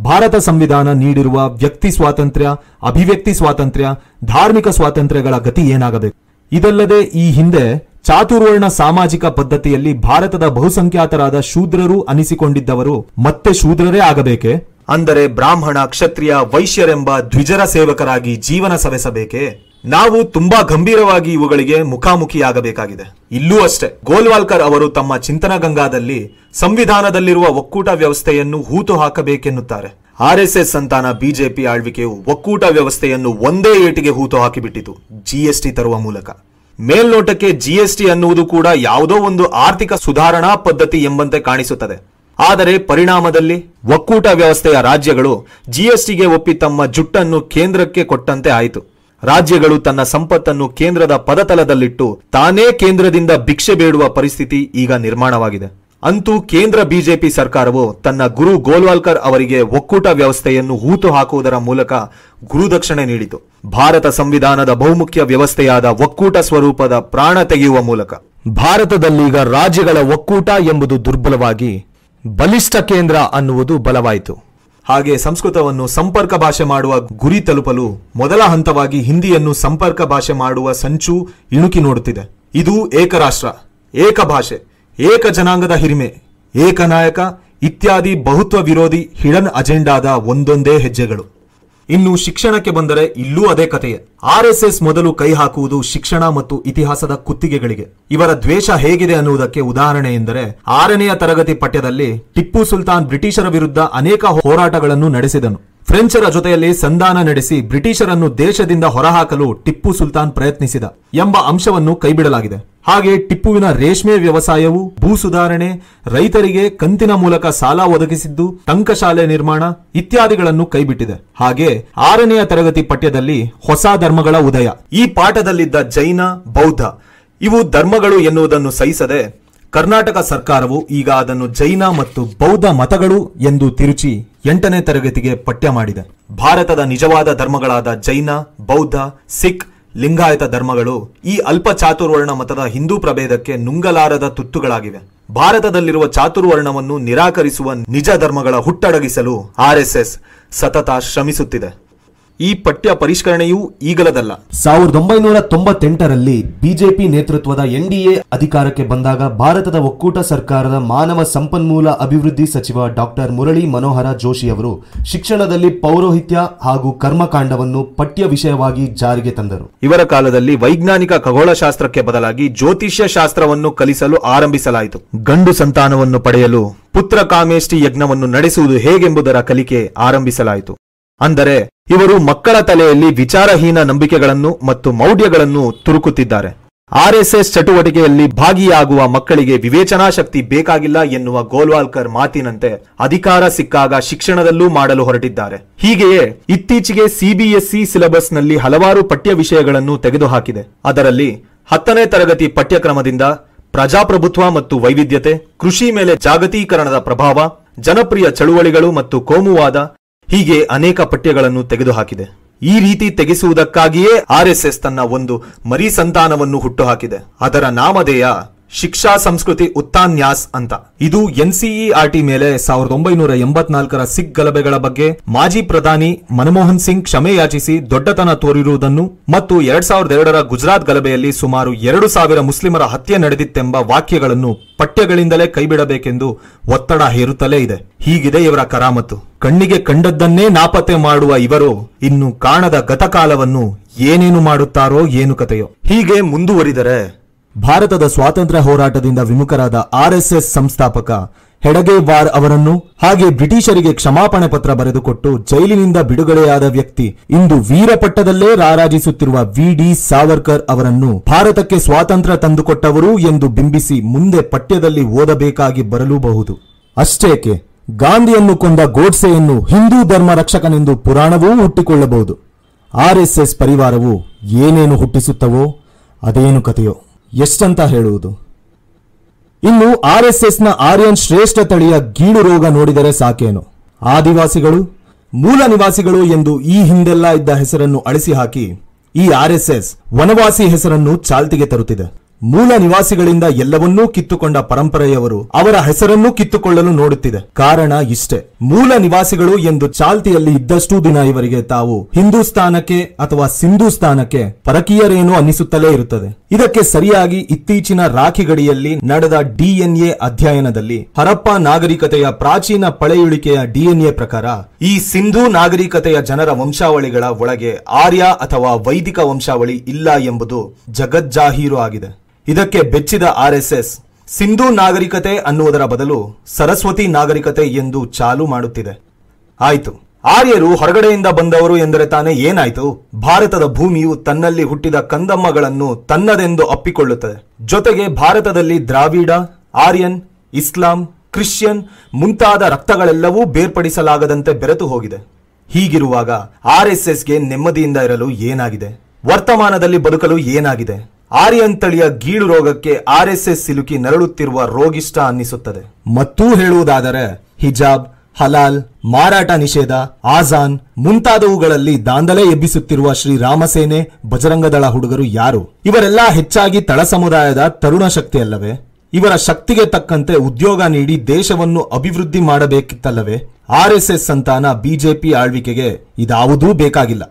[SPEAKER 1] ಭಾರತ ಸಂವಿಧಾನ ನೀಡಿರುವ ವ್ಯಕ್ತಿ ಸ್ವಾತಂತ್ರ್ಯ ಅಭಿವ್ಯಕ್ತಿ ಸ್ವಾತಂತ್ರ್ಯ ಧಾರ್ಮಿಕ ಸ್ವಾತಂತ್ರ್ಯಗಳ ಗತಿ ಏನಾಗಬೇಕು ಇದಲ್ಲದೆ ಈ ಹಿಂದೆ ಚಾತುರ್ವರ್ಣ ಸಾಮಾಜಿಕ ಪದ್ಧತಿಯಲ್ಲಿ ಭಾರತದ ಬಹುಸಂಖ್ಯಾತರಾದ ಶೂದ್ರರು ಅನಿಸಿಕೊಂಡಿದ್ದವರು ಮತ್ತೆ ಶೂದ್ರರೇ ಆಗಬೇಕೆ ಅಂದರೆ ಬ್ರಾಹ್ಮಣ ಕ್ಷತ್ರಿಯ ವೈಶ್ಯರೆಂಬ ದ್ವಿಜರ ಸೇವಕರಾಗಿ ಜೀವನ ಸವೆಸಬೇಕೆ ನಾವು ತುಂಬಾ ಗಂಭೀರವಾಗಿ ಇವುಗಳಿಗೆ ಮುಖಾಮುಖಿಯಾಗಬೇಕಾಗಿದೆ ಇಲ್ಲೂ ಅಷ್ಟೇ ಗೋಲ್ವಾಲ್ಕರ್ ಅವರು ತಮ್ಮ ಗಂಗಾದಲ್ಲಿ ಸಂವಿಧಾನದಲ್ಲಿರುವ ಒಕ್ಕೂಟ ವ್ಯವಸ್ಥೆಯನ್ನು ಹೂತು ಹಾಕಬೇಕೆನ್ನುತ್ತಾರೆ ಆರ್ ಎಸ್ ಎಸ್ ಸಂತಾನ ಬಿಜೆಪಿ ಆಳ್ವಿಕೆಯು ಒಕ್ಕೂಟ ವ್ಯವಸ್ಥೆಯನ್ನು ಒಂದೇ ಏಟಿಗೆ ಹೂತು ಹಾಕಿಬಿಟ್ಟಿತು ಜಿಎಸ್ಟಿ ತರುವ ಮೂಲಕ ಮೇಲ್ನೋಟಕ್ಕೆ ಜಿಎಸ್ಟಿ ಅನ್ನುವುದು ಕೂಡ ಯಾವುದೋ ಒಂದು ಆರ್ಥಿಕ ಸುಧಾರಣಾ ಪದ್ಧತಿ ಎಂಬಂತೆ ಕಾಣಿಸುತ್ತದೆ ಆದರೆ ಪರಿಣಾಮದಲ್ಲಿ ಒಕ್ಕೂಟ ವ್ಯವಸ್ಥೆಯ ರಾಜ್ಯಗಳು ಜಿಎಸ್ಟಿಗೆ ಒಪ್ಪಿ ತಮ್ಮ ಜುಟ್ಟನ್ನು ಕೇಂದ್ರಕ್ಕೆ ಕೊಟ್ಟಂತೆ ಆಯಿತು ರಾಜ್ಯಗಳು ತನ್ನ ಸಂಪತ್ತನ್ನು ಕೇಂದ್ರದ ಪದತಲದಲ್ಲಿಟ್ಟು ತಾನೇ ಕೇಂದ್ರದಿಂದ ಭಿಕ್ಷೆ ಬೇಡುವ ಪರಿಸ್ಥಿತಿ ಈಗ ನಿರ್ಮಾಣವಾಗಿದೆ ಅಂತೂ ಕೇಂದ್ರ ಬಿಜೆಪಿ ಸರ್ಕಾರವು ತನ್ನ ಗುರು ಗೋಲ್ವಾಲ್ಕರ್ ಅವರಿಗೆ ಒಕ್ಕೂಟ ವ್ಯವಸ್ಥೆಯನ್ನು ಹೂತು ಹಾಕುವುದರ ಮೂಲಕ ಗುರುದಕ್ಷಿಣೆ ನೀಡಿತು ಭಾರತ ಸಂವಿಧಾನದ ಬಹುಮುಖ್ಯ ವ್ಯವಸ್ಥೆಯಾದ ಒಕ್ಕೂಟ ಸ್ವರೂಪದ ಪ್ರಾಣ ತೆಗೆಯುವ ಮೂಲಕ ಭಾರತದಲ್ಲೀಗ ರಾಜ್ಯಗಳ ಒಕ್ಕೂಟ ಎಂಬುದು ದುರ್ಬಲವಾಗಿ ಬಲಿಷ್ಠ ಕೇಂದ್ರ ಅನ್ನುವುದು ಬಲವಾಯಿತು ಹಾಗೆ ಸಂಸ್ಕೃತವನ್ನು ಸಂಪರ್ಕ ಭಾಷೆ ಮಾಡುವ ಗುರಿ ತಲುಪಲು ಮೊದಲ ಹಂತವಾಗಿ ಹಿಂದಿಯನ್ನು ಸಂಪರ್ಕ ಭಾಷೆ ಮಾಡುವ ಸಂಚು ಇಣುಕಿ ನೋಡುತ್ತಿದೆ ಇದು ಏಕರಾಷ್ಟ್ರ ಏಕ ಭಾಷೆ ಏಕ ಜನಾಂಗದ ಹಿರಿಮೆ ಏಕನಾಯಕ ಇತ್ಯಾದಿ ಬಹುತ್ವ ವಿರೋಧಿ ಹಿಡನ್ ಅಜೆಂಡಾದ ಒಂದೊಂದೇ ಹೆಜ್ಜೆಗಳು ಇನ್ನು ಶಿಕ್ಷಣಕ್ಕೆ ಬಂದರೆ ಇಲ್ಲೂ ಅದೇ ಕಥೆಯೇ ಆರ್ಎಸ್ಎಸ್ ಮೊದಲು ಕೈ ಹಾಕುವುದು ಶಿಕ್ಷಣ ಮತ್ತು ಇತಿಹಾಸದ ಕುತ್ತಿಗೆಗಳಿಗೆ ಇವರ ದ್ವೇಷ ಹೇಗಿದೆ ಅನ್ನುವುದಕ್ಕೆ ಉದಾಹರಣೆ ಎಂದರೆ ಆರನೆಯ ತರಗತಿ ಪಠ್ಯದಲ್ಲಿ ಟಿಪ್ಪು ಸುಲ್ತಾನ್ ಬ್ರಿಟಿಷರ ವಿರುದ್ಧ ಅನೇಕ ಹೋರಾಟಗಳನ್ನು ನಡೆಸಿದನು ಫ್ರೆಂಚರ ಜೊತೆಯಲ್ಲಿ ಸಂಧಾನ ನಡೆಸಿ ಬ್ರಿಟಿಷರನ್ನು ದೇಶದಿಂದ ಹೊರಹಾಕಲು ಟಿಪ್ಪು ಸುಲ್ತಾನ್ ಪ್ರಯತ್ನಿಸಿದ ಎಂಬ ಅಂಶವನ್ನು ಕೈಬಿಡಲಾಗಿದೆ ಹಾಗೆ ಟಿಪ್ಪುವಿನ ರೇಷ್ಮೆ ವ್ಯವಸಾಯವು ಭೂ ಸುಧಾರಣೆ ರೈತರಿಗೆ ಕಂತಿನ ಮೂಲಕ ಸಾಲ ಒದಗಿಸಿದ್ದು ಟಂಕಶಾಲೆ ನಿರ್ಮಾಣ ಇತ್ಯಾದಿಗಳನ್ನು ಕೈಬಿಟ್ಟಿದೆ ಹಾಗೆ ಆರನೆಯ ತರಗತಿ ಪಠ್ಯದಲ್ಲಿ ಹೊಸ ಧರ್ಮಗಳ ಉದಯ ಈ ಪಾಠದಲ್ಲಿದ್ದ ಜೈನ ಬೌದ್ಧ ಇವು ಧರ್ಮಗಳು ಎನ್ನುವುದನ್ನು ಸಹಿಸದೆ ಕರ್ನಾಟಕ ಸರ್ಕಾರವು ಈಗ ಅದನ್ನು ಜೈನ ಮತ್ತು ಬೌದ್ಧ ಮತಗಳು ಎಂದು ತಿರುಚಿ ಎಂಟನೇ ತರಗತಿಗೆ ಪಠ್ಯ ಮಾಡಿದೆ ಭಾರತದ ನಿಜವಾದ ಧರ್ಮಗಳಾದ ಜೈನ ಬೌದ್ಧ ಸಿಖ್ ಲಿಂಗಾಯತ ಧರ್ಮಗಳು ಈ ಅಲ್ಪ ಚಾತುರ್ವರ್ಣ ಮತದ ಹಿಂದೂ ಪ್ರಭೇದಕ್ಕೆ ನುಂಗಲಾರದ ತುತ್ತುಗಳಾಗಿವೆ ಭಾರತದಲ್ಲಿರುವ ಚಾತುರ್ವರ್ಣವನ್ನು ನಿರಾಕರಿಸುವ ನಿಜ ಧರ್ಮಗಳ ಹುಟ್ಟಡಗಿಸಲು ಆರ್ಎಸ್ಎಸ್ ಸತತ ಶ್ರಮಿಸುತ್ತಿದೆ ಈ ಪಠ್ಯ ಪರಿಷ್ಕರಣೆಯೂ ಈಗಲದಲ್ಲ ಸಾವಿರದ ಒಂಬೈನೂರ ತೊಂಬತ್ತೆಂಟರಲ್ಲಿ ಬಿಜೆಪಿ ನೇತೃತ್ವದ ಎನ್ಡಿಎ ಅಧಿಕಾರಕ್ಕೆ ಬಂದಾಗ ಭಾರತದ ಒಕ್ಕೂಟ ಸರ್ಕಾರದ ಮಾನವ ಸಂಪನ್ಮೂಲ ಅಭಿವೃದ್ಧಿ ಸಚಿವ ಡಾಕ್ಟರ್ ಮುರಳಿ ಮನೋಹರ ಜೋಶಿ ಅವರು ಶಿಕ್ಷಣದಲ್ಲಿ ಪೌರೋಹಿತ್ಯ ಹಾಗೂ ಕರ್ಮಕಾಂಡವನ್ನು ಪಠ್ಯ ವಿಷಯವಾಗಿ ಜಾರಿಗೆ ತಂದರು ಇವರ ಕಾಲದಲ್ಲಿ ವೈಜ್ಞಾನಿಕ ಖಗೋಳಶಾಸ್ತ್ರಕ್ಕೆ ಬದಲಾಗಿ ಜ್ಯೋತಿಷ್ಯ ಶಾಸ್ತ್ರವನ್ನು ಕಲಿಸಲು ಆರಂಭಿಸಲಾಯಿತು ಗಂಡು ಸಂತಾನವನ್ನು ಪಡೆಯಲು ಪುತ್ರ ಕಾಮೇಷ್ಟಿ ಯಜ್ಞವನ್ನು ನಡೆಸುವುದು ಹೇಗೆಂಬುದರ ಕಲಿಕೆ ಆರಂಭಿಸಲಾಯಿತು ಅಂದರೆ ಇವರು ಮಕ್ಕಳ ತಲೆಯಲ್ಲಿ ವಿಚಾರಹೀನ ನಂಬಿಕೆಗಳನ್ನು ಮತ್ತು ಮೌಢ್ಯಗಳನ್ನು ತುರುಕುತ್ತಿದ್ದಾರೆ ಆರ್ಎಸ್ಎಸ್ ಚಟುವಟಿಕೆಯಲ್ಲಿ ಭಾಗಿಯಾಗುವ ಮಕ್ಕಳಿಗೆ ವಿವೇಚನಾ ಶಕ್ತಿ ಬೇಕಾಗಿಲ್ಲ ಎನ್ನುವ ಗೋಲ್ವಾಲ್ಕರ್ ಮಾತಿನಂತೆ ಅಧಿಕಾರ ಸಿಕ್ಕಾಗ ಶಿಕ್ಷಣದಲ್ಲೂ ಮಾಡಲು ಹೊರಟಿದ್ದಾರೆ ಹೀಗೆಯೇ ಇತ್ತೀಚೆಗೆ ಸಿಬಿಎಸ್ಇ ಸಿಲೆಬಸ್ನಲ್ಲಿ ಹಲವಾರು ಪಠ್ಯ ವಿಷಯಗಳನ್ನು ತೆಗೆದುಹಾಕಿದೆ ಅದರಲ್ಲಿ ಹತ್ತನೇ ತರಗತಿ ಪಠ್ಯಕ್ರಮದಿಂದ ಪ್ರಜಾಪ್ರಭುತ್ವ ಮತ್ತು ವೈವಿಧ್ಯತೆ ಕೃಷಿ ಮೇಲೆ ಜಾಗತೀಕರಣದ ಪ್ರಭಾವ ಜನಪ್ರಿಯ ಚಳುವಳಿಗಳು ಮತ್ತು ಕೋಮುವಾದ ಹೀಗೆ ಅನೇಕ ಪಠ್ಯಗಳನ್ನು ತೆಗೆದುಹಾಕಿದೆ ಈ ರೀತಿ ತೆಗೆಸುವುದಕ್ಕಾಗಿಯೇ ಎಸ್ ತನ್ನ ಒಂದು ಮರಿ ಸಂತಾನವನ್ನು ಹುಟ್ಟುಹಾಕಿದೆ ಅದರ ನಾಮಧೇಯ ಶಿಕ್ಷಾ ಸಂಸ್ಕೃತಿ ಉತ್ತಾನ್ಯಾಸ್ ಅಂತ ಇದು ಟಿ ಮೇಲೆ ಸಾವಿರದ ಒಂಬೈನೂರ ಎಂಬತ್ನಾಲ್ಕರ ಸಿಖ್ ಗಲಭೆಗಳ ಬಗ್ಗೆ ಮಾಜಿ ಪ್ರಧಾನಿ ಮನಮೋಹನ್ ಸಿಂಗ್ ಕ್ಷಮೆ ಯಾಚಿಸಿ ದೊಡ್ಡತನ ತೋರಿರುವುದನ್ನು ಮತ್ತು ಎರಡ್ ಸಾವಿರದ ಎರಡರ ಗುಜರಾತ್ ಗಲಭೆಯಲ್ಲಿ ಸುಮಾರು ಎರಡು ಸಾವಿರ ಮುಸ್ಲಿಮರ ಹತ್ಯೆ ನಡೆದಿತ್ತೆಂಬ ವಾಕ್ಯಗಳನ್ನು ಪಠ್ಯಗಳಿಂದಲೇ ಕೈಬಿಡಬೇಕೆಂದು ಒತ್ತಡ ಹೇರುತ್ತಲೇ ಇದೆ ಹೀಗಿದೆ ಇವರ ಕರಾಮತ್ತು ಕಣ್ಣಿಗೆ ಕಂಡದ್ದನ್ನೇ ನಾಪತ್ತೆ ಮಾಡುವ ಇವರು ಇನ್ನು ಕಾಣದ ಗತಕಾಲವನ್ನು ಏನೇನು ಮಾಡುತ್ತಾರೋ ಏನು ಕತೆಯೋ ಹೀಗೆ ಮುಂದುವರಿದರೆ ಭಾರತದ ಸ್ವಾತಂತ್ರ್ಯ ಹೋರಾಟದಿಂದ ವಿಮುಖರಾದ ಆರ್ಎಸ್ಎಸ್ ಸಂಸ್ಥಾಪಕ ಹೆಡಗೇವಾರ್ ಅವರನ್ನು ಹಾಗೆ ಬ್ರಿಟಿಷರಿಗೆ ಕ್ಷಮಾಪಣೆ ಪತ್ರ ಬರೆದುಕೊಟ್ಟು ಜೈಲಿನಿಂದ ಬಿಡುಗಡೆಯಾದ ವ್ಯಕ್ತಿ ಇಂದು ವೀರಪಟ್ಟದಲ್ಲೇ ರಾರಾಜಿಸುತ್ತಿರುವ ವಿ ಡಿ ಸಾವರ್ಕರ್ ಅವರನ್ನು ಭಾರತಕ್ಕೆ ಸ್ವಾತಂತ್ರ್ಯ ತಂದುಕೊಟ್ಟವರು ಎಂದು ಬಿಂಬಿಸಿ ಮುಂದೆ ಪಠ್ಯದಲ್ಲಿ ಓದಬೇಕಾಗಿ ಬರಲೂಬಹುದು ಅಷ್ಟೇಕೆ ಗಾಂಧಿಯನ್ನು ಕೊಂದ ಗೋಡ್ಸೆಯನ್ನು ಹಿಂದೂ ಧರ್ಮ ರಕ್ಷಕನೆಂದು ಪುರಾಣವೂ ಹುಟ್ಟಿಕೊಳ್ಳಬಹುದು ಆರ್ಎಸ್ಎಸ್ ಪರಿವಾರವು ಏನೇನು ಹುಟ್ಟಿಸುತ್ತವೋ ಅದೇನು ಕಥೆಯೋ ಎಷ್ಟಂತ ಹೇಳುವುದು ಇನ್ನು ಆರ್ ಎಸ್ ಎಸ್ನ ಆರ್ಯನ್ ಶ್ರೇಷ್ಠ ತಳಿಯ ಗೀಳು ರೋಗ ನೋಡಿದರೆ ಸಾಕೇನು ಆದಿವಾಸಿಗಳು ಮೂಲ ನಿವಾಸಿಗಳು ಎಂದು ಈ ಹಿಂದೆಲ್ಲ ಇದ್ದ ಹೆಸರನ್ನು ಅಳಿಸಿ ಹಾಕಿ ಈ ಆರ್ ಎಸ್ ಎಸ್ ವನವಾಸಿ ಹೆಸರನ್ನು ಚಾಲ್ತಿಗೆ ತರುತ್ತಿದೆ ಮೂಲ ನಿವಾಸಿಗಳಿಂದ ಎಲ್ಲವನ್ನೂ ಕಿತ್ತುಕೊಂಡ ಪರಂಪರೆಯವರು ಅವರ ಹೆಸರನ್ನೂ ಕಿತ್ತುಕೊಳ್ಳಲು ನೋಡುತ್ತಿದೆ ಕಾರಣ ಇಷ್ಟೇ ಮೂಲ ನಿವಾಸಿಗಳು ಎಂದು ಚಾಲ್ತಿಯಲ್ಲಿ ಇದ್ದಷ್ಟು ದಿನ ಇವರಿಗೆ ತಾವು ಹಿಂದೂಸ್ತಾನಕ್ಕೆ ಅಥವಾ ಸಿಂಧೂಸ್ತಾನಕ್ಕೆ ಪರಕೀಯರೇನು ಅನ್ನಿಸುತ್ತಲೇ ಇರುತ್ತದೆ ಇದಕ್ಕೆ ಸರಿಯಾಗಿ ಇತ್ತೀಚಿನ ರಾಖಿ ಗಡಿಯಲ್ಲಿ ನಡೆದ ಡಿಎನ್ಎ ಅಧ್ಯಯನದಲ್ಲಿ ಹರಪ್ಪ ನಾಗರಿಕತೆಯ ಪ್ರಾಚೀನ ಪಳೆಯುಳಿಕೆಯ ಡಿಎನ್ಎ ಪ್ರಕಾರ ಈ ಸಿಂಧೂ ನಾಗರಿಕತೆಯ ಜನರ ವಂಶಾವಳಿಗಳ ಒಳಗೆ ಆರ್ಯ ಅಥವಾ ವೈದಿಕ ವಂಶಾವಳಿ ಇಲ್ಲ ಎಂಬುದು ಜಗಜ್ಜಾಹೀರು ಆಗಿದೆ ಇದಕ್ಕೆ ಬೆಚ್ಚಿದ ಆರ್ಎಸ್ಎಸ್ ಸಿಂಧೂ ನಾಗರಿಕತೆ ಅನ್ನುವುದರ ಬದಲು ಸರಸ್ವತಿ ನಾಗರಿಕತೆ ಎಂದು ಚಾಲು ಮಾಡುತ್ತಿದೆ ಆಯಿತು ಆರ್ಯರು ಹೊರಗಡೆಯಿಂದ ಬಂದವರು ಎಂದರೆ ತಾನೇ ಏನಾಯಿತು ಭಾರತದ ಭೂಮಿಯು ತನ್ನಲ್ಲಿ ಹುಟ್ಟಿದ ಕಂದಮ್ಮಗಳನ್ನು ತನ್ನದೆಂದು ಅಪ್ಪಿಕೊಳ್ಳುತ್ತದೆ ಜೊತೆಗೆ ಭಾರತದಲ್ಲಿ ದ್ರಾವಿಡ ಆರ್ಯನ್ ಇಸ್ಲಾಂ ಕ್ರಿಶ್ಚಿಯನ್ ಮುಂತಾದ ರಕ್ತಗಳೆಲ್ಲವೂ ಬೇರ್ಪಡಿಸಲಾಗದಂತೆ ಬೆರೆತು ಹೋಗಿದೆ ಹೀಗಿರುವಾಗ ಆರ್ಎಸ್ಎಸ್ಗೆ ನೆಮ್ಮದಿಯಿಂದ ಇರಲು ಏನಾಗಿದೆ ವರ್ತಮಾನದಲ್ಲಿ ಬದುಕಲು ಏನಾಗಿದೆ ಆರ್ಯಂತಳಿಯ ಗೀಳು ರೋಗಕ್ಕೆ ಆರ್ ಎಸ್ ಎಸ್ ಸಿಲುಕಿ ನರಳುತ್ತಿರುವ ರೋಗಿಷ್ಟ ಅನ್ನಿಸುತ್ತದೆ ಮತ್ತೂ ಹೇಳುವುದಾದರೆ ಹಿಜಾಬ್ ಹಲಾಲ್ ಮಾರಾಟ ನಿಷೇಧ ಆಜಾನ್ ಮುಂತಾದವುಗಳಲ್ಲಿ ದಾಂಧಲೆ ಎಬ್ಬಿಸುತ್ತಿರುವ ಶ್ರೀ ರಾಮಸೇನೆ ಬಜರಂಗದಳ ಹುಡುಗರು ಯಾರು ಇವರೆಲ್ಲ ಹೆಚ್ಚಾಗಿ ತಳ ಸಮುದಾಯದ ತರುಣ ಶಕ್ತಿಯಲ್ಲವೇ ಇವರ ಶಕ್ತಿಗೆ ತಕ್ಕಂತೆ ಉದ್ಯೋಗ ನೀಡಿ ದೇಶವನ್ನು ಅಭಿವೃದ್ಧಿ ಮಾಡಬೇಕಿತ್ತಲ್ಲವೇ ಆರ್ ಎಸ್ ಎಸ್ ಸಂತಾನ ಬಿಜೆಪಿ ಆಳ್ವಿಕೆಗೆ ಇದಾವುದೂ ಬೇಕಾಗಿಲ್ಲ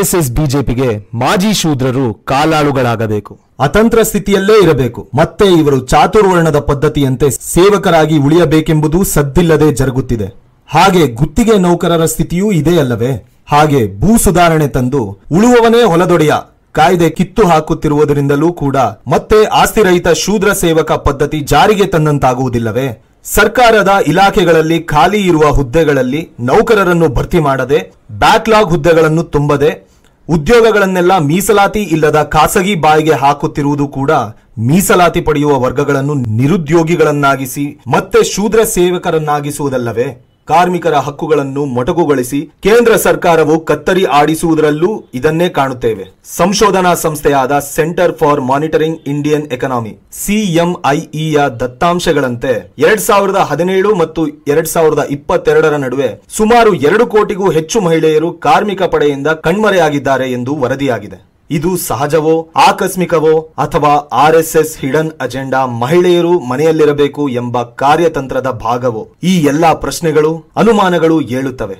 [SPEAKER 1] ಎಸ್ ಬಿಜೆಪಿಗೆ ಮಾಜಿ ಶೂದ್ರರು ಕಾಲಾಳುಗಳಾಗಬೇಕು ಅತಂತ್ರ ಸ್ಥಿತಿಯಲ್ಲೇ ಇರಬೇಕು ಮತ್ತೆ ಇವರು ಚಾತುರ್ವರ್ಣದ ಪದ್ಧತಿಯಂತೆ ಸೇವಕರಾಗಿ ಉಳಿಯಬೇಕೆಂಬುದು ಸದ್ದಿಲ್ಲದೆ ಜರುಗುತ್ತಿದೆ ಹಾಗೆ ಗುತ್ತಿಗೆ ನೌಕರರ ಸ್ಥಿತಿಯೂ ಇದೇ ಅಲ್ಲವೇ ಹಾಗೆ ಭೂ ಸುಧಾರಣೆ ತಂದು ಉಳುವವನೇ ಹೊಲದೊಡೆಯ ಕಾಯ್ದೆ ಕಿತ್ತು ಹಾಕುತ್ತಿರುವುದರಿಂದಲೂ ಕೂಡ ಮತ್ತೆ ಆಸ್ತಿರಹಿತ ಶೂದ್ರ ಸೇವಕ ಪದ್ಧತಿ ಜಾರಿಗೆ ತಂದಂತಾಗುವುದಿಲ್ಲವೇ ಸರ್ಕಾರದ ಇಲಾಖೆಗಳಲ್ಲಿ ಖಾಲಿ ಇರುವ ಹುದ್ದೆಗಳಲ್ಲಿ ನೌಕರರನ್ನು ಭರ್ತಿ ಮಾಡದೆ ಬ್ಯಾಕ್ಲಾಗ್ ಹುದ್ದೆಗಳನ್ನು ತುಂಬದೆ ಉದ್ಯೋಗಗಳನ್ನೆಲ್ಲ ಮೀಸಲಾತಿ ಇಲ್ಲದ ಖಾಸಗಿ ಬಾಯಿಗೆ ಹಾಕುತ್ತಿರುವುದು ಕೂಡ ಮೀಸಲಾತಿ ಪಡೆಯುವ ವರ್ಗಗಳನ್ನು ನಿರುದ್ಯೋಗಿಗಳನ್ನಾಗಿಸಿ ಮತ್ತೆ ಶೂದ್ರ ಸೇವಕರನ್ನಾಗಿಸುವುದಲ್ಲವೇ ಕಾರ್ಮಿಕರ ಹಕ್ಕುಗಳನ್ನು ಮೊಟಕುಗೊಳಿಸಿ ಕೇಂದ್ರ ಸರ್ಕಾರವು ಕತ್ತರಿ ಆಡಿಸುವುದರಲ್ಲೂ ಇದನ್ನೇ ಕಾಣುತ್ತೇವೆ ಸಂಶೋಧನಾ ಸಂಸ್ಥೆಯಾದ centre for monitoring Indian economy ಸಿಎಂಐಇಯ ದತ್ತಾಂಶಗಳಂತೆ ಎರಡ್ ಸಾವಿರದ ಹದಿನೇಳು ಮತ್ತು ಎರಡ್ ಸಾವಿರದ ಇಪ್ಪತ್ತೆರಡರ ನಡುವೆ ಸುಮಾರು ಎರಡು ಕೋಟಿಗೂ ಹೆಚ್ಚು ಮಹಿಳೆಯರು ಕಾರ್ಮಿಕ ಪಡೆಯಿಂದ ಕಣ್ಮರೆಯಾಗಿದ್ದಾರೆ ಎಂದು ವರದಿಯಾಗಿದೆ ಇದು ಸಹಜವೋ ಆಕಸ್ಮಿಕವೋ ಅಥವಾ R S S hidden agenda ಮಹಿಳೆಯರು ಮನೆಯಲ್ಲಿರಬೇಕು ಎಂಬ ಕಾರ್ಯತಂತ್ರದ ಭಾಗವೋ ಈ ಎಲ್ಲಾ ಪ್ರಶ್ನೆಗಳು ಅನುಮಾನಗಳು ಏಳುತ್ತವೆ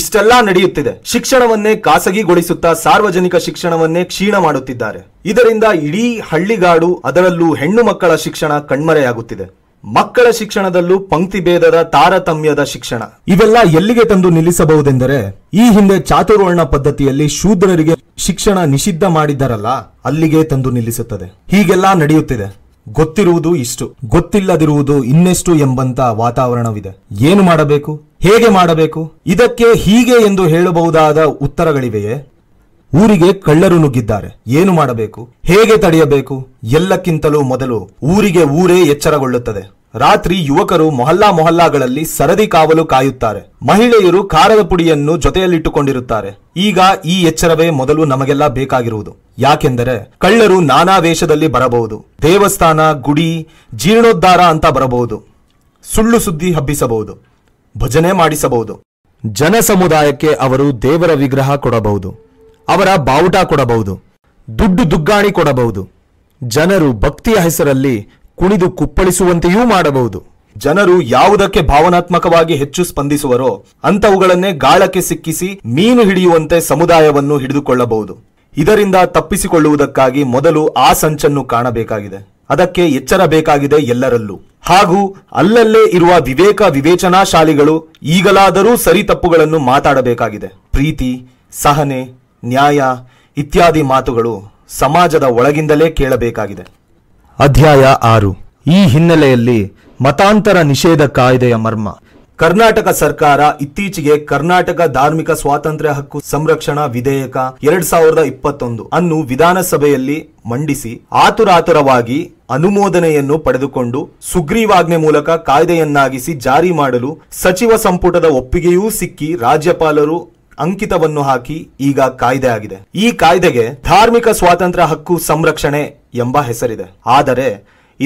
[SPEAKER 1] ಇಷ್ಟೆಲ್ಲಾ ನಡೆಯುತ್ತಿದೆ ಶಿಕ್ಷಣವನ್ನೇ ಖಾಸಗಿಗೊಳಿಸುತ್ತಾ ಸಾರ್ವಜನಿಕ ಶಿಕ್ಷಣವನ್ನೇ ಕ್ಷೀಣ ಮಾಡುತ್ತಿದ್ದಾರೆ ಇದರಿಂದ ಇಡೀ ಹಳ್ಳಿಗಾಡು ಅದರಲ್ಲೂ ಹೆಣ್ಣು ಮಕ್ಕಳ ಶಿಕ್ಷಣ ಕಣ್ಮರೆಯಾಗುತ್ತಿದೆ ಮಕ್ಕಳ ಶಿಕ್ಷಣದಲ್ಲೂ ಪಂಕ್ತಿ ಭೇದದ ತಾರತಮ್ಯದ ಶಿಕ್ಷಣ ಇವೆಲ್ಲ ಎಲ್ಲಿಗೆ ತಂದು ನಿಲ್ಲಿಸಬಹುದೆಂದರೆ ಈ ಹಿಂದೆ ಚಾತುರ್ವರ್ಣ ಪದ್ಧತಿಯಲ್ಲಿ ಶೂದ್ರರಿಗೆ ಶಿಕ್ಷಣ ನಿಷಿದ್ಧ ಮಾಡಿದ್ದಾರಲ್ಲ ಅಲ್ಲಿಗೆ ತಂದು ನಿಲ್ಲಿಸುತ್ತದೆ ಹೀಗೆಲ್ಲ ನಡೆಯುತ್ತಿದೆ ಗೊತ್ತಿರುವುದು ಇಷ್ಟು ಗೊತ್ತಿಲ್ಲದಿರುವುದು ಇನ್ನೆಷ್ಟು ಎಂಬಂತ ವಾತಾವರಣವಿದೆ ಏನು ಮಾಡಬೇಕು ಹೇಗೆ ಮಾಡಬೇಕು ಇದಕ್ಕೆ ಹೀಗೆ ಎಂದು ಹೇಳಬಹುದಾದ ಉತ್ತರಗಳಿವೆಯೇ ಊರಿಗೆ ಕಳ್ಳರು ನುಗ್ಗಿದ್ದಾರೆ ಏನು ಮಾಡಬೇಕು ಹೇಗೆ ತಡೆಯಬೇಕು ಎಲ್ಲಕ್ಕಿಂತಲೂ ಮೊದಲು ಊರಿಗೆ ಊರೇ ಎಚ್ಚರಗೊಳ್ಳುತ್ತದೆ ರಾತ್ರಿ ಯುವಕರು ಮೊಹಲ್ಲಾ ಮೊಹಲ್ಲಾಗಳಲ್ಲಿ ಸರದಿ ಕಾವಲು ಕಾಯುತ್ತಾರೆ ಮಹಿಳೆಯರು ಖಾರದ ಪುಡಿಯನ್ನು ಜೊತೆಯಲ್ಲಿಟ್ಟುಕೊಂಡಿರುತ್ತಾರೆ ಈಗ ಈ ಎಚ್ಚರವೇ ಮೊದಲು ನಮಗೆಲ್ಲ ಬೇಕಾಗಿರುವುದು ಯಾಕೆಂದರೆ ಕಳ್ಳರು ನಾನಾ ವೇಷದಲ್ಲಿ ಬರಬಹುದು ದೇವಸ್ಥಾನ ಗುಡಿ ಜೀರ್ಣೋದ್ಧಾರ ಅಂತ ಬರಬಹುದು ಸುಳ್ಳು ಸುದ್ದಿ ಹಬ್ಬಿಸಬಹುದು ಭಜನೆ ಮಾಡಿಸಬಹುದು ಜನ ಸಮುದಾಯಕ್ಕೆ ಅವರು ದೇವರ ವಿಗ್ರಹ ಕೊಡಬಹುದು ಅವರ ಬಾವುಟ ಕೊಡಬಹುದು ದುಡ್ಡು ದುಗ್ಗಾಣಿ ಕೊಡಬಹುದು ಜನರು ಭಕ್ತಿಯ ಹೆಸರಲ್ಲಿ ಕುಣಿದು ಕುಪ್ಪಳಿಸುವಂತೆಯೂ ಮಾಡಬಹುದು ಜನರು ಯಾವುದಕ್ಕೆ ಭಾವನಾತ್ಮಕವಾಗಿ ಹೆಚ್ಚು ಸ್ಪಂದಿಸುವರೋ ಅಂತವುಗಳನ್ನೇ ಗಾಳಕ್ಕೆ ಸಿಕ್ಕಿಸಿ ಮೀನು ಹಿಡಿಯುವಂತೆ ಸಮುದಾಯವನ್ನು ಹಿಡಿದುಕೊಳ್ಳಬಹುದು ಇದರಿಂದ ತಪ್ಪಿಸಿಕೊಳ್ಳುವುದಕ್ಕಾಗಿ ಮೊದಲು ಆ ಸಂಚನ್ನು ಕಾಣಬೇಕಾಗಿದೆ ಅದಕ್ಕೆ ಎಚ್ಚರ ಬೇಕಾಗಿದೆ ಎಲ್ಲರಲ್ಲೂ ಹಾಗೂ ಅಲ್ಲಲ್ಲೇ ಇರುವ ವಿವೇಕ ವಿವೇಚನಾಶಾಲಿಗಳು ಈಗಲಾದರೂ ಸರಿ ತಪ್ಪುಗಳನ್ನು ಮಾತಾಡಬೇಕಾಗಿದೆ ಪ್ರೀತಿ ಸಹನೆ ನ್ಯಾಯ ಇತ್ಯಾದಿ ಮಾತುಗಳು ಸಮಾಜದ ಒಳಗಿಂದಲೇ ಕೇಳಬೇಕಾಗಿದೆ ಅಧ್ಯಾಯ ಆರು ಈ ಹಿನ್ನೆಲೆಯಲ್ಲಿ ಮತಾಂತರ ನಿಷೇಧ ಕಾಯ್ದೆಯ ಮರ್ಮ ಕರ್ನಾಟಕ ಸರ್ಕಾರ ಇತ್ತೀಚೆಗೆ ಕರ್ನಾಟಕ ಧಾರ್ಮಿಕ ಸ್ವಾತಂತ್ರ್ಯ ಹಕ್ಕು ಸಂರಕ್ಷಣಾ ವಿಧೇಯಕ ಎರಡ್ ಸಾವಿರದ ಇಪ್ಪತ್ತೊಂದು ಅನ್ನು ವಿಧಾನಸಭೆಯಲ್ಲಿ ಮಂಡಿಸಿ ಆತುರಾತುರವಾಗಿ ಅನುಮೋದನೆಯನ್ನು ಪಡೆದುಕೊಂಡು ಸುಗ್ರೀವಾಜ್ಞೆ ಮೂಲಕ ಕಾಯ್ದೆಯನ್ನಾಗಿಸಿ ಜಾರಿ ಮಾಡಲು ಸಚಿವ ಸಂಪುಟದ ಒಪ್ಪಿಗೆಯೂ ಸಿಕ್ಕಿ ರಾಜ್ಯಪಾಲರು ಅಂಕಿತವನ್ನು ಹಾಕಿ ಈಗ ಕಾಯ್ದೆ ಆಗಿದೆ ಈ ಕಾಯ್ದೆಗೆ ಧಾರ್ಮಿಕ ಸ್ವಾತಂತ್ರ್ಯ ಹಕ್ಕು ಸಂರಕ್ಷಣೆ ಎಂಬ ಹೆಸರಿದೆ ಆದರೆ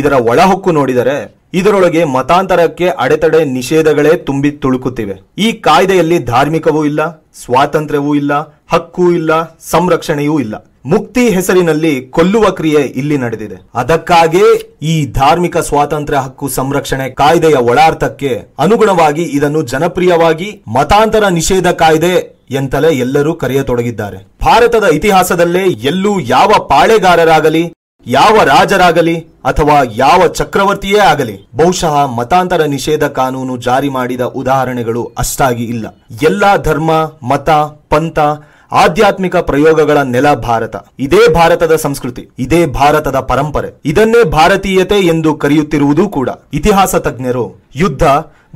[SPEAKER 1] ಇದರ ಒಳಹೊಕ್ಕು ನೋಡಿದರೆ ಇದರೊಳಗೆ ಮತಾಂತರಕ್ಕೆ ಅಡೆತಡೆ ನಿಷೇಧಗಳೇ ತುಂಬಿ ತುಳುಕುತ್ತಿವೆ ಈ ಕಾಯ್ದೆಯಲ್ಲಿ ಧಾರ್ಮಿಕವೂ ಇಲ್ಲ ಸ್ವಾತಂತ್ರ್ಯವೂ ಇಲ್ಲ ಹಕ್ಕೂ ಇಲ್ಲ ಸಂರಕ್ಷಣೆಯೂ ಇಲ್ಲ ಮುಕ್ತಿ ಹೆಸರಿನಲ್ಲಿ ಕೊಲ್ಲುವ ಕ್ರಿಯೆ ಇಲ್ಲಿ ನಡೆದಿದೆ ಅದಕ್ಕಾಗೇ ಈ ಧಾರ್ಮಿಕ ಸ್ವಾತಂತ್ರ್ಯ ಹಕ್ಕು ಸಂರಕ್ಷಣೆ ಕಾಯ್ದೆಯ ಒಳಾರ್ಥಕ್ಕೆ ಅನುಗುಣವಾಗಿ ಇದನ್ನು ಜನಪ್ರಿಯವಾಗಿ ಮತಾಂತರ ನಿಷೇಧ ಕಾಯ್ದೆ ಎಂತಲೇ ಎಲ್ಲರೂ ಕರೆಯತೊಡಗಿದ್ದಾರೆ ಭಾರತದ ಇತಿಹಾಸದಲ್ಲೇ ಎಲ್ಲೂ ಯಾವ ಪಾಳೆಗಾರರಾಗಲಿ ಯಾವ ರಾಜರಾಗಲಿ ಅಥವಾ ಯಾವ ಚಕ್ರವರ್ತಿಯೇ ಆಗಲಿ ಬಹುಶಃ ಮತಾಂತರ ನಿಷೇಧ ಕಾನೂನು ಜಾರಿ ಮಾಡಿದ ಉದಾಹರಣೆಗಳು ಅಷ್ಟಾಗಿ ಇಲ್ಲ ಎಲ್ಲ ಧರ್ಮ ಮತ ಪಂಥ ಆಧ್ಯಾತ್ಮಿಕ ಪ್ರಯೋಗಗಳ ನೆಲ ಭಾರತ ಇದೇ ಭಾರತದ ಸಂಸ್ಕೃತಿ ಇದೇ ಭಾರತದ ಪರಂಪರೆ ಇದನ್ನೇ ಭಾರತೀಯತೆ ಎಂದು ಕರೆಯುತ್ತಿರುವುದೂ ಕೂಡ ಇತಿಹಾಸ ತಜ್ಞರು ಯುದ್ಧ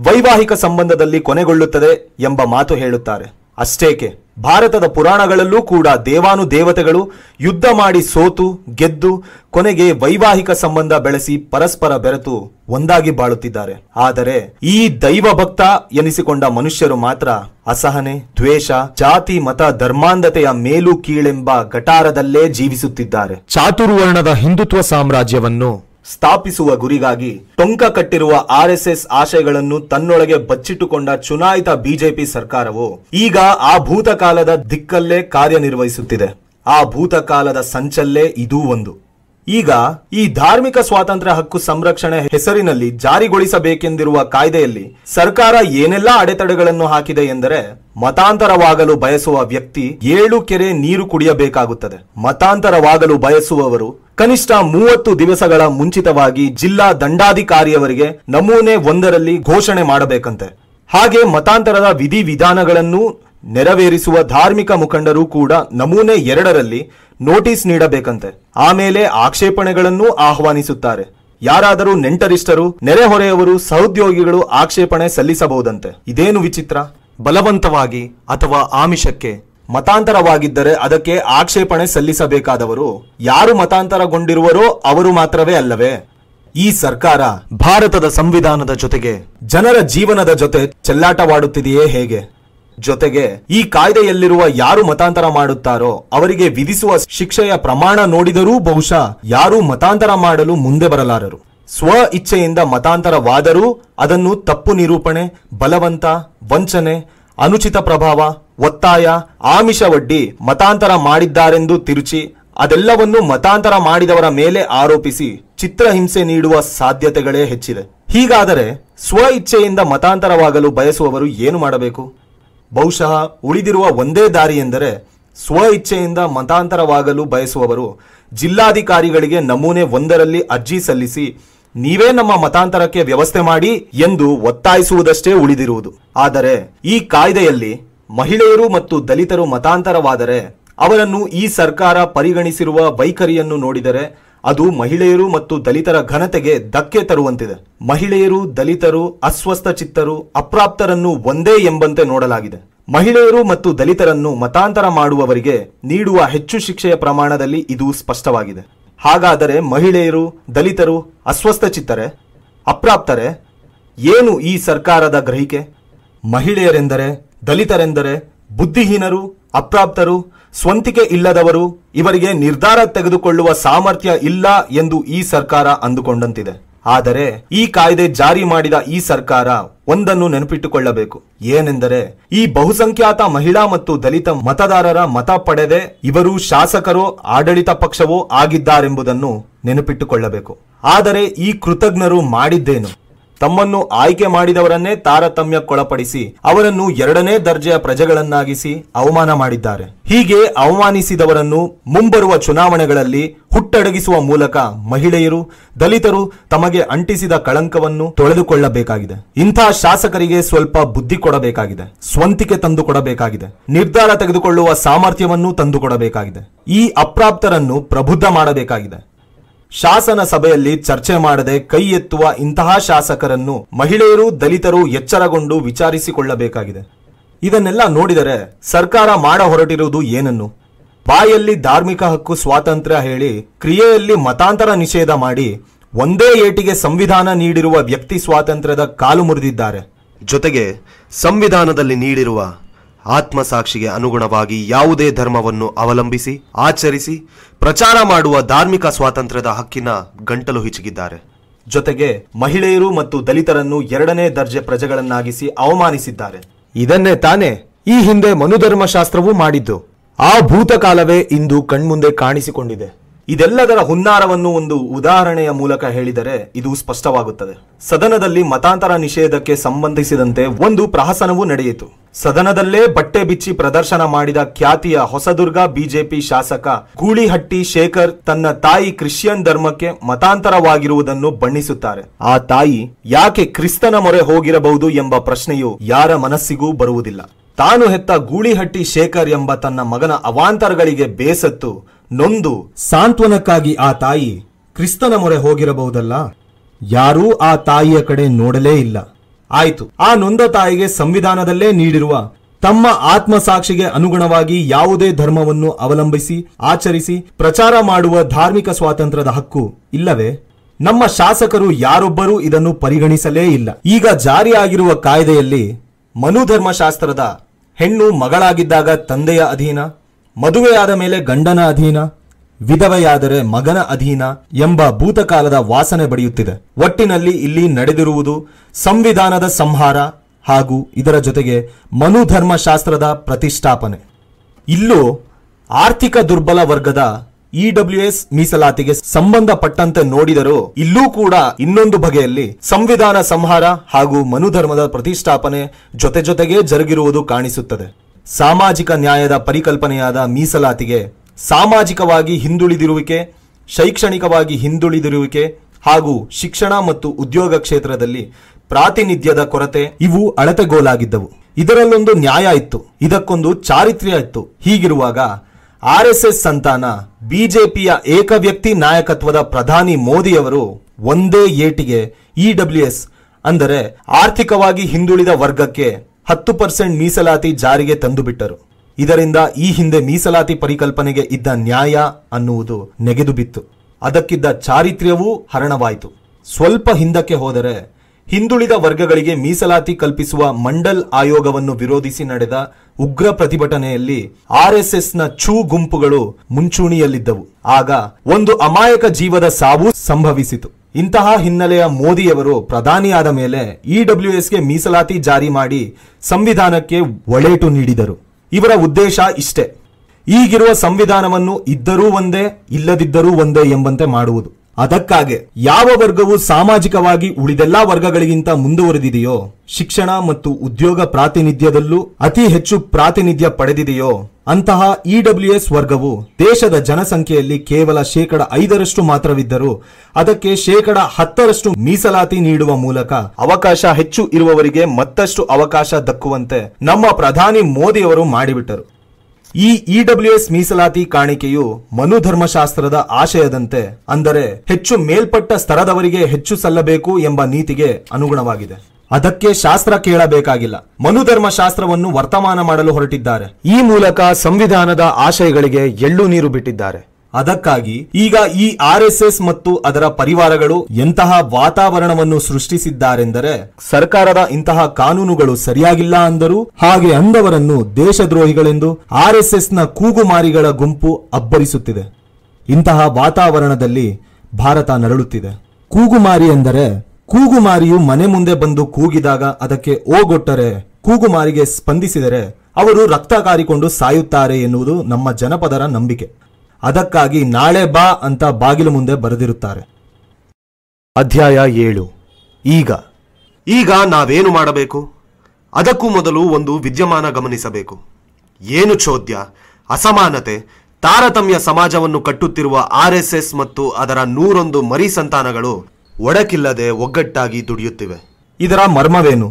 [SPEAKER 1] ವೈವಾಹಿಕ ಸಂಬಂಧದಲ್ಲಿ ಕೊನೆಗೊಳ್ಳುತ್ತದೆ ಎಂಬ ಮಾತು ಹೇಳುತ್ತಾರೆ ಅಷ್ಟೇಕೆ ಭಾರತದ ಪುರಾಣಗಳಲ್ಲೂ ಕೂಡ ದೇವಾನು ದೇವತೆಗಳು ಯುದ್ಧ ಮಾಡಿ ಸೋತು ಗೆದ್ದು ಕೊನೆಗೆ ವೈವಾಹಿಕ ಸಂಬಂಧ ಬೆಳೆಸಿ ಪರಸ್ಪರ ಬೆರೆತು ಒಂದಾಗಿ ಬಾಳುತ್ತಿದ್ದಾರೆ ಆದರೆ ಈ ದೈವ ಭಕ್ತ ಎನಿಸಿಕೊಂಡ ಮನುಷ್ಯರು ಮಾತ್ರ ಅಸಹನೆ ದ್ವೇಷ ಜಾತಿ ಮತ ಧರ್ಮಾಂಧತೆಯ ಮೇಲು ಕೀಳೆಂಬ ಗಟಾರದಲ್ಲೇ ಜೀವಿಸುತ್ತಿದ್ದಾರೆ ಚಾತುರ್ವರ್ಣದ ಹಿಂದುತ್ವ ಸಾಮ್ರಾಜ್ಯವನ್ನು ಸ್ಥಾಪಿಸುವ ಗುರಿಗಾಗಿ ಟೊಂಕ ಕಟ್ಟಿರುವ ಆರ್ಎಸ್ಎಸ್ ಆಶಯಗಳನ್ನು ತನ್ನೊಳಗೆ ಬಚ್ಚಿಟ್ಟುಕೊಂಡ ಚುನಾಯಿತ ಬಿಜೆಪಿ ಸರ್ಕಾರವು ಈಗ ಆ ಭೂತಕಾಲದ ದಿಕ್ಕಲ್ಲೇ ಕಾರ್ಯನಿರ್ವಹಿಸುತ್ತಿದೆ ಆ ಭೂತಕಾಲದ ಸಂಚಲ್ಲೇ ಇದೂ ಒಂದು ಈಗ ಈ ಧಾರ್ಮಿಕ ಸ್ವಾತಂತ್ರ್ಯ ಹಕ್ಕು ಸಂರಕ್ಷಣೆ ಹೆಸರಿನಲ್ಲಿ ಜಾರಿಗೊಳಿಸಬೇಕೆಂದಿರುವ ಕಾಯ್ದೆಯಲ್ಲಿ ಸರ್ಕಾರ ಏನೆಲ್ಲಾ ಅಡೆತಡೆಗಳನ್ನು ಹಾಕಿದೆ ಎಂದರೆ ಮತಾಂತರವಾಗಲು ಬಯಸುವ ವ್ಯಕ್ತಿ ಏಳು ಕೆರೆ ನೀರು ಕುಡಿಯಬೇಕಾಗುತ್ತದೆ ಮತಾಂತರವಾಗಲು ಬಯಸುವವರು ಕನಿಷ್ಠ ಮೂವತ್ತು ದಿವಸಗಳ ಮುಂಚಿತವಾಗಿ ಜಿಲ್ಲಾ ದಂಡಾಧಿಕಾರಿಯವರಿಗೆ ನಮೂನೆ ಒಂದರಲ್ಲಿ ಘೋಷಣೆ ಮಾಡಬೇಕಂತೆ ಹಾಗೆ ಮತಾಂತರದ ವಿಧಿವಿಧಾನಗಳನ್ನು ನೆರವೇರಿಸುವ ಧಾರ್ಮಿಕ ಮುಖಂಡರು ಕೂಡ ನಮೂನೆ ಎರಡರಲ್ಲಿ ನೋಟಿಸ್ ನೀಡಬೇಕಂತೆ ಆಮೇಲೆ ಆಕ್ಷೇಪಣೆಗಳನ್ನೂ ಆಹ್ವಾನಿಸುತ್ತಾರೆ ಯಾರಾದರೂ ನೆಂಟರಿಷ್ಟರು ನೆರೆಹೊರೆಯವರು ಸಹೋದ್ಯೋಗಿಗಳು ಆಕ್ಷೇಪಣೆ ಸಲ್ಲಿಸಬಹುದಂತೆ ಇದೇನು ವಿಚಿತ್ರ ಬಲವಂತವಾಗಿ ಅಥವಾ ಆಮಿಷಕ್ಕೆ ಮತಾಂತರವಾಗಿದ್ದರೆ ಅದಕ್ಕೆ ಆಕ್ಷೇಪಣೆ ಸಲ್ಲಿಸಬೇಕಾದವರು ಯಾರು ಮತಾಂತರಗೊಂಡಿರುವರೋ ಅವರು ಮಾತ್ರವೇ ಅಲ್ಲವೇ ಈ ಸರ್ಕಾರ ಭಾರತದ ಸಂವಿಧಾನದ ಜೊತೆಗೆ ಜನರ ಜೀವನದ ಜೊತೆ ಚೆಲ್ಲಾಟವಾಡುತ್ತಿದೆಯೇ ಹೇಗೆ ಜೊತೆಗೆ ಈ ಕಾಯ್ದೆಯಲ್ಲಿರುವ ಯಾರು ಮತಾಂತರ ಮಾಡುತ್ತಾರೋ ಅವರಿಗೆ ವಿಧಿಸುವ ಶಿಕ್ಷೆಯ ಪ್ರಮಾಣ ನೋಡಿದರೂ ಬಹುಶಃ ಯಾರೂ ಮತಾಂತರ ಮಾಡಲು ಮುಂದೆ ಬರಲಾರರು ಸ್ವ ಇಚ್ಛೆಯಿಂದ ಮತಾಂತರವಾದರೂ ಅದನ್ನು ತಪ್ಪು ನಿರೂಪಣೆ ಬಲವಂತ ವಂಚನೆ ಅನುಚಿತ ಪ್ರಭಾವ ಒತ್ತಾಯ ಆಮಿಷವಡ್ಡಿ ಮತಾಂತರ ಮಾಡಿದ್ದಾರೆಂದು ತಿರುಚಿ ಅದೆಲ್ಲವನ್ನು ಮತಾಂತರ ಮಾಡಿದವರ ಮೇಲೆ ಆರೋಪಿಸಿ ಚಿತ್ರಹಿಂಸೆ ನೀಡುವ ಸಾಧ್ಯತೆಗಳೇ ಹೆಚ್ಚಿದೆ ಹೀಗಾದರೆ ಸ್ವ ಇಚ್ಛೆಯಿಂದ ಮತಾಂತರವಾಗಲು ಬಯಸುವವರು ಏನು ಮಾಡಬೇಕು ಬಹುಶಃ ಉಳಿದಿರುವ ಒಂದೇ ದಾರಿ ಎಂದರೆ ಸ್ವ ಇಚ್ಛೆಯಿಂದ ಮತಾಂತರವಾಗಲು ಬಯಸುವವರು ಜಿಲ್ಲಾಧಿಕಾರಿಗಳಿಗೆ ನಮೂನೆ ಒಂದರಲ್ಲಿ ಅರ್ಜಿ ಸಲ್ಲಿಸಿ ನೀವೇ ನಮ್ಮ ಮತಾಂತರಕ್ಕೆ ವ್ಯವಸ್ಥೆ ಮಾಡಿ ಎಂದು ಒತ್ತಾಯಿಸುವುದಷ್ಟೇ ಉಳಿದಿರುವುದು ಆದರೆ ಈ ಕಾಯ್ದೆಯಲ್ಲಿ ಮಹಿಳೆಯರು ಮತ್ತು ದಲಿತರು ಮತಾಂತರವಾದರೆ ಅವರನ್ನು ಈ ಸರ್ಕಾರ ಪರಿಗಣಿಸಿರುವ ವೈಖರಿಯನ್ನು ನೋಡಿದರೆ ಅದು ಮಹಿಳೆಯರು ಮತ್ತು ದಲಿತರ ಘನತೆಗೆ ಧಕ್ಕೆ ತರುವಂತಿದೆ ಮಹಿಳೆಯರು ದಲಿತರು ಅಸ್ವಸ್ಥ ಚಿತ್ತರು ಅಪ್ರಾಪ್ತರನ್ನು ಒಂದೇ ಎಂಬಂತೆ ನೋಡಲಾಗಿದೆ ಮಹಿಳೆಯರು ಮತ್ತು ದಲಿತರನ್ನು ಮತಾಂತರ ಮಾಡುವವರಿಗೆ ನೀಡುವ ಹೆಚ್ಚು ಶಿಕ್ಷೆಯ ಪ್ರಮಾಣದಲ್ಲಿ ಇದು ಸ್ಪಷ್ಟವಾಗಿದೆ ಹಾಗಾದರೆ ಮಹಿಳೆಯರು ದಲಿತರು ಅಸ್ವಸ್ಥ ಚಿತ್ತರೆ ಅಪ್ರಾಪ್ತರೆ ಏನು ಈ ಸರ್ಕಾರದ ಗ್ರಹಿಕೆ ಮಹಿಳೆಯರೆಂದರೆ ದಲಿತರೆಂದರೆ ಬುದ್ಧಿಹೀನರು ಅಪ್ರಾಪ್ತರು ಸ್ವಂತಿಕೆ ಇಲ್ಲದವರು ಇವರಿಗೆ ನಿರ್ಧಾರ ತೆಗೆದುಕೊಳ್ಳುವ ಸಾಮರ್ಥ್ಯ ಇಲ್ಲ ಎಂದು ಈ ಸರ್ಕಾರ ಅಂದುಕೊಂಡಂತಿದೆ ಆದರೆ ಈ ಕಾಯ್ದೆ ಜಾರಿ ಮಾಡಿದ ಈ ಸರ್ಕಾರ ಒಂದನ್ನು ನೆನಪಿಟ್ಟುಕೊಳ್ಳಬೇಕು ಏನೆಂದರೆ ಈ ಬಹುಸಂಖ್ಯಾತ ಮಹಿಳಾ ಮತ್ತು ದಲಿತ ಮತದಾರರ ಮತ ಪಡೆದೆ ಇವರು ಶಾಸಕರೋ ಆಡಳಿತ ಪಕ್ಷವೋ ಆಗಿದ್ದಾರೆಂಬುದನ್ನು ನೆನಪಿಟ್ಟುಕೊಳ್ಳಬೇಕು ಆದರೆ ಈ ಕೃತಜ್ಞರು ಮಾಡಿದ್ದೇನು ತಮ್ಮನ್ನು ಆಯ್ಕೆ ಮಾಡಿದವರನ್ನೇ ತಾರತಮ್ಯಕ್ಕೊಳಪಡಿಸಿ ಅವರನ್ನು ಎರಡನೇ ದರ್ಜೆಯ ಪ್ರಜೆಗಳನ್ನಾಗಿಸಿ ಅವಮಾನ ಮಾಡಿದ್ದಾರೆ ಹೀಗೆ ಅವಮಾನಿಸಿದವರನ್ನು ಮುಂಬರುವ ಚುನಾವಣೆಗಳಲ್ಲಿ ಹುಟ್ಟಡಗಿಸುವ ಮೂಲಕ ಮಹಿಳೆಯರು ದಲಿತರು ತಮಗೆ ಅಂಟಿಸಿದ ಕಳಂಕವನ್ನು ತೊಳೆದುಕೊಳ್ಳಬೇಕಾಗಿದೆ ಇಂಥ ಶಾಸಕರಿಗೆ ಸ್ವಲ್ಪ ಬುದ್ಧಿ ಕೊಡಬೇಕಾಗಿದೆ ಸ್ವಂತಿಕೆ ತಂದುಕೊಡಬೇಕಾಗಿದೆ ನಿರ್ಧಾರ ತೆಗೆದುಕೊಳ್ಳುವ ಸಾಮರ್ಥ್ಯವನ್ನು ತಂದುಕೊಡಬೇಕಾಗಿದೆ ಈ ಅಪ್ರಾಪ್ತರನ್ನು ಪ್ರಬುದ್ಧ ಮಾಡಬೇಕಾಗಿದೆ ಶಾಸನ ಸಭೆಯಲ್ಲಿ ಚರ್ಚೆ ಮಾಡದೆ ಕೈ ಎತ್ತುವ ಇಂತಹ ಶಾಸಕರನ್ನು ಮಹಿಳೆಯರು ದಲಿತರು ಎಚ್ಚರಗೊಂಡು ವಿಚಾರಿಸಿಕೊಳ್ಳಬೇಕಾಗಿದೆ ಇದನ್ನೆಲ್ಲ ನೋಡಿದರೆ ಸರ್ಕಾರ ಮಾಡ ಹೊರಟಿರುವುದು ಏನನ್ನು ಬಾಯಲ್ಲಿ ಧಾರ್ಮಿಕ ಹಕ್ಕು ಸ್ವಾತಂತ್ರ್ಯ ಹೇಳಿ ಕ್ರಿಯೆಯಲ್ಲಿ ಮತಾಂತರ ನಿಷೇಧ ಮಾಡಿ ಒಂದೇ ಏಟಿಗೆ ಸಂವಿಧಾನ ನೀಡಿರುವ ವ್ಯಕ್ತಿ ಸ್ವಾತಂತ್ರ್ಯದ ಕಾಲು ಮುರಿದಿದ್ದಾರೆ ಜೊತೆಗೆ ಸಂವಿಧಾನದಲ್ಲಿ ನೀಡಿರುವ ಆತ್ಮಸಾಕ್ಷಿಗೆ ಅನುಗುಣವಾಗಿ ಯಾವುದೇ ಧರ್ಮವನ್ನು ಅವಲಂಬಿಸಿ ಆಚರಿಸಿ ಪ್ರಚಾರ ಮಾಡುವ ಧಾರ್ಮಿಕ ಸ್ವಾತಂತ್ರ್ಯದ ಹಕ್ಕಿನ ಗಂಟಲು ಹಿಚಿಗಿದ್ದಾರೆ ಜೊತೆಗೆ ಮಹಿಳೆಯರು ಮತ್ತು ದಲಿತರನ್ನು ಎರಡನೇ ದರ್ಜೆ ಪ್ರಜೆಗಳನ್ನಾಗಿಸಿ ಅವಮಾನಿಸಿದ್ದಾರೆ ಇದನ್ನೇ ತಾನೇ ಈ ಹಿಂದೆ ಮನುಧರ್ಮಶಾಸ್ತ್ರವೂ ಮಾಡಿದ್ದು ಆ ಭೂತಕಾಲವೇ ಇಂದು ಕಣ್ಮುಂದೆ ಕಾಣಿಸಿಕೊಂಡಿದೆ ಇದೆಲ್ಲದರ ಹುನ್ನಾರವನ್ನು ಒಂದು ಉದಾಹರಣೆಯ ಮೂಲಕ ಹೇಳಿದರೆ ಇದು ಸ್ಪಷ್ಟವಾಗುತ್ತದೆ ಸದನದಲ್ಲಿ ಮತಾಂತರ ನಿಷೇಧಕ್ಕೆ ಸಂಬಂಧಿಸಿದಂತೆ ಒಂದು ಪ್ರಹಸನವೂ ನಡೆಯಿತು ಸದನದಲ್ಲೇ ಬಟ್ಟೆ ಬಿಚ್ಚಿ ಪ್ರದರ್ಶನ ಮಾಡಿದ ಖ್ಯಾತಿಯ ಹೊಸದುರ್ಗ ಬಿಜೆಪಿ ಶಾಸಕ ಗೂಳಿಹಟ್ಟಿ ಶೇಖರ್ ತನ್ನ ತಾಯಿ ಕ್ರಿಶ್ಚಿಯನ್ ಧರ್ಮಕ್ಕೆ ಮತಾಂತರವಾಗಿರುವುದನ್ನು ಬಣ್ಣಿಸುತ್ತಾರೆ ಆ ತಾಯಿ ಯಾಕೆ ಕ್ರಿಸ್ತನ ಮೊರೆ ಹೋಗಿರಬಹುದು ಎಂಬ ಪ್ರಶ್ನೆಯು ಯಾರ ಮನಸ್ಸಿಗೂ ಬರುವುದಿಲ್ಲ ತಾನು ಹೆತ್ತ ಗೂಳಿಹಟ್ಟಿ ಶೇಖರ್ ಎಂಬ ತನ್ನ ಮಗನ ಅವಾಂತರಗಳಿಗೆ ಬೇಸತ್ತು ನೊಂದು ಸಾಂತ್ವನಕ್ಕಾಗಿ ಆ ತಾಯಿ ಕ್ರಿಸ್ತನ ಮೊರೆ ಹೋಗಿರಬಹುದಲ್ಲ ಯಾರೂ ಆ ತಾಯಿಯ ಕಡೆ ನೋಡಲೇ ಇಲ್ಲ ಆಯಿತು ಆ ನೊಂದ ತಾಯಿಗೆ ಸಂವಿಧಾನದಲ್ಲೇ ನೀಡಿರುವ ತಮ್ಮ ಆತ್ಮಸಾಕ್ಷಿಗೆ ಅನುಗುಣವಾಗಿ ಯಾವುದೇ ಧರ್ಮವನ್ನು ಅವಲಂಬಿಸಿ ಆಚರಿಸಿ ಪ್ರಚಾರ ಮಾಡುವ ಧಾರ್ಮಿಕ ಸ್ವಾತಂತ್ರ್ಯದ ಹಕ್ಕು ಇಲ್ಲವೇ ನಮ್ಮ ಶಾಸಕರು ಯಾರೊಬ್ಬರೂ ಇದನ್ನು ಪರಿಗಣಿಸಲೇ ಇಲ್ಲ ಈಗ ಜಾರಿಯಾಗಿರುವ ಕಾಯ್ದೆಯಲ್ಲಿ ಮನುಧರ್ಮಶಾಸ್ತ್ರದ ಹೆಣ್ಣು ಮಗಳಾಗಿದ್ದಾಗ ತಂದೆಯ ಅಧೀನ ಮದುವೆಯಾದ ಮೇಲೆ ಗಂಡನ ಅಧೀನ ವಿಧವೆಯಾದರೆ ಮಗನ ಅಧೀನ ಎಂಬ ಭೂತಕಾಲದ ವಾಸನೆ ಬಡಿಯುತ್ತಿದೆ ಒಟ್ಟಿನಲ್ಲಿ ಇಲ್ಲಿ ನಡೆದಿರುವುದು ಸಂವಿಧಾನದ ಸಂಹಾರ ಹಾಗೂ ಇದರ ಜೊತೆಗೆ ಮನುಧರ್ಮಶಾಸ್ತ್ರದ ಪ್ರತಿಷ್ಠಾಪನೆ ಇಲ್ಲೂ ಆರ್ಥಿಕ ದುರ್ಬಲ ವರ್ಗದ ಇಡಬ್ಲ್ಯೂ ಎಸ್ ಮೀಸಲಾತಿಗೆ ಸಂಬಂಧಪಟ್ಟಂತೆ ನೋಡಿದರೂ ಇಲ್ಲೂ ಕೂಡ ಇನ್ನೊಂದು ಬಗೆಯಲ್ಲಿ ಸಂವಿಧಾನ ಸಂಹಾರ ಹಾಗೂ ಮನುಧರ್ಮದ ಪ್ರತಿಷ್ಠಾಪನೆ ಜೊತೆ ಜೊತೆಗೇ ಜರುಗಿರುವುದು ಕಾಣಿಸುತ್ತದೆ ಸಾಮಾಜಿಕ ನ್ಯಾಯದ ಪರಿಕಲ್ಪನೆಯಾದ ಮೀಸಲಾತಿಗೆ ಸಾಮಾಜಿಕವಾಗಿ ಹಿಂದುಳಿದಿರುವಿಕೆ ಶೈಕ್ಷಣಿಕವಾಗಿ ಹಿಂದುಳಿದಿರುವಿಕೆ ಹಾಗೂ ಶಿಕ್ಷಣ ಮತ್ತು ಉದ್ಯೋಗ ಕ್ಷೇತ್ರದಲ್ಲಿ ಪ್ರಾತಿನಿಧ್ಯದ ಕೊರತೆ ಇವು ಅಳತೆಗೋಲಾಗಿದ್ದವು ಇದರಲ್ಲೊಂದು ನ್ಯಾಯ ಇತ್ತು ಇದಕ್ಕೊಂದು ಚಾರಿತ್ರ್ಯ ಇತ್ತು ಹೀಗಿರುವಾಗ ಆರ್ ಎಸ್ ಎಸ್ ಸಂತಾನ ಬಿಜೆಪಿಯ ಏಕವ್ಯಕ್ತಿ ನಾಯಕತ್ವದ ಪ್ರಧಾನಿ ಮೋದಿಯವರು ಒಂದೇ ಏಟಿಗೆ ಇಡಬ್ಲ್ಯೂ ಎಸ್ ಅಂದರೆ ಆರ್ಥಿಕವಾಗಿ ಹಿಂದುಳಿದ ವರ್ಗಕ್ಕೆ ಹತ್ತು ಪರ್ಸೆಂಟ್ ಮೀಸಲಾತಿ ಜಾರಿಗೆ ತಂದುಬಿಟ್ಟರು ಇದರಿಂದ ಈ ಹಿಂದೆ ಮೀಸಲಾತಿ ಪರಿಕಲ್ಪನೆಗೆ ಇದ್ದ ನ್ಯಾಯ ಅನ್ನುವುದು ನೆಗೆದು ಬಿತ್ತು ಅದಕ್ಕಿದ್ದ ಚಾರಿತ್ರ್ಯವೂ ಹರಣವಾಯಿತು ಸ್ವಲ್ಪ ಹಿಂದಕ್ಕೆ ಹೋದರೆ ಹಿಂದುಳಿದ ವರ್ಗಗಳಿಗೆ ಮೀಸಲಾತಿ ಕಲ್ಪಿಸುವ ಮಂಡಲ್ ಆಯೋಗವನ್ನು ವಿರೋಧಿಸಿ ನಡೆದ ಉಗ್ರ ಪ್ರತಿಭಟನೆಯಲ್ಲಿ ಆರ್ಎಸ್ಎಸ್ನ ಛೂ ಗುಂಪುಗಳು ಮುಂಚೂಣಿಯಲ್ಲಿದ್ದವು ಆಗ ಒಂದು ಅಮಾಯಕ ಜೀವದ ಸಾವು ಸಂಭವಿಸಿತು ಇಂತಹ ಹಿನ್ನೆಲೆಯ ಮೋದಿಯವರು ಪ್ರಧಾನಿಯಾದ ಮೇಲೆ ಇಡಬ್ಲ್ಯೂ ಎಸ್ಗೆ ಮೀಸಲಾತಿ ಜಾರಿ ಮಾಡಿ ಸಂವಿಧಾನಕ್ಕೆ ಒಳೇಟು ನೀಡಿದರು ಇವರ ಉದ್ದೇಶ ಇಷ್ಟೇ ಈಗಿರುವ ಸಂವಿಧಾನವನ್ನು ಇದ್ದರೂ ಒಂದೇ ಇಲ್ಲದಿದ್ದರೂ ಒಂದೇ ಎಂಬಂತೆ ಮಾಡುವುದು ಅದಕ್ಕಾಗೆ ಯಾವ ವರ್ಗವು ಸಾಮಾಜಿಕವಾಗಿ ಉಳಿದೆಲ್ಲಾ ವರ್ಗಗಳಿಗಿಂತ ಮುಂದುವರೆದಿದೆಯೋ ಶಿಕ್ಷಣ ಮತ್ತು ಉದ್ಯೋಗ ಪ್ರಾತಿನಿಧ್ಯದಲ್ಲೂ ಅತಿ ಹೆಚ್ಚು ಪ್ರಾತಿನಿಧ್ಯ ಪಡೆದಿದೆಯೋ ಅಂತಹ ಇಡಬ್ಲ್ಯೂಎಸ್ ವರ್ಗವು ದೇಶದ ಜನಸಂಖ್ಯೆಯಲ್ಲಿ ಕೇವಲ ಶೇಕಡ ಐದರಷ್ಟು ಮಾತ್ರವಿದ್ದರೂ ಅದಕ್ಕೆ ಶೇಕಡ ಹತ್ತರಷ್ಟು ಮೀಸಲಾತಿ ನೀಡುವ ಮೂಲಕ ಅವಕಾಶ ಹೆಚ್ಚು ಇರುವವರಿಗೆ ಮತ್ತಷ್ಟು ಅವಕಾಶ ದಕ್ಕುವಂತೆ ನಮ್ಮ ಪ್ರಧಾನಿ ಮೋದಿಯವರು ಮಾಡಿಬಿಟ್ಟರು ಈ ಎಸ್ e ಮೀಸಲಾತಿ ಕಾಣಿಕೆಯು ಮನು ಧರ್ಮಶಾಸ್ತ್ರದ ಆಶಯದಂತೆ ಅಂದರೆ ಹೆಚ್ಚು ಮೇಲ್ಪಟ್ಟ ಸ್ತರದವರಿಗೆ ಹೆಚ್ಚು ಸಲ್ಲಬೇಕು ಎಂಬ ನೀತಿಗೆ ಅನುಗುಣವಾಗಿದೆ ಅದಕ್ಕೆ ಶಾಸ್ತ್ರ ಕೇಳಬೇಕಾಗಿಲ್ಲ ಮನುಧರ್ಮಶಾಸ್ತ್ರವನ್ನು ವರ್ತಮಾನ ಮಾಡಲು ಹೊರಟಿದ್ದಾರೆ ಈ ಮೂಲಕ ಸಂವಿಧಾನದ ಆಶಯಗಳಿಗೆ ಎಳ್ಳು ನೀರು ಬಿಟ್ಟಿದ್ದಾರೆ ಅದಕ್ಕಾಗಿ ಈಗ ಈ ಆರ್ ಎಸ್ ಎಸ್ ಮತ್ತು ಅದರ ಪರಿವಾರಗಳು ಎಂತಹ ವಾತಾವರಣವನ್ನು ಸೃಷ್ಟಿಸಿದ್ದಾರೆಂದರೆ ಸರ್ಕಾರದ ಇಂತಹ ಕಾನೂನುಗಳು ಸರಿಯಾಗಿಲ್ಲ ಅಂದರು ಹಾಗೆ ಅಂದವರನ್ನು ದೇಶದ್ರೋಹಿಗಳೆಂದು ಆರ್ ಎಸ್ ಎಸ್ ನ ಕೂಗುಮಾರಿಗಳ ಗುಂಪು ಅಬ್ಬರಿಸುತ್ತಿದೆ ಇಂತಹ ವಾತಾವರಣದಲ್ಲಿ ಭಾರತ ನರಳುತ್ತಿದೆ ಕೂಗುಮಾರಿ ಎಂದರೆ ಕೂಗುಮಾರಿಯು ಮನೆ ಮುಂದೆ ಬಂದು ಕೂಗಿದಾಗ ಅದಕ್ಕೆ ಓಗೊಟ್ಟರೆ ಕೂಗುಮಾರಿಗೆ ಸ್ಪಂದಿಸಿದರೆ ಅವರು ರಕ್ತ ಕಾರಿಕೊಂಡು ಸಾಯುತ್ತಾರೆ ಎನ್ನುವುದು ನಮ್ಮ ಜನಪದರ ನಂಬಿಕೆ ಅದಕ್ಕಾಗಿ ನಾಳೆ ಬಾ ಅಂತ ಬಾಗಿಲು ಮುಂದೆ ಬರೆದಿರುತ್ತಾರೆ ಅಧ್ಯಾಯ ಏಳು ಈಗ ಈಗ ನಾವೇನು ಮಾಡಬೇಕು ಅದಕ್ಕೂ ಮೊದಲು ಒಂದು ವಿದ್ಯಮಾನ ಗಮನಿಸಬೇಕು ಏನು ಚೋದ್ಯ ಅಸಮಾನತೆ ತಾರತಮ್ಯ ಸಮಾಜವನ್ನು ಕಟ್ಟುತ್ತಿರುವ ಆರ್ಎಸ್ಎಸ್ ಮತ್ತು ಅದರ ನೂರೊಂದು ಮರಿ ಸಂತಾನಗಳು ಒಡಕಿಲ್ಲದೆ ಒಗ್ಗಟ್ಟಾಗಿ ದುಡಿಯುತ್ತಿವೆ ಇದರ ಮರ್ಮವೇನು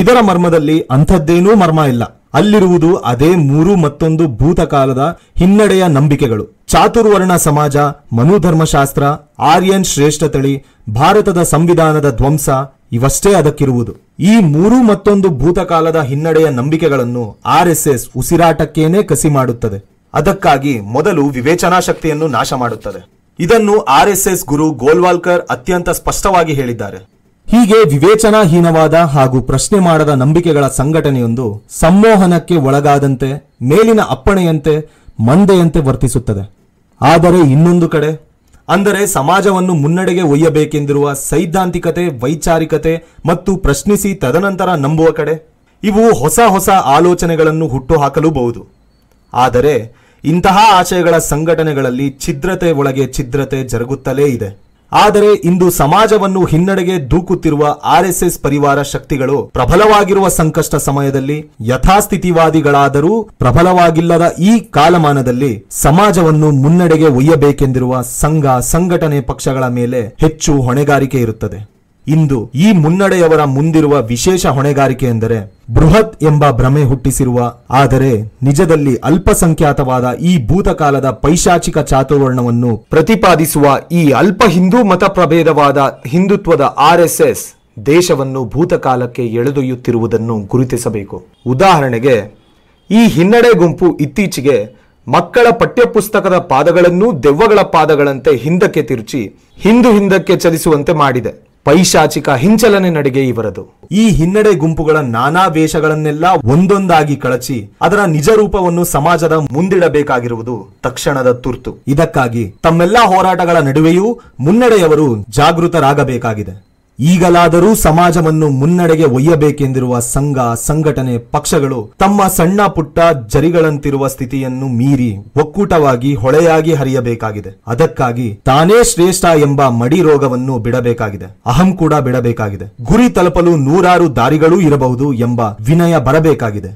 [SPEAKER 1] ಇದರ ಮರ್ಮದಲ್ಲಿ ಅಂಥದ್ದೇನೂ ಮರ್ಮ ಇಲ್ಲ ಅಲ್ಲಿರುವುದು ಅದೇ ಮೂರು ಮತ್ತೊಂದು ಭೂತಕಾಲದ ಹಿನ್ನಡೆಯ ನಂಬಿಕೆಗಳು ಚಾತುರ್ವರ್ಣ ಸಮಾಜ ಮನುಧರ್ಮಶಾಸ್ತ್ರ ಆರ್ಯನ್ ಶ್ರೇಷ್ಠ ತಳಿ ಭಾರತದ ಸಂವಿಧಾನದ ಧ್ವಂಸ ಇವಷ್ಟೇ ಅದಕ್ಕಿರುವುದು ಈ ಮೂರು ಮತ್ತೊಂದು ಭೂತಕಾಲದ ಹಿನ್ನಡೆಯ ನಂಬಿಕೆಗಳನ್ನು ಎಸ್ ಉಸಿರಾಟಕ್ಕೇನೆ ಕಸಿ ಮಾಡುತ್ತದೆ ಅದಕ್ಕಾಗಿ ಮೊದಲು ವಿವೇಚನಾ ಶಕ್ತಿಯನ್ನು ನಾಶ ಮಾಡುತ್ತದೆ ಇದನ್ನು ಎಸ್ ಗುರು ಗೋಲ್ವಾಲ್ಕರ್ ಅತ್ಯಂತ ಸ್ಪಷ್ಟವಾಗಿ ಹೇಳಿದ್ದಾರೆ ಹೀಗೆ ವಿವೇಚನಾಹೀನವಾದ ಹಾಗೂ ಪ್ರಶ್ನೆ ಮಾಡದ ನಂಬಿಕೆಗಳ ಸಂಘಟನೆಯೊಂದು ಸಂಮೋಹನಕ್ಕೆ ಒಳಗಾದಂತೆ ಮೇಲಿನ ಅಪ್ಪಣೆಯಂತೆ ಮಂದೆಯಂತೆ ವರ್ತಿಸುತ್ತದೆ ಆದರೆ ಇನ್ನೊಂದು ಕಡೆ ಅಂದರೆ ಸಮಾಜವನ್ನು ಮುನ್ನಡೆಗೆ ಒಯ್ಯಬೇಕೆಂದಿರುವ ಸೈದ್ಧಾಂತಿಕತೆ ವೈಚಾರಿಕತೆ ಮತ್ತು ಪ್ರಶ್ನಿಸಿ ತದನಂತರ ನಂಬುವ ಕಡೆ ಇವು ಹೊಸ ಹೊಸ ಆಲೋಚನೆಗಳನ್ನು ಹುಟ್ಟುಹಾಕಲೂಬಹುದು ಆದರೆ ಇಂತಹ ಆಶಯಗಳ ಸಂಘಟನೆಗಳಲ್ಲಿ ಛಿದ್ರತೆ ಒಳಗೆ ಛಿದ್ರತೆ ಜರುಗುತ್ತಲೇ ಇದೆ ಆದರೆ ಇಂದು ಸಮಾಜವನ್ನು ಹಿನ್ನಡೆಗೆ ದೂಕುತ್ತಿರುವ ಆರ್ಎಸ್ಎಸ್ ಪರಿವಾರ ಶಕ್ತಿಗಳು ಪ್ರಬಲವಾಗಿರುವ ಸಂಕಷ್ಟ ಸಮಯದಲ್ಲಿ ಯಥಾಸ್ಥಿತಿವಾದಿಗಳಾದರೂ ಪ್ರಬಲವಾಗಿಲ್ಲದ ಈ ಕಾಲಮಾನದಲ್ಲಿ ಸಮಾಜವನ್ನು ಮುನ್ನಡೆಗೆ ಒಯ್ಯಬೇಕೆಂದಿರುವ ಸಂಘ ಸಂಘಟನೆ ಪಕ್ಷಗಳ ಮೇಲೆ ಹೆಚ್ಚು ಹೊಣೆಗಾರಿಕೆ ಇರುತ್ತದೆ ಇಂದು ಈ ಮುನ್ನಡೆಯವರ ಮುಂದಿರುವ ವಿಶೇಷ ಹೊಣೆಗಾರಿಕೆ ಎಂದರೆ ಬೃಹತ್ ಎಂಬ ಭ್ರಮೆ ಹುಟ್ಟಿಸಿರುವ ಆದರೆ ನಿಜದಲ್ಲಿ ಅಲ್ಪಸಂಖ್ಯಾತವಾದ ಈ ಭೂತಕಾಲದ ಪೈಶಾಚಿಕ ಚಾತುರ್ವರ್ಣವನ್ನು ಪ್ರತಿಪಾದಿಸುವ ಈ ಅಲ್ಪ ಹಿಂದೂ ಮತ ಪ್ರಭೇದವಾದ ಹಿಂದುತ್ವದ ಎಸ್ ದೇಶವನ್ನು ಭೂತಕಾಲಕ್ಕೆ ಎಳೆದೊಯ್ಯುತ್ತಿರುವುದನ್ನು ಗುರುತಿಸಬೇಕು ಉದಾಹರಣೆಗೆ ಈ ಹಿನ್ನಡೆ ಗುಂಪು ಇತ್ತೀಚೆಗೆ ಮಕ್ಕಳ ಪಠ್ಯಪುಸ್ತಕದ ಪಾದಗಳನ್ನು ದೆವ್ವಗಳ ಪಾದಗಳಂತೆ ಹಿಂದಕ್ಕೆ ತಿರುಚಿ ಹಿಂದೂ ಹಿಂದಕ್ಕೆ ಚಲಿಸುವಂತೆ ಮಾಡಿದೆ ಪೈಶಾಚಿಕ ಹಿಂಚಲನೆ ನಡಿಗೆ ಇವರದು ಈ ಹಿನ್ನಡೆ ಗುಂಪುಗಳ ನಾನಾ ವೇಷಗಳನ್ನೆಲ್ಲ ಒಂದೊಂದಾಗಿ ಕಳಚಿ ಅದರ ನಿಜ ರೂಪವನ್ನು ಸಮಾಜದ ಮುಂದಿಡಬೇಕಾಗಿರುವುದು ತಕ್ಷಣದ ತುರ್ತು ಇದಕ್ಕಾಗಿ ತಮ್ಮೆಲ್ಲಾ ಹೋರಾಟಗಳ ನಡುವೆಯೂ ಮುನ್ನಡೆಯವರು ಜಾಗೃತರಾಗಬೇಕಾಗಿದೆ ಈಗಲಾದರೂ ಸಮಾಜವನ್ನು ಮುನ್ನಡೆಗೆ ಒಯ್ಯಬೇಕೆಂದಿರುವ ಸಂಘ ಸಂಘಟನೆ ಪಕ್ಷಗಳು ತಮ್ಮ ಸಣ್ಣ ಪುಟ್ಟ ಜರಿಗಳಂತಿರುವ ಸ್ಥಿತಿಯನ್ನು ಮೀರಿ ಒಕ್ಕೂಟವಾಗಿ ಹೊಳೆಯಾಗಿ ಹರಿಯಬೇಕಾಗಿದೆ ಅದಕ್ಕಾಗಿ ತಾನೇ ಶ್ರೇಷ್ಠ ಎಂಬ ಮಡಿ ರೋಗವನ್ನು ಬಿಡಬೇಕಾಗಿದೆ ಅಹಂ ಕೂಡ ಬಿಡಬೇಕಾಗಿದೆ ಗುರಿ ತಲುಪಲು ನೂರಾರು ದಾರಿಗಳೂ ಇರಬಹುದು ಎಂಬ ವಿನಯ ಬರಬೇಕಾಗಿದೆ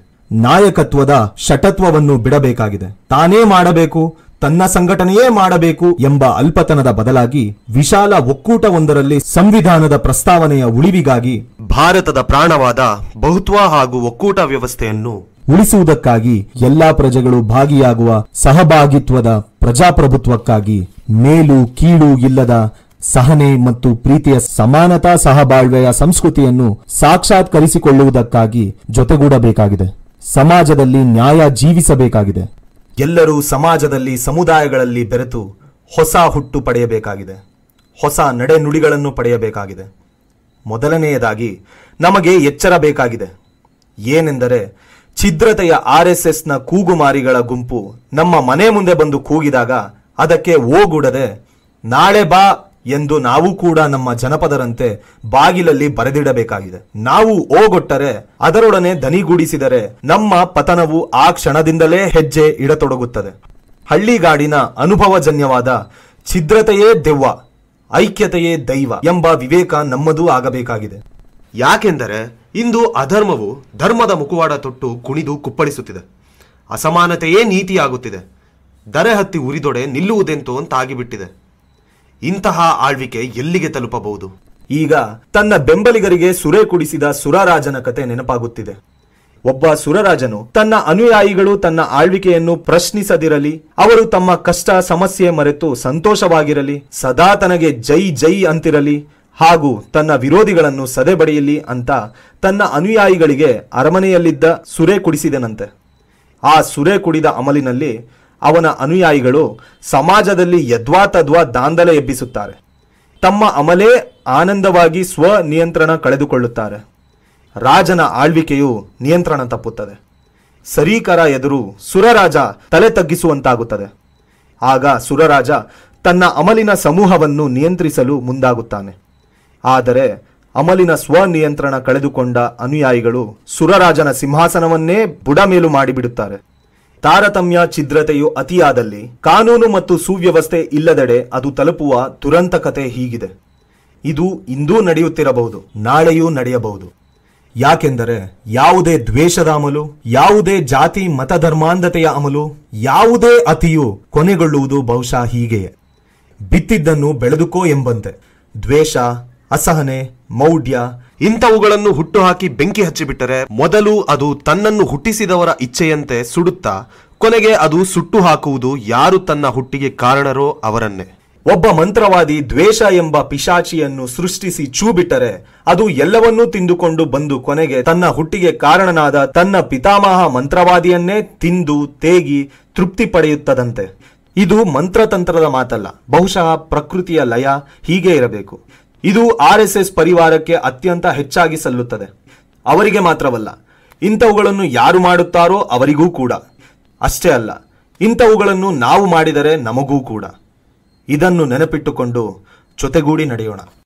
[SPEAKER 1] ನಾಯಕತ್ವದ ಶಟತ್ವವನ್ನು ಬಿಡಬೇಕಾಗಿದೆ ತಾನೇ ಮಾಡಬೇಕು ತನ್ನ ಸಂಘಟನೆಯೇ ಮಾಡಬೇಕು ಎಂಬ ಅಲ್ಪತನದ ಬದಲಾಗಿ ವಿಶಾಲ ಒಕ್ಕೂಟವೊಂದರಲ್ಲಿ ಸಂವಿಧಾನದ ಪ್ರಸ್ತಾವನೆಯ ಉಳಿವಿಗಾಗಿ ಭಾರತದ ಪ್ರಾಣವಾದ ಬಹುತ್ವ ಹಾಗೂ ಒಕ್ಕೂಟ ವ್ಯವಸ್ಥೆಯನ್ನು ಉಳಿಸುವುದಕ್ಕಾಗಿ ಎಲ್ಲಾ ಪ್ರಜೆಗಳು ಭಾಗಿಯಾಗುವ ಸಹಭಾಗಿತ್ವದ ಪ್ರಜಾಪ್ರಭುತ್ವಕ್ಕಾಗಿ ಮೇಲು ಕೀಳು ಇಲ್ಲದ ಸಹನೆ ಮತ್ತು ಪ್ರೀತಿಯ ಸಮಾನತಾ ಸಹಬಾಳ್ವೆಯ ಸಂಸ್ಕೃತಿಯನ್ನು ಸಾಕ್ಷಾತ್ಕರಿಸಿಕೊಳ್ಳುವುದಕ್ಕಾಗಿ ಜೊತೆಗೂಡಬೇಕಾಗಿದೆ ಸಮಾಜದಲ್ಲಿ ನ್ಯಾಯ ಜೀವಿಸಬೇಕಾಗಿದೆ ಎಲ್ಲರೂ ಸಮಾಜದಲ್ಲಿ ಸಮುದಾಯಗಳಲ್ಲಿ ಬೆರೆತು ಹೊಸ ಹುಟ್ಟು ಪಡೆಯಬೇಕಾಗಿದೆ ಹೊಸ ನಡೆನುಡಿಗಳನ್ನು ಪಡೆಯಬೇಕಾಗಿದೆ ಮೊದಲನೆಯದಾಗಿ ನಮಗೆ ಎಚ್ಚರ ಬೇಕಾಗಿದೆ ಏನೆಂದರೆ ಛಿದ್ರತೆಯ ಆರ್ ಎಸ್ ಎಸ್ನ ಕೂಗುಮಾರಿಗಳ ಗುಂಪು ನಮ್ಮ ಮನೆ ಮುಂದೆ ಬಂದು ಕೂಗಿದಾಗ ಅದಕ್ಕೆ ಓಗೂಡದೆ ನಾಳೆ ಬಾ ಎಂದು ನಾವು ಕೂಡ ನಮ್ಮ ಜನಪದರಂತೆ ಬಾಗಿಲಲ್ಲಿ ಬರೆದಿಡಬೇಕಾಗಿದೆ ನಾವು ಓಗೊಟ್ಟರೆ ಅದರೊಡನೆ ದನಿಗೂಡಿಸಿದರೆ ನಮ್ಮ ಪತನವು ಆ ಕ್ಷಣದಿಂದಲೇ ಹೆಜ್ಜೆ ಇಡತೊಡಗುತ್ತದೆ ಹಳ್ಳಿಗಾಡಿನ ಅನುಭವಜನ್ಯವಾದ ಛಿದ್ರತೆಯೇ ದೆವ್ವ ಐಕ್ಯತೆಯೇ ದೈವ ಎಂಬ ವಿವೇಕ ನಮ್ಮದೂ ಆಗಬೇಕಾಗಿದೆ ಯಾಕೆಂದರೆ ಇಂದು ಅಧರ್ಮವು ಧರ್ಮದ ಮುಖವಾಡ ತೊಟ್ಟು ಕುಣಿದು ಕುಪ್ಪಳಿಸುತ್ತಿದೆ ಅಸಮಾನತೆಯೇ ನೀತಿಯಾಗುತ್ತಿದೆ ದರೆ ಹತ್ತಿ ಉರಿದೊಡೆ ನಿಲ್ಲುವುದೆಂತೋ ಅಂತಾಗಿಬಿಟ್ಟಿದೆ ಇಂತಹ ಆಳ್ವಿಕೆ ಎಲ್ಲಿಗೆ ತಲುಪಬಹುದು ಈಗ ತನ್ನ ಬೆಂಬಲಿಗರಿಗೆ ಸುರೆ ಕುಡಿಸಿದ ಸುರರಾಜನ ಕತೆ ನೆನಪಾಗುತ್ತಿದೆ ಒಬ್ಬ ಸುರರಾಜನು ತನ್ನ ಅನುಯಾಯಿಗಳು ತನ್ನ ಆಳ್ವಿಕೆಯನ್ನು ಪ್ರಶ್ನಿಸದಿರಲಿ ಅವರು ತಮ್ಮ ಕಷ್ಟ ಸಮಸ್ಯೆ ಮರೆತು ಸಂತೋಷವಾಗಿರಲಿ ಸದಾ ತನಗೆ ಜೈ ಜೈ ಅಂತಿರಲಿ ಹಾಗೂ ತನ್ನ ವಿರೋಧಿಗಳನ್ನು ಸದೆಬಡಿಯಲಿ ಅಂತ ತನ್ನ ಅನುಯಾಯಿಗಳಿಗೆ ಅರಮನೆಯಲ್ಲಿದ್ದ ಸುರೆ ಕುಡಿಸಿದನಂತೆ ಆ ಸುರೆ ಕುಡಿದ ಅಮಲಿನಲ್ಲಿ ಅವನ ಅನುಯಾಯಿಗಳು ಸಮಾಜದಲ್ಲಿ ಯದ್ವಾ ತದ್ವಾ ದಾಂದಲೆ ಎಬ್ಬಿಸುತ್ತಾರೆ ತಮ್ಮ ಅಮಲೇ ಆನಂದವಾಗಿ ಸ್ವ ನಿಯಂತ್ರಣ ಕಳೆದುಕೊಳ್ಳುತ್ತಾರೆ ರಾಜನ ಆಳ್ವಿಕೆಯು ನಿಯಂತ್ರಣ ತಪ್ಪುತ್ತದೆ ಸರೀಕರ ಎದುರು ಸುರರಾಜ ತಲೆ ತಗ್ಗಿಸುವಂತಾಗುತ್ತದೆ ಆಗ ಸುರರಾಜ ತನ್ನ ಅಮಲಿನ ಸಮೂಹವನ್ನು ನಿಯಂತ್ರಿಸಲು ಮುಂದಾಗುತ್ತಾನೆ ಆದರೆ ಅಮಲಿನ ಸ್ವನಿಯಂತ್ರಣ ಕಳೆದುಕೊಂಡ ಅನುಯಾಯಿಗಳು ಸುರರಾಜನ ಸಿಂಹಾಸನವನ್ನೇ ಬುಡಮೇಲು ಮಾಡಿಬಿಡುತ್ತಾರೆ ತಾರತಮ್ಯ ಛಿದ್ರತೆಯು ಅತಿಯಾದಲ್ಲಿ ಕಾನೂನು ಮತ್ತು ಸುವ್ಯವಸ್ಥೆ ಇಲ್ಲದೆಡೆ ಅದು ತಲುಪುವ ದುರಂತಕತೆ ಹೀಗಿದೆ ಇದು ಇಂದೂ ನಡೆಯುತ್ತಿರಬಹುದು ನಾಳೆಯೂ ನಡೆಯಬಹುದು ಯಾಕೆಂದರೆ ಯಾವುದೇ ದ್ವೇಷದ ಅಮಲು ಯಾವುದೇ ಜಾತಿ ಧರ್ಮಾಂಧತೆಯ ಅಮಲು ಯಾವುದೇ ಅತಿಯು ಕೊನೆಗೊಳ್ಳುವುದು ಬಹುಶಃ ಹೀಗೆಯೇ ಬಿತ್ತಿದ್ದನ್ನು ಬೆಳೆದುಕೋ ಎಂಬಂತೆ ದ್ವೇಷ ಅಸಹನೆ ಮೌಢ್ಯ ಇಂಥವುಗಳನ್ನು ಹುಟ್ಟುಹಾಕಿ ಬೆಂಕಿ ಹಚ್ಚಿಬಿಟ್ಟರೆ ಮೊದಲು ಅದು ತನ್ನನ್ನು ಹುಟ್ಟಿಸಿದವರ ಇಚ್ಛೆಯಂತೆ ಸುಡುತ್ತಾ ಕೊನೆಗೆ ಅದು ಸುಟ್ಟು ಹಾಕುವುದು ಯಾರು ತನ್ನ ಹುಟ್ಟಿಗೆ ಕಾರಣರೋ ಅವರನ್ನೇ ಒಬ್ಬ ಮಂತ್ರವಾದಿ ದ್ವೇಷ ಎಂಬ ಪಿಶಾಚಿಯನ್ನು ಸೃಷ್ಟಿಸಿ ಚೂ ಅದು ಎಲ್ಲವನ್ನೂ ತಿಂದುಕೊಂಡು ಬಂದು ಕೊನೆಗೆ ತನ್ನ ಹುಟ್ಟಿಗೆ ಕಾರಣನಾದ ತನ್ನ ಪಿತಾಮಹ ಮಂತ್ರವಾದಿಯನ್ನೇ ತಿಂದು ತೇಗಿ ತೃಪ್ತಿ ಪಡೆಯುತ್ತದಂತೆ ಇದು ಮಂತ್ರತಂತ್ರದ ಮಾತಲ್ಲ ಬಹುಶಃ ಪ್ರಕೃತಿಯ ಲಯ ಹೀಗೆ ಇರಬೇಕು ಇದು ಆರ್ ಎಸ್ ಎಸ್ ಪರಿವಾರಕ್ಕೆ ಅತ್ಯಂತ ಹೆಚ್ಚಾಗಿ ಸಲ್ಲುತ್ತದೆ ಅವರಿಗೆ ಮಾತ್ರವಲ್ಲ ಇಂಥವುಗಳನ್ನು ಯಾರು ಮಾಡುತ್ತಾರೋ ಅವರಿಗೂ ಕೂಡ ಅಷ್ಟೇ ಅಲ್ಲ ಇಂಥವುಗಳನ್ನು ನಾವು ಮಾಡಿದರೆ ನಮಗೂ ಕೂಡ ಇದನ್ನು ನೆನಪಿಟ್ಟುಕೊಂಡು ಜೊತೆಗೂಡಿ ನಡೆಯೋಣ